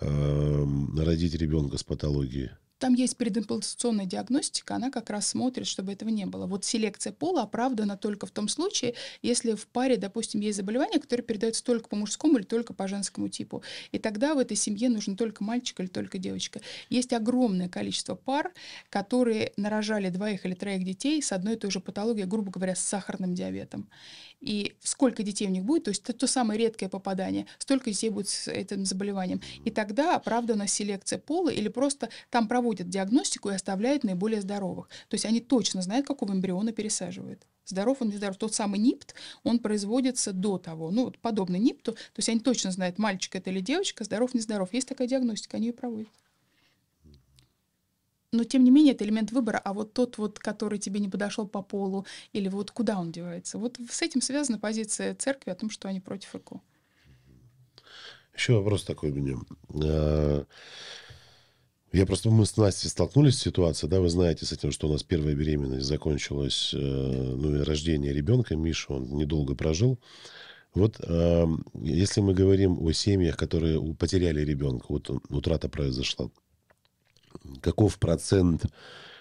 э, родить ребенка с патологией? Там есть предимплантационная диагностика, она как раз смотрит, чтобы этого не было. Вот селекция пола оправдана только в том случае, если в паре, допустим, есть заболевание, которое передается только по мужскому или только по женскому типу. И тогда в этой семье нужен только мальчик или только девочка. Есть огромное количество пар, которые нарожали двоих или троих детей с одной и той же патологией, грубо говоря, с сахарным диабетом. И сколько детей у них будет, то есть это то самое редкое попадание, столько детей будет с этим заболеванием. И тогда оправдана селекция пола или просто там проводят диагностику и оставляют наиболее здоровых. То есть они точно знают, какого эмбриона пересаживают. Здоров он, здоров, Тот самый НИПТ, он производится до того. Ну, вот подобный НИПТу. То есть они точно знают, мальчик это или девочка, здоров, нездоров. Есть такая диагностика, они ее проводят но тем не менее это элемент выбора, а вот тот вот, который тебе не подошел по полу, или вот куда он девается. Вот с этим связана позиция церкви о том, что они против ЭКО. Еще вопрос такой у меня. А, я просто мы с Настей столкнулись с ситуацией, да, вы знаете с этим, что у нас первая беременность закончилась, э, ну и рождение ребенка, Миша, он недолго прожил. Вот а, если мы говорим о семьях, которые потеряли ребенка, вот утрата произошла, каков процент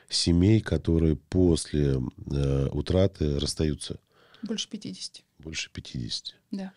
семей, которые после э, утраты расстаются? Больше 50. Больше 50. Да.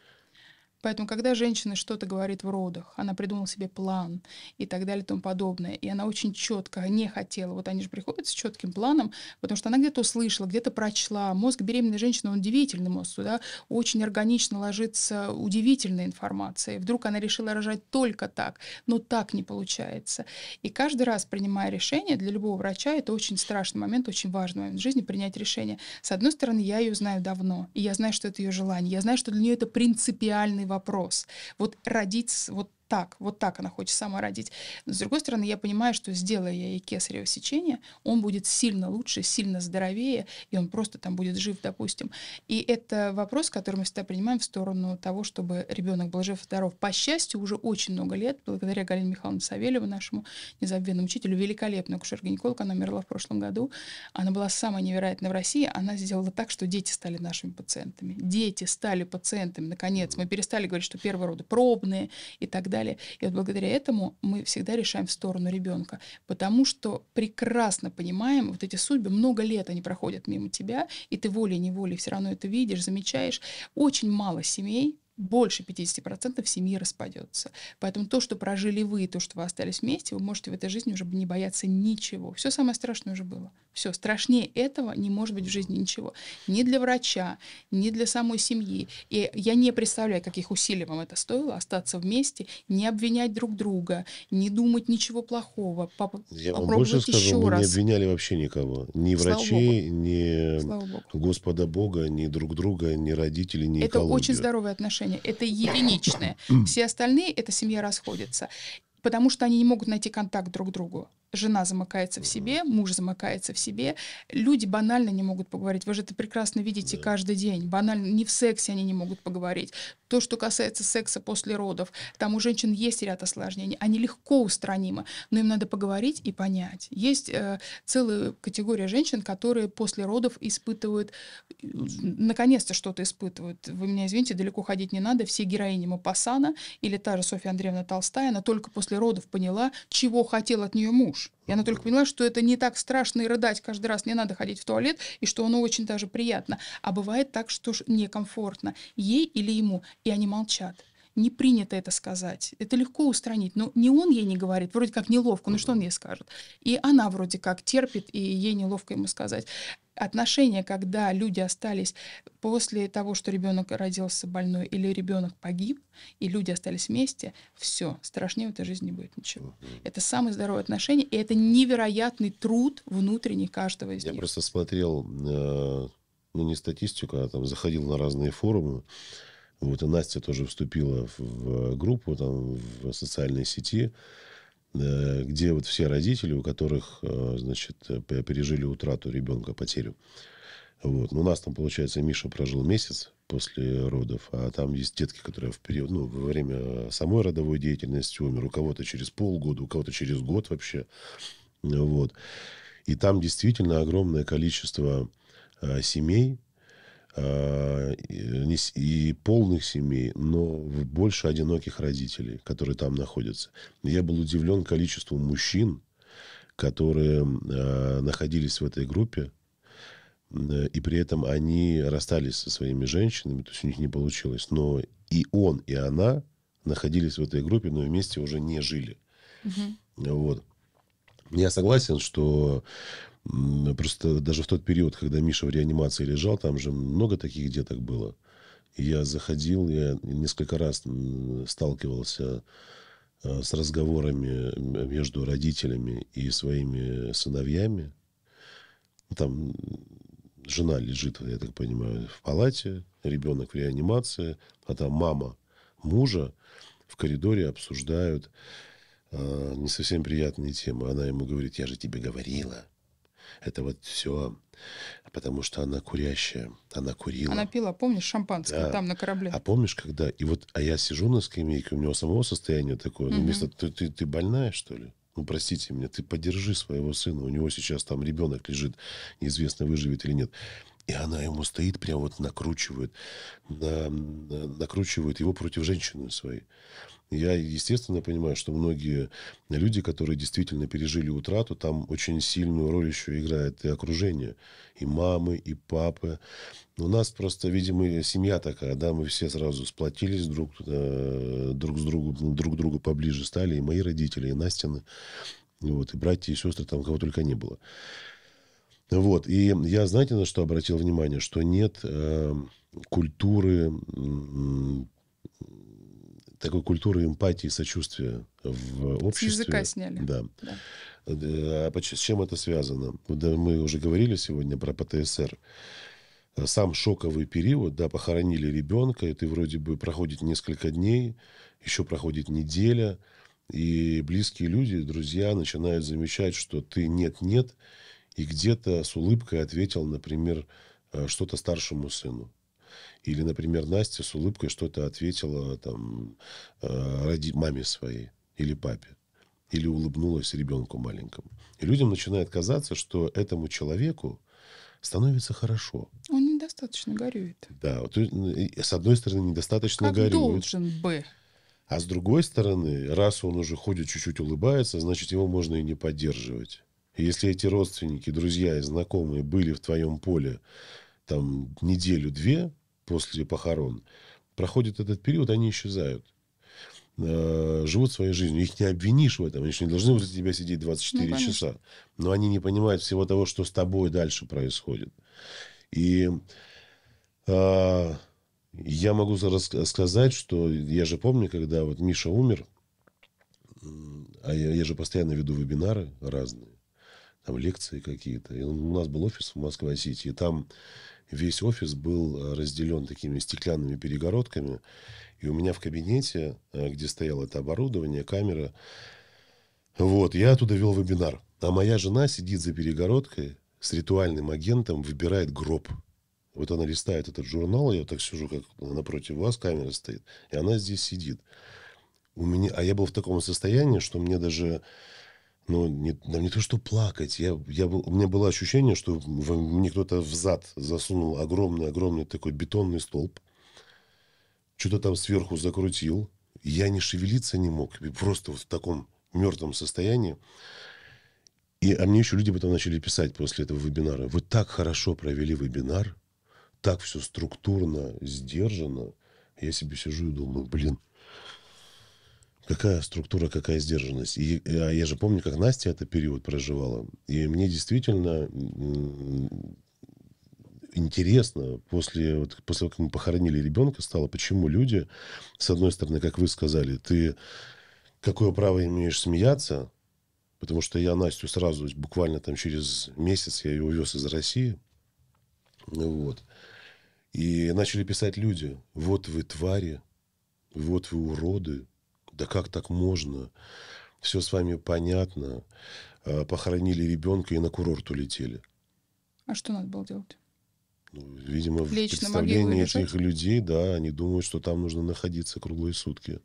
Поэтому, когда женщина что-то говорит в родах, она придумала себе план и так далее и тому подобное, и она очень четко не хотела, вот они же приходят с четким планом, потому что она где-то услышала, где-то прочла. Мозг беременной женщины, он удивительный мозг, туда очень органично ложится удивительная информация. И вдруг она решила рожать только так, но так не получается. И каждый раз, принимая решение, для любого врача это очень страшный момент, очень важный момент в жизни принять решение. С одной стороны, я ее знаю давно, и я знаю, что это ее желание, я знаю, что для нее это принципиальный вопрос. Вот родить, вот так, вот так она хочет сама родить. Но, с другой стороны, я понимаю, что сделая я ей кесарево сечение, он будет сильно лучше, сильно здоровее, и он просто там будет жив, допустим. И это вопрос, который мы всегда принимаем в сторону того, чтобы ребенок был жив и здоров. По счастью, уже очень много лет, благодаря Галине Михайловне Савельеву, нашему незабвенному учителю, великолепную кушер гинеколог она умерла в прошлом году, она была самая невероятная в России, она сделала так, что дети стали нашими пациентами. Дети стали пациентами, наконец. Мы перестали говорить, что первые роды пробные и так далее далее. И вот благодаря этому мы всегда решаем в сторону ребенка, потому что прекрасно понимаем вот эти судьбы, много лет они проходят мимо тебя, и ты волей-неволей все равно это видишь, замечаешь. Очень мало семей, больше 50% семьи распадется. Поэтому то, что прожили вы, то, что вы остались вместе, вы можете в этой жизни уже не бояться ничего. Все самое страшное уже было. Все, страшнее этого не может быть в жизни ничего. Ни для врача, ни для самой семьи. И я не представляю, каких усилий вам это стоило остаться вместе, не обвинять друг друга, не думать ничего плохого. Поп- я вам больше скажу, еще мы раз. не обвиняли вообще никого. Ни Слава врачей, Богу. ни Слава Богу. Господа Бога, ни друг друга, ни родителей, ни Это экологию. очень здоровые отношения отношения, это единичные. Все остальные, эта семья расходится, потому что они не могут найти контакт друг к другу жена замыкается в себе, муж замыкается в себе, люди банально не могут поговорить. Вы же это прекрасно видите да. каждый день. Банально не в сексе они не могут поговорить. То, что касается секса после родов, там у женщин есть ряд осложнений, они легко устранимы, но им надо поговорить и понять. Есть э, целая категория женщин, которые после родов испытывают, э, наконец-то что-то испытывают. Вы меня извините, далеко ходить не надо. Все героини Мапасана или та же Софья Андреевна Толстая, она только после родов поняла, чего хотел от нее муж муж. И она только поняла, что это не так страшно и рыдать каждый раз, не надо ходить в туалет, и что оно очень даже приятно. А бывает так, что некомфортно ей или ему, и они молчат не принято это сказать. Это легко устранить. Но не он ей не говорит, вроде как неловко, ну что он ей скажет? И она вроде как терпит, и ей неловко ему сказать. Отношения, когда люди остались после того, что ребенок родился больной или ребенок погиб, и люди остались вместе, все, страшнее в этой жизни не будет ничего. Угу. Это самые здоровые отношения, и это невероятный труд внутренний каждого из Я них. Я просто смотрел, э, ну не статистику, а там заходил на разные форумы, вот, и Настя тоже вступила в э, группу там, в социальной сети, э, где вот все родители, у которых, э, значит, пережили утрату ребенка, потерю. Вот. Но ну, у нас там, получается, Миша прожил месяц после родов, а там есть детки, которые в период, ну, во время самой родовой деятельности умер, у кого-то через полгода, у кого-то через год вообще. Вот. И там действительно огромное количество семей, Э, и полных семей, но больше одиноких родителей, которые там находятся. Я был удивлен количеством мужчин, которые э, находились в этой группе, э, и при этом они расстались со своими женщинами, то есть у них не получилось. Но и он, и она находились в этой группе, но вместе уже не жили. Угу. Вот. Я согласен, что Просто даже в тот период, когда Миша в реанимации лежал, там же много таких деток было. Я заходил, я несколько раз сталкивался э, с разговорами между родителями и своими сыновьями. Ну, там жена лежит, я так понимаю, в палате, ребенок в реанимации, а там мама мужа в коридоре обсуждают э, не совсем приятные темы. Она ему говорит, я же тебе говорила, это вот все потому что она курящая, она курила. Она пила, помнишь, шампанское да. там на корабле. А помнишь, когда... И вот, а я сижу на скамейке, у него самого состояние такое, угу. ну, вместо... Ты, ты, ты больная, что ли? Ну, простите меня, ты подержи своего сына, у него сейчас там ребенок лежит, неизвестно, выживет или нет. И она ему стоит, прям вот накручивает, на, на, накручивает его против женщины своей. Я, естественно, понимаю, что многие люди, которые действительно пережили утрату, там очень сильную роль еще играет и окружение, и мамы, и папы. У нас просто, видимо, семья такая, да, мы все сразу сплотились друг, э, друг с другом, друг к другу поближе стали, и мои родители, и Настины, вот, и братья, и сестры, там кого только не было. Вот, и я, знаете, на что обратил внимание, что нет э, культуры такой культуры эмпатии, сочувствия в обществе. С языка сняли. Да. да. Э, а с чем это связано? Мы уже говорили сегодня про ПТСР. Э, сам шоковый период, да, похоронили ребенка, и ты вроде бы проходит несколько дней, еще проходит неделя, и близкие люди, друзья начинают замечать, что ты нет-нет, и где-то с улыбкой ответил, например, э, что-то старшему сыну. Или, например, Настя с улыбкой что-то ответила там э, роди... маме своей или папе. Или улыбнулась ребенку маленькому. И людям начинает казаться, что этому человеку становится хорошо. Он недостаточно горюет. Да, то, э, с одной стороны, недостаточно как горюет. должен бы. А с другой стороны, раз он уже ходит чуть-чуть улыбается, значит, его можно и не поддерживать. И если эти родственники, друзья и знакомые были в твоем поле там неделю-две, после похорон, проходит этот период, они исчезают э, живут своей жизнью. Их не обвинишь в этом. Они же не должны возле тебя сидеть 24 ну, часа. Но они не понимают всего того, что с тобой дальше происходит. И э, я могу сказать, что я же помню, когда вот Миша умер, а я, я же постоянно веду вебинары разные, там лекции какие-то. И у нас был офис в Москва-Сити, и там весь офис был э, разделен такими стеклянными перегородками. И у меня в кабинете, э, где стояло это оборудование, камера, вот, я оттуда вел вебинар. А моя жена сидит за перегородкой с ритуальным агентом, выбирает гроб. Вот она листает этот журнал, я так сижу, как напротив вас камера стоит, и она здесь сидит. У меня, а я был в таком состоянии, что мне даже ну, не, не то, что плакать. Я, я был, у меня было ощущение, что в, мне кто-то в зад засунул огромный-огромный такой бетонный столб. Что-то там сверху закрутил. Я не шевелиться не мог. Просто вот в таком мертвом состоянии. И, а мне еще люди потом начали писать после этого вебинара. Вы так хорошо провели вебинар, так все структурно, сдержанно. Я себе сижу и думаю, блин, какая структура, какая сдержанность. И я, а я же помню, как Настя этот период проживала. И мне действительно интересно, после, вот, после того, как мы похоронили ребенка, стало, почему люди, с одной стороны, как вы сказали, ты какое право имеешь смеяться, потому что я Настю сразу, буквально там через месяц я ее увез из России, ну вот, и начали писать люди, вот вы твари, вот вы уроды, да как так можно? Все с вами понятно. А, похоронили ребенка и на курорт улетели. А что надо было делать? Ну, видимо, Лично в представлении этих людей, да, они думают, что там нужно находиться круглые сутки.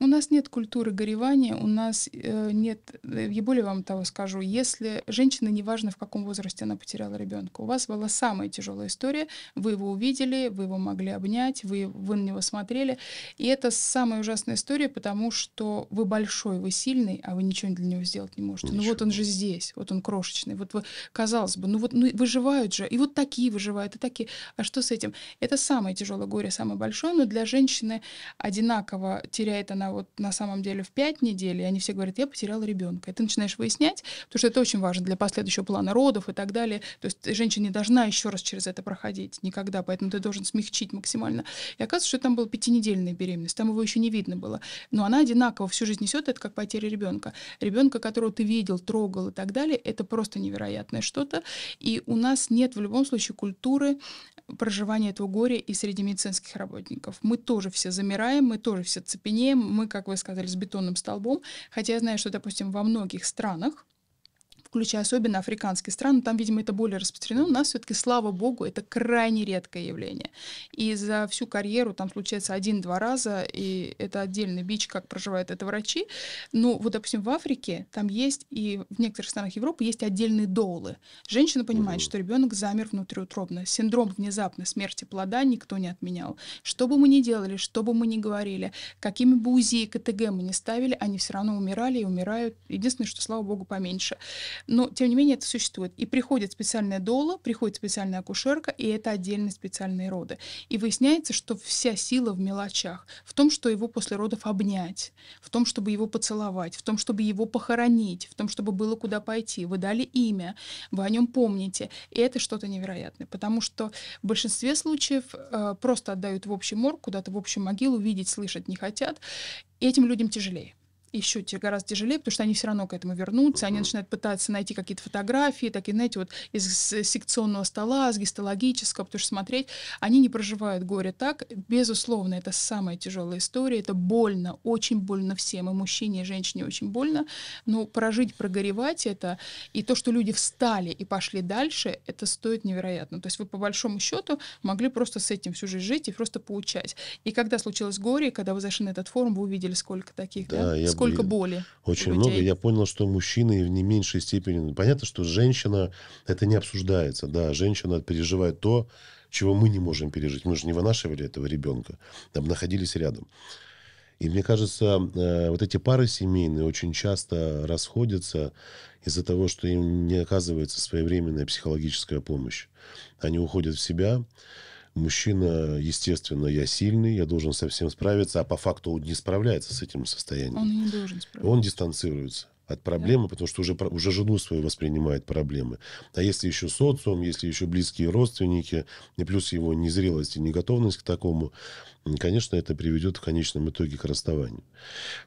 У нас нет культуры горевания, у нас э, нет, и э, более вам того скажу, если женщина, неважно в каком возрасте она потеряла ребенка, у вас была самая тяжелая история, вы его увидели, вы его могли обнять, вы, вы на него смотрели, и это самая ужасная история, потому что вы большой, вы сильный, а вы ничего для него сделать не можете. Ничего. Ну вот он же здесь, вот он крошечный, вот вы, казалось бы, ну вот ну, выживают же, и вот такие выживают, и такие, а что с этим? Это самое тяжелое горе, самое большое, но для женщины одинаково теряет она она вот на самом деле в пять недель, и они все говорят, я потеряла ребенка. И ты начинаешь выяснять, потому что это очень важно для последующего плана родов и так далее. То есть женщина не должна еще раз через это проходить никогда, поэтому ты должен смягчить максимально. И оказывается, что там была пятинедельная беременность, там его еще не видно было. Но она одинаково всю жизнь несет это как потеря ребенка. Ребенка, которого ты видел, трогал и так далее, это просто невероятное что-то. И у нас нет в любом случае культуры проживания этого горя и среди медицинских работников. Мы тоже все замираем, мы тоже все цепенеем, мы, как вы сказали, с бетонным столбом, хотя я знаю, что, допустим, во многих странах, включая особенно африканские страны, там, видимо, это более распространено. У нас все-таки, слава богу, это крайне редкое явление. И за всю карьеру там случается один-два раза, и это отдельный бич, как проживают это врачи. Ну, вот, допустим, в Африке там есть, и в некоторых странах Европы есть отдельные доулы. Женщина понимает, угу. что ребенок замер внутриутробно. Синдром внезапной смерти плода никто не отменял. Что бы мы ни делали, что бы мы ни говорили, какими бы УЗИ и КТГ мы ни ставили, они все равно умирали и умирают. Единственное, что, слава богу, поменьше. Но, тем не менее, это существует. И приходит специальная дола, приходит специальная акушерка, и это отдельные специальные роды. И выясняется, что вся сила в мелочах, в том, что его после родов обнять, в том, чтобы его поцеловать, в том, чтобы его похоронить, в том, чтобы было куда пойти. Вы дали имя, вы о нем помните. И это что-то невероятное, потому что в большинстве случаев э, просто отдают в общий морг, куда-то в общую могилу, видеть, слышать не хотят. этим людям тяжелее еще тебе гораздо тяжелее, потому что они все равно к этому вернутся, они начинают пытаться найти какие-то фотографии, такие, знаете, вот из э, секционного стола, с гистологического, потому что смотреть, они не проживают горе так. Безусловно, это самая тяжелая история, это больно, очень больно всем, и мужчине, и женщине очень больно, но прожить, прогоревать это, и то, что люди встали и пошли дальше, это стоит невероятно. То есть вы по большому счету могли просто с этим всю жизнь жить и просто получать. И когда случилось горе, когда вы зашли на этот форум, вы увидели, сколько таких, да, да? Я сколько Сколько и боли? Очень много. Я понял, что мужчины в не меньшей степени... Понятно, что женщина, это не обсуждается. Да, женщина переживает то, чего мы не можем пережить. Мы же не вынашивали этого ребенка. Там находились рядом. И мне кажется, э, вот эти пары семейные очень часто расходятся из-за того, что им не оказывается своевременная психологическая помощь. Они уходят в себя, мужчина, естественно, я сильный, я должен со всем справиться, а по факту он не справляется с этим состоянием. Он не должен справляться. Он дистанцируется от проблемы, да. потому что уже, уже жену свою воспринимает проблемы. А если еще социум, если еще близкие родственники, и плюс его незрелость и неготовность к такому, конечно, это приведет в конечном итоге к расставанию.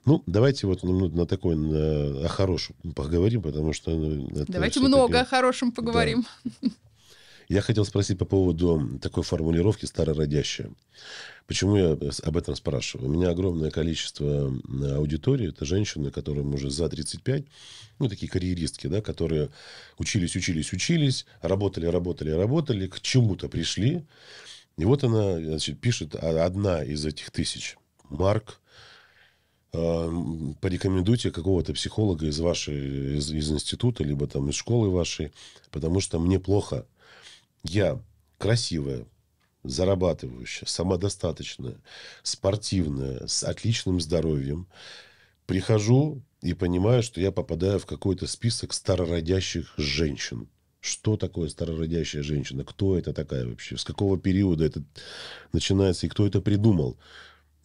Ну, давайте вот немного на такой, на, о хорошем поговорим, потому что... Ну, это Давайте много о хорошем поговорим. Да. Я хотел спросить по поводу такой формулировки «старородящая». Почему я об этом спрашиваю? У меня огромное количество аудитории. Это женщины, которым уже за 35, ну, такие карьеристки, да, которые учились, учились, учились, работали, работали, работали, к чему-то пришли. И вот она значит, пишет, а, одна из этих тысяч, Марк, э, порекомендуйте какого-то психолога из вашей, из, из института, либо там из школы вашей, потому что мне плохо я красивая, зарабатывающая, самодостаточная, спортивная, с отличным здоровьем, прихожу и понимаю, что я попадаю в какой-то список старородящих женщин. Что такое старородящая женщина? Кто это такая вообще? С какого периода это начинается? И кто это придумал?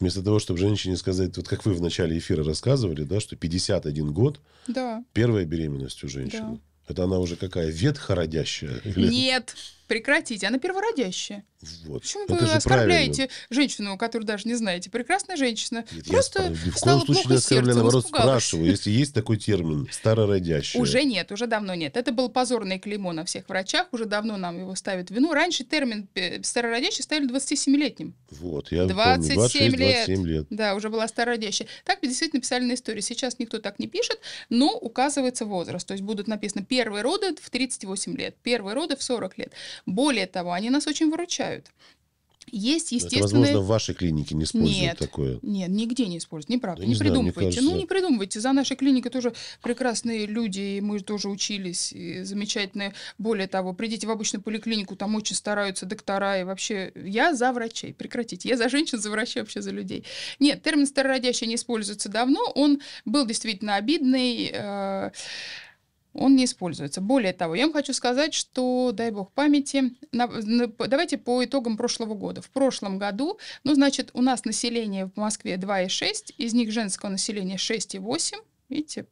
Вместо того, чтобы женщине сказать, вот как вы в начале эфира рассказывали, да, что 51 год да. первая беременность у женщины. Да. Это она уже какая? Ветхородящая? Или... Нет. Прекратите, она первородящая. Вот. Почему это вы оскорбляете правильно. женщину, которую даже не знаете? Прекрасная женщина. Нет, Просто я ни в коем случае не оскорбляю, наоборот, спрашиваю, если есть такой термин, старородящая. Уже нет, уже давно нет. Это был позорный клеймо на всех врачах, уже давно нам его ставят вину. Раньше термин э, старородящий ставили 27-летним. Вот, я 27 помню, 26, лет. лет. Да, уже была старородящая. Так действительно писали на истории. Сейчас никто так не пишет, но указывается возраст. То есть будут написаны первые роды в 38 лет, первые роды в 40 лет. Более того, они нас очень выручают. Есть естественно возможно, в вашей клинике не используют нет, такое. Нет, нигде не используют, неправда. Да, не, не знаю, Кажется... Ну, не придумывайте. За нашей клиникой тоже прекрасные люди, и мы тоже учились, и замечательные. Более того, придите в обычную поликлинику, там очень стараются доктора, и вообще... Я за врачей, прекратите. Я за женщин, за врачей, вообще за людей. Нет, термин «старородящий» не используется давно. Он был действительно обидный. Э он не используется. Более того, я вам хочу сказать, что, дай бог памяти, на, на, давайте по итогам прошлого года. В прошлом году, ну, значит, у нас население в Москве 2,6, из них женского населения 6,8, Видите,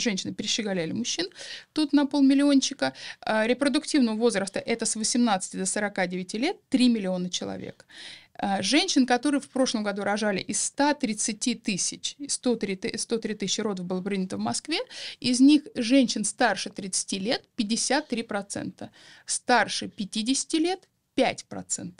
женщины перещеголяли мужчин тут на полмиллиончика. А, репродуктивного возраста это с 18 до 49 лет 3 миллиона человек. Э, женщин, которые в прошлом году рожали из 130 тысяч, 103, 103 тысячи родов было принято в Москве, из них женщин старше 30 лет 53%, старше 50 лет 5%.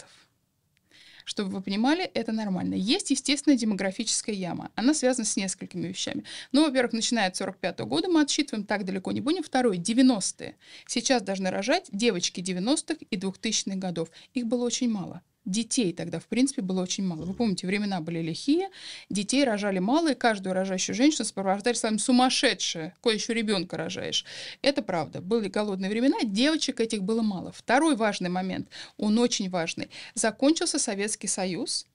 Чтобы вы понимали, это нормально. Есть, естественно, демографическая яма. Она связана с несколькими вещами. Ну, во-первых, начиная от 45 -го года мы отсчитываем, так далеко не будем. Второе, 90-е. Сейчас должны рожать девочки 90-х и 2000-х годов. Их было очень мало детей тогда, в принципе, было очень мало. Вы помните, времена были лихие, детей рожали мало, и каждую рожающую женщину сопровождали словами сумасшедшие, кое еще ребенка рожаешь. Это правда. Были голодные времена, девочек этих было мало. Второй важный момент, он очень важный. Закончился Советский Союз,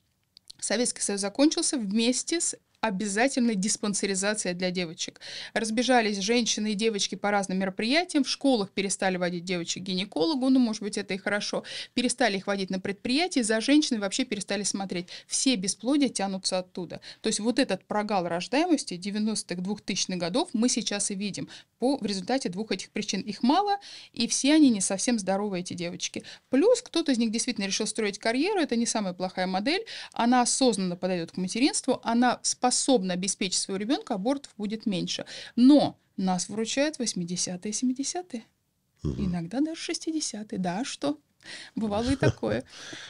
Советский Союз закончился вместе с обязательной диспансеризация для девочек. Разбежались женщины и девочки по разным мероприятиям, в школах перестали водить девочек к гинекологу, ну, может быть, это и хорошо, перестали их водить на предприятии, за женщины вообще перестали смотреть. Все бесплодия тянутся оттуда. То есть вот этот прогал рождаемости 90-х, 2000-х годов мы сейчас и видим по, в результате двух этих причин. Их мало, и все они не совсем здоровы, эти девочки. Плюс кто-то из них действительно решил строить карьеру, это не самая плохая модель, она осознанно подойдет к материнству, она способна способна обеспечить своего ребенка, абортов будет меньше. Но нас вручают 80-е, 70-е. Угу. Иногда даже 60-е. Да, а что? Бывало и такое.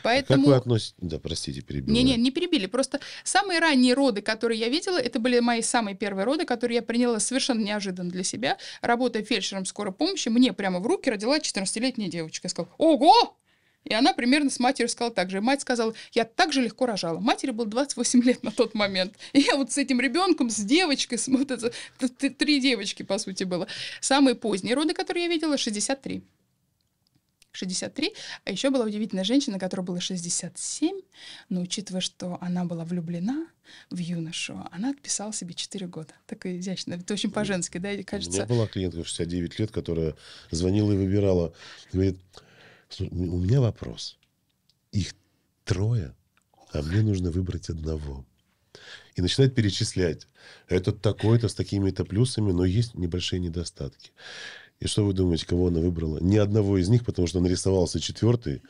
Поэтому... Как вы относитесь... Да, простите, перебили. Не-не, не перебили. Просто самые ранние роды, которые я видела, это были мои самые первые роды, которые я приняла совершенно неожиданно для себя. Работая фельдшером скорой помощи, мне прямо в руки родила 14-летняя девочка. Я сказала, ого, и она примерно с матерью сказала так же. И мать сказала, я так же легко рожала. Матери было 28 лет на тот момент. И я вот с этим ребенком, с девочкой, с, вот это, три девочки, по сути, было. Самые поздние роды, которые я видела, 63. 63. А еще была удивительная женщина, которая была 67, но учитывая, что она была влюблена в юношу, она отписала себе 4 года. Так изящно. Это очень по-женски, да, кажется. У меня была клиентка 69 лет, которая звонила и выбирала. Говорит, у меня вопрос. Их трое, а мне нужно выбрать одного. И начинает перечислять. Этот такой-то с такими-то плюсами, но есть небольшие недостатки. И что вы думаете, кого она выбрала? Ни одного из них, потому что нарисовался четвертый.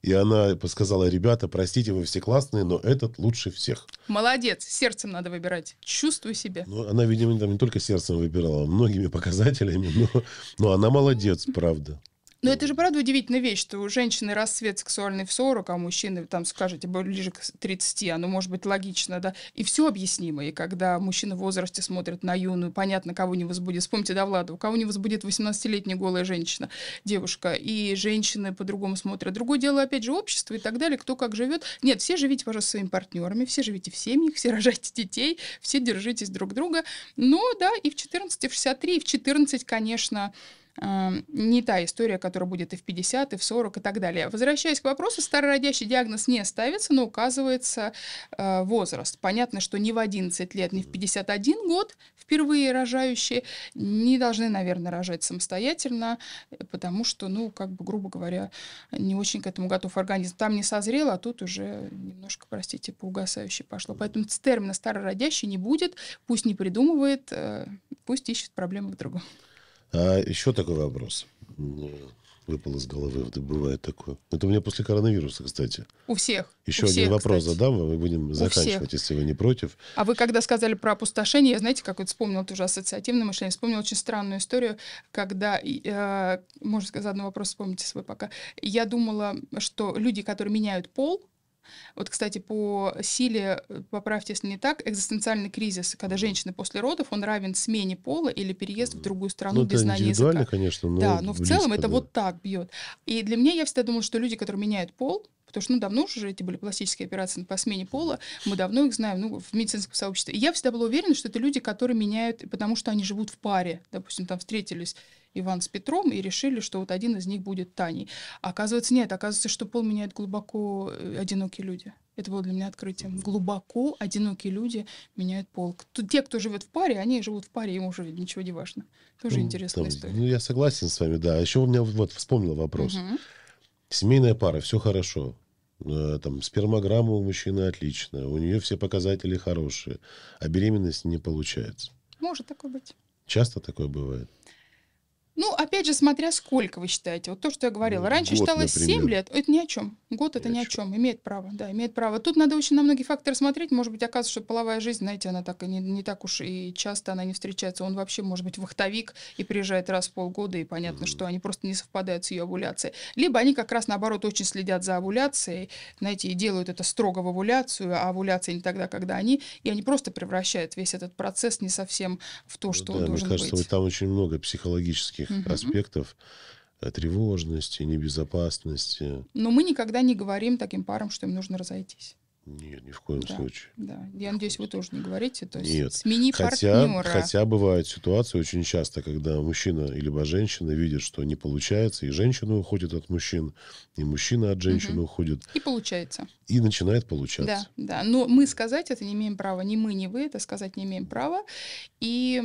И она сказала, ребята, простите, вы все классные, но этот лучше всех. Молодец, сердцем надо выбирать. Чувствуй себя. Ну, она, видимо, там не только сердцем выбирала, а многими показателями. Но, но она молодец, правда. Но это же, правда, удивительная вещь, что у женщины расцвет сексуальный в 40, а мужчины, там, скажите ближе к 30, оно может быть логично, да, и все объяснимо. И когда мужчина в возрасте смотрит на юную, понятно, кого не возбудит. Вспомните, да, Влада, у кого не возбудит 18-летняя голая женщина, девушка, и женщины по-другому смотрят. Другое дело, опять же, общество и так далее, кто как живет. Нет, все живите, пожалуйста, своими партнерами, все живите в семьях, все рожайте детей, все держитесь друг друга. Но, да, и в 14, и в 63, и в 14, конечно, не та история, которая будет и в 50, и в 40 и так далее. Возвращаясь к вопросу, старородящий диагноз не ставится, но указывается э, возраст. Понятно, что ни в 11 лет, ни в 51 год впервые рожающие не должны, наверное, рожать самостоятельно, потому что, ну, как бы, грубо говоря, не очень к этому готов организм. Там не созрел, а тут уже немножко, простите, поугасающе пошло. Поэтому термина старородящий не будет, пусть не придумывает, э, пусть ищет проблемы в другом. А еще такой вопрос. Выпал из головы, бывает такое. Это у меня после коронавируса, кстати. У всех. Еще у один всех, вопрос кстати. задам, мы будем заканчивать, если вы не против. А вы когда сказали про опустошение, я, знаете, как вот вспомнила тоже ассоциативное мышление, вспомнила очень странную историю, когда, э, можно сказать, заодно вопрос вспомните свой пока. Я думала, что люди, которые меняют пол, вот, кстати, по силе, э, поправьте, если не так, экзистенциальный кризис, когда женщина после родов, он равен смене пола или переезд в другую страну ну, без знания языка. конечно, но Да, но в целом да. это вот так бьет. И для меня я всегда думала, что люди, которые меняют пол, потому что, ну, давно уже эти были пластические операции по смене пола, мы давно их знаем, ну, в медицинском сообществе. И я всегда была уверена, что это люди, которые меняют, потому что они живут в паре, допустим, там встретились, Иван с Петром и решили, что вот один из них будет Таней. А оказывается, нет, оказывается, что пол меняет глубоко э, одинокие люди. Это было для меня открытием. Глубоко одинокие люди меняют пол. Те, кто живет в паре, они живут в паре, им уже ничего не важно. Тоже ну, интересная там, история. Ну, я согласен с вами, да. А Еще у меня вот вспомнил вопрос. Угу. Семейная пара, все хорошо. Э, там спермограмма у мужчины отличная, у нее все показатели хорошие, а беременность не получается. Может такое быть. Часто такое бывает. Ну, опять же, смотря сколько вы считаете. Вот то, что я говорила. Ну, Раньше год, считалось например. 7 лет. Это ни о чем. Год это ни, ни о чем. чем. Имеет право. Да, имеет право. Тут надо очень на многие факторы смотреть. Может быть, оказывается, что половая жизнь, знаете, она так и не, не так уж и часто она не встречается. Он вообще, может быть, вахтовик и приезжает раз в полгода, и понятно, mm-hmm. что они просто не совпадают с ее овуляцией. Либо они как раз, наоборот, очень следят за овуляцией, знаете, и делают это строго в овуляцию, а овуляция не тогда, когда они, и они просто превращают весь этот процесс не совсем в то, ну что да, он должен мне кажется, быть. там очень много психологических таких угу. аспектов э, тревожности, небезопасности. Но мы никогда не говорим таким парам, что им нужно разойтись. Нет, ни в коем да, случае. Да. Я надеюсь, вы тоже не говорите. То есть Нет. Смени хотя, партнера. Хотя бывают ситуации очень часто, когда мужчина или женщина видит, что не получается, и женщина уходит от мужчин, и мужчина от женщины угу. уходит. И получается. И начинает получаться. Да, да. Но мы сказать это не имеем права. Ни мы, ни вы это сказать не имеем права. И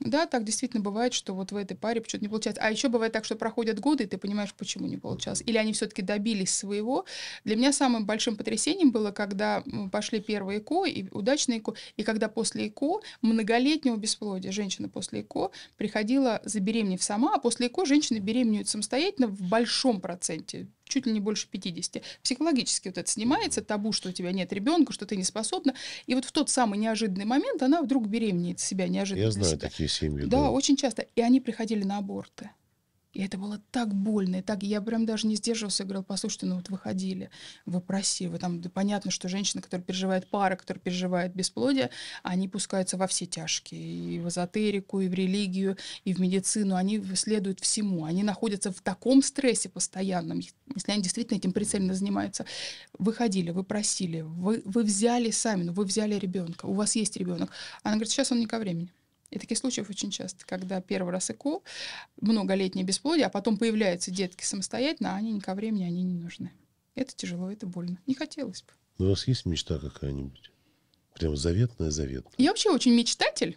да, так действительно бывает, что вот в этой паре что то не получается. А еще бывает так, что проходят годы, и ты понимаешь, почему не получалось. Или они все-таки добились своего. Для меня самым большим потрясением было, когда пошли первые ЭКО, и удачные ЭКО, и когда после ЭКО, многолетнего бесплодия, женщина после ЭКО приходила забеременев сама, а после ЭКО женщины беременеют самостоятельно в большом проценте, чуть ли не больше 50. Психологически вот это снимается, табу, что у тебя нет ребенка, что ты не способна. И вот в тот самый неожиданный момент она вдруг беременеет себя неожиданно. Я знаю себя. такие семьи. Да, да, очень часто. И они приходили на аборты. И это было так больно, и так я прям даже не сдерживался, говорил, послушайте, ну вот выходили, вы просили, вы там, да понятно, что женщина, которая переживает пара, которая переживает бесплодие, они пускаются во все тяжкие, и в эзотерику, и в религию, и в медицину, они следуют всему, они находятся в таком стрессе постоянном, если они действительно этим прицельно занимаются. выходили, вы просили, вы, вы взяли сами, ну вы взяли ребенка, у вас есть ребенок. Она говорит, сейчас он не ко времени. И таких случаев очень часто, когда первый раз ЭКО, многолетнее бесплодие, а потом появляются детки самостоятельно, а они ни ко времени, они не нужны. Это тяжело, это больно. Не хотелось бы. Ну, у вас есть мечта какая-нибудь? Прям заветная, заветная. Я вообще очень мечтатель,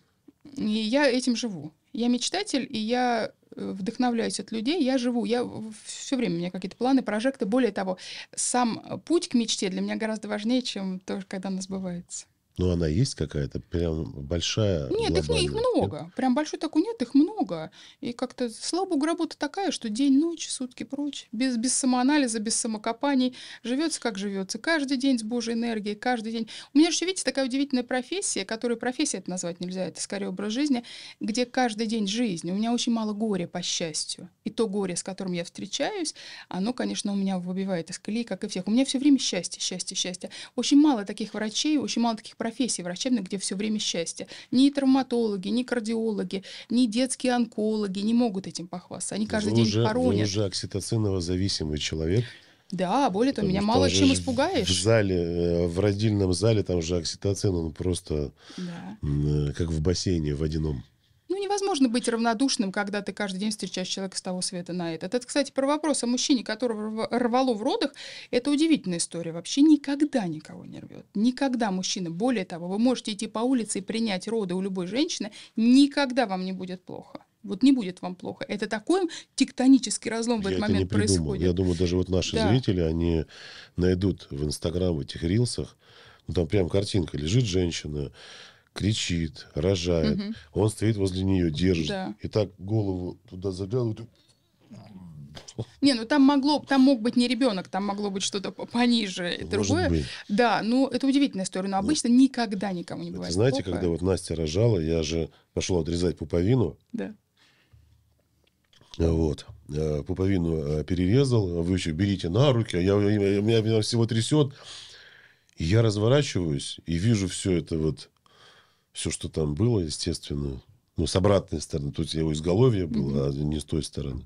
и я этим живу. Я мечтатель, и я э, вдохновляюсь от людей, я живу, я все время у меня какие-то планы, прожекты. Более того, сам путь к мечте для меня гораздо важнее, чем то, когда она сбывается. Ну, она есть какая-то прям большая? Нет, глобальная. их, их много. Нет? Прям большой такой нет, их много. И как-то, слава богу, работа такая, что день, ночь, сутки прочь. Без, без самоанализа, без самокопаний. Живется, как живется. Каждый день с Божьей энергией, каждый день. У меня еще видите, такая удивительная профессия, которую профессия это назвать нельзя, это скорее образ жизни, где каждый день жизнь У меня очень мало горя, по счастью. И то горе, с которым я встречаюсь, оно, конечно, у меня выбивает из колеи, как и всех. У меня все время счастье, счастье, счастье. Очень мало таких врачей, очень мало таких профессий врачебных, где все время счастье. Ни травматологи, ни кардиологи, ни детские онкологи не могут этим похвастаться. Они каждый вы день уже, хоронят. Вы уже окситоциново зависимый человек. Да, более того, меня мало чем испугаешь. В зале, э, в родильном зале там же окситоцин, он просто да. Э, как в бассейне водяном невозможно быть равнодушным, когда ты каждый день встречаешь человека с того света на этот. Это, кстати, про вопрос о мужчине, которого рвало в родах. Это удивительная история. Вообще никогда никого не рвет. Никогда мужчина. Более того, вы можете идти по улице и принять роды у любой женщины. Никогда вам не будет плохо вот не будет вам плохо. Это такой тектонический разлом в Я этот момент не придумал. происходит. Я думаю, даже вот наши да. зрители, они найдут в Инстаграм, в этих рилсах, ну, там прям картинка, лежит женщина, кричит, рожает. Угу. Он стоит возле нее, держит. Да. И так голову туда заглядывает. Не, ну там могло, там мог быть не ребенок, там могло быть что-то пониже и другое. Быть. Да, ну это удивительная история, но ну, обычно ну, никогда никому не бывает. Знаете, попа. когда вот Настя рожала, я же пошел отрезать пуповину. Да. Вот. Э, пуповину э, перерезал, вы еще берите на руки, а я, я, я, меня всего трясет. И я разворачиваюсь и вижу все это вот все, что там было, естественно, ну, с обратной стороны. Тут его изголовье было, mm-hmm. а не с той стороны.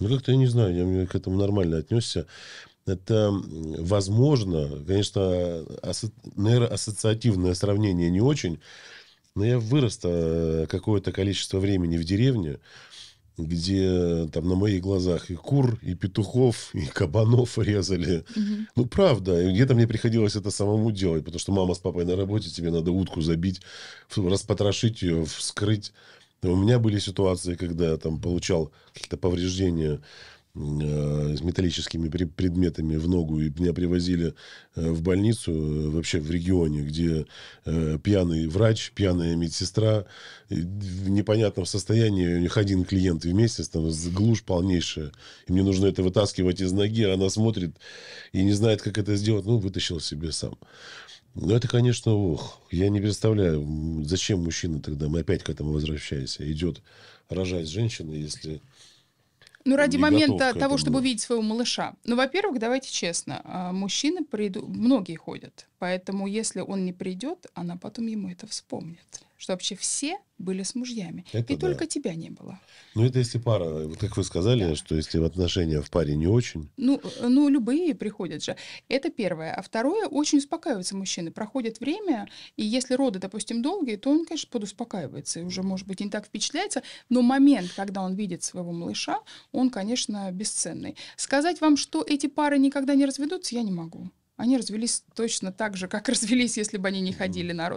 Ну, как-то я не знаю, я к этому нормально отнесся. Это, возможно, конечно, асо... нейроассоциативное сравнение не очень, но я вырос э, какое-то количество времени в деревне, где там на моих глазах и кур, и петухов, и кабанов резали. Угу. Ну, правда, где-то мне приходилось это самому делать, потому что мама с папой на работе, тебе надо утку забить, распотрошить ее, вскрыть. У меня были ситуации, когда я там получал какие-то повреждения Э, с металлическими предметами в ногу, и меня привозили э, в больницу, э, вообще в регионе, где пьяный врач, пьяная медсестра, в непонятном состоянии, у них один клиент в месяц, там глушь полнейшая, и мне нужно это вытаскивать из ноги, она смотрит и не знает, как это сделать, ну, вытащил себе сам. но это, конечно, ох, я не представляю, зачем мужчина тогда, мы опять к этому возвращаемся, идет рожать женщины, если ну, ради не момента того, этому. чтобы увидеть своего малыша. Ну, во-первых, давайте честно, а, мужчины придут, многие ходят, поэтому если он не придет, она потом ему это вспомнит что вообще все были с мужьями. Это и да. только тебя не было. Ну, это если пара, вот как вы сказали, да. что если отношения в паре не очень. Ну, э, ну, любые приходят же. Это первое. А второе, очень успокаиваются мужчины. Проходит время, и если роды, допустим, долгие, то он, конечно, подуспокаивается и уже, может быть, не так впечатляется. Но момент, когда он видит своего малыша, он, конечно, бесценный. Сказать вам, что эти пары никогда не разведутся, я не могу они развелись точно так же, как развелись, если бы они не ходили на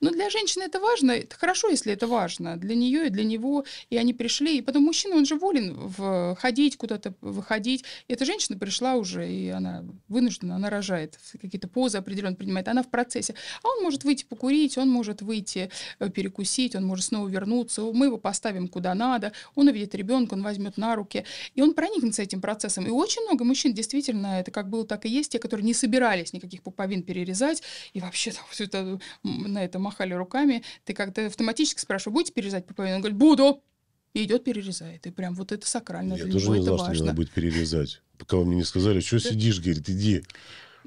Но для женщины это важно, это хорошо, если это важно, для нее и для него, и они пришли, и потом мужчина, он же волен в, ходить куда-то, выходить, и эта женщина пришла уже, и она вынуждена, она рожает, какие-то позы определенно принимает, она в процессе, а он может выйти покурить, он может выйти э, перекусить, он может снова вернуться, мы его поставим куда надо, он увидит ребенка, он возьмет на руки, и он проникнется этим процессом, и очень много мужчин действительно, это как было, так и есть, те, которые не собираются собирались никаких пуповин перерезать, и вообще там все это, на это махали руками. Ты как-то автоматически спрашиваешь, будете перерезать пуповину? Он говорит, буду. И идет, перерезает. И прям вот это сакрально. Я тоже него, не знал, что важно. надо будет перерезать. Пока вы мне не сказали, что это... сидишь, говорит, иди.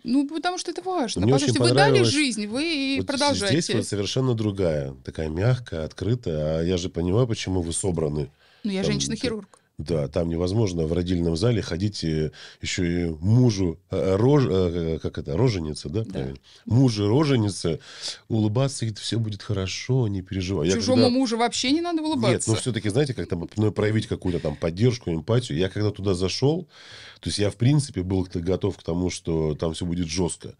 Ну, потому что это важно. Мне Подождите, вы дали жизнь, вы и вот продолжаете. Здесь вот совершенно другая, такая мягкая, открытая. А я же понимаю, почему вы собраны. Ну, я женщина-хирург. Да, там невозможно в родильном зале ходить э, еще и мужу э, рож... Э, как это, роженица, да, правильно? Да. Мужу роженица улыбаться, говорит, все будет хорошо, не переживай. Чужому когда... мужу вообще не надо ну, улыбаться. Нет, но все-таки, знаете, как там ну, проявить какую-то там поддержку, эмпатию. Я когда туда зашел, то есть я, в принципе, был готов к тому, что там все будет жестко.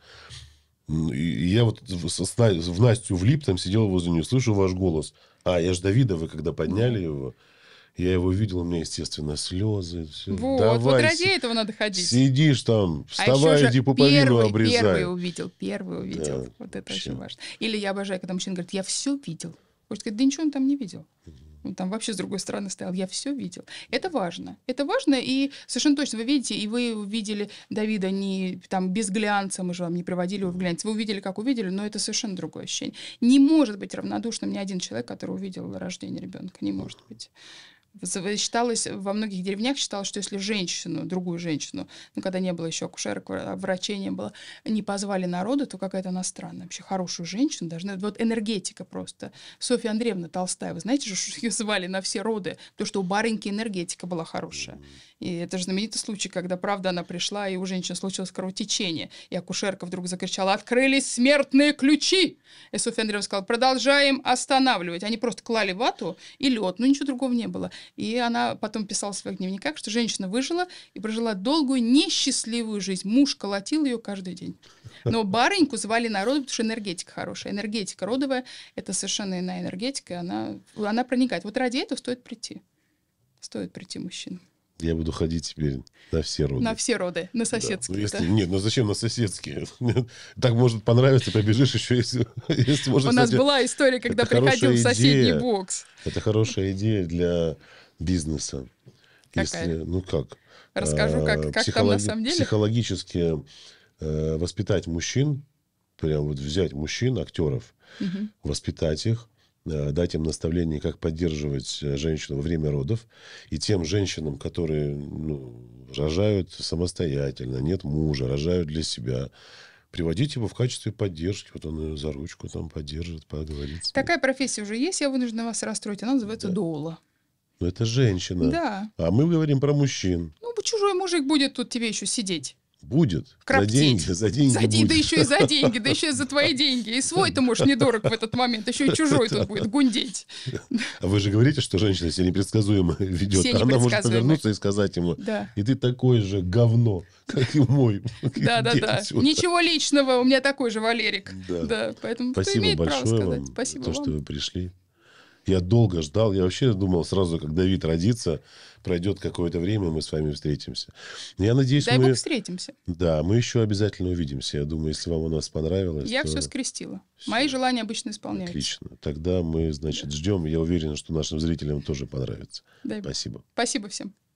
И я вот в Настю влип, там сидел возле нее, слышу ваш голос. А, я же Давида, вы когда подняли его. Я его видел, у меня, естественно, слезы. Все. Вот, Давай, вот ради этого надо ходить. Сидишь там, а вставай, а иди пуповину первый, обрезай. Первый увидел, первый увидел. Да, вот это вообще. очень важно. Или я обожаю, когда мужчина говорит, я все видел. Может, говорит, да ничего он там не видел. Он там вообще с другой стороны стоял. Я все видел. Это важно. Это важно, и совершенно точно вы видите, и вы увидели Давида не там без глянца, мы же вам не приводили его в глянец. Вы увидели, как увидели, но это совершенно другое ощущение. Не может быть равнодушным ни один человек, который увидел рождение ребенка. Не может быть считалось, во многих деревнях считалось, что если женщину, другую женщину, ну, когда не было еще акушерок, врачей не было, не позвали народу, то какая-то она странная. Вообще хорошую женщину должны... Вот энергетика просто. Софья Андреевна Толстая, вы знаете же, что ее звали на все роды, то, что у барыньки энергетика была хорошая. И это же знаменитый случай, когда, правда, она пришла, и у женщины случилось кровотечение. И акушерка вдруг закричала «Открылись смертные ключи!» И Софья Андреевна сказала «Продолжаем останавливать». Они просто клали вату и лед, ну ничего другого не было. И она потом писала в своих дневниках, что женщина выжила и прожила долгую, несчастливую жизнь. Муж колотил ее каждый день. Но барыньку звали народу, потому что энергетика хорошая. Энергетика родовая — это совершенно иная энергетика, она, она проникает. Вот ради этого стоит прийти. Стоит прийти мужчинам. Я буду ходить теперь на все роды. На все роды, на соседские. Да. Ну, если... да. Нет, ну зачем на соседские? так может понравиться, побежишь еще, если, если можно. У нас была история, когда приходил в соседний идея. бокс. Это хорошая идея для бизнеса. Какая? Если, ну как? Расскажу, как, как психолог... там на самом деле. Психологически э, воспитать мужчин, прям вот взять мужчин, актеров, угу. воспитать их, Э, дать им наставление, как поддерживать э, женщину во время родов. И тем женщинам, которые ну, рожают самостоятельно, нет мужа, рожают для себя, приводить его в качестве поддержки. Вот он ее за ручку там поддержит, поговорит. Такая профессия уже есть, я вынуждена вас расстроить. Она называется да. доула. Но ну, это женщина. Да. А мы говорим про мужчин. Ну, чужой мужик будет тут тебе еще сидеть. Будет. Кроптить. За деньги, за деньги за будет. Да еще и за деньги, да еще и за твои деньги. И свой ты можешь недорог в этот момент, еще и чужой тут будет гундеть. А вы же говорите, что женщина себя непредсказуемо ведет. Все Она может повернуться и сказать ему, да. и ты такое же говно, как и мой. Да-да-да. Ничего личного, у меня такой же Валерик. Да. поэтому Спасибо большое вам, то, вам. что вы пришли. Я долго ждал. Я вообще думал сразу, как Давид родится, пройдет какое-то время, мы с вами встретимся. Я надеюсь, Дай мы... Бог встретимся. Да, мы еще обязательно увидимся. Я думаю, если вам у нас понравилось... Я то... все скрестила. Все. Мои желания обычно исполняются. Отлично. Тогда мы, значит, да. ждем. Я уверен, что нашим зрителям тоже понравится. Дай Спасибо. Бог. Спасибо всем.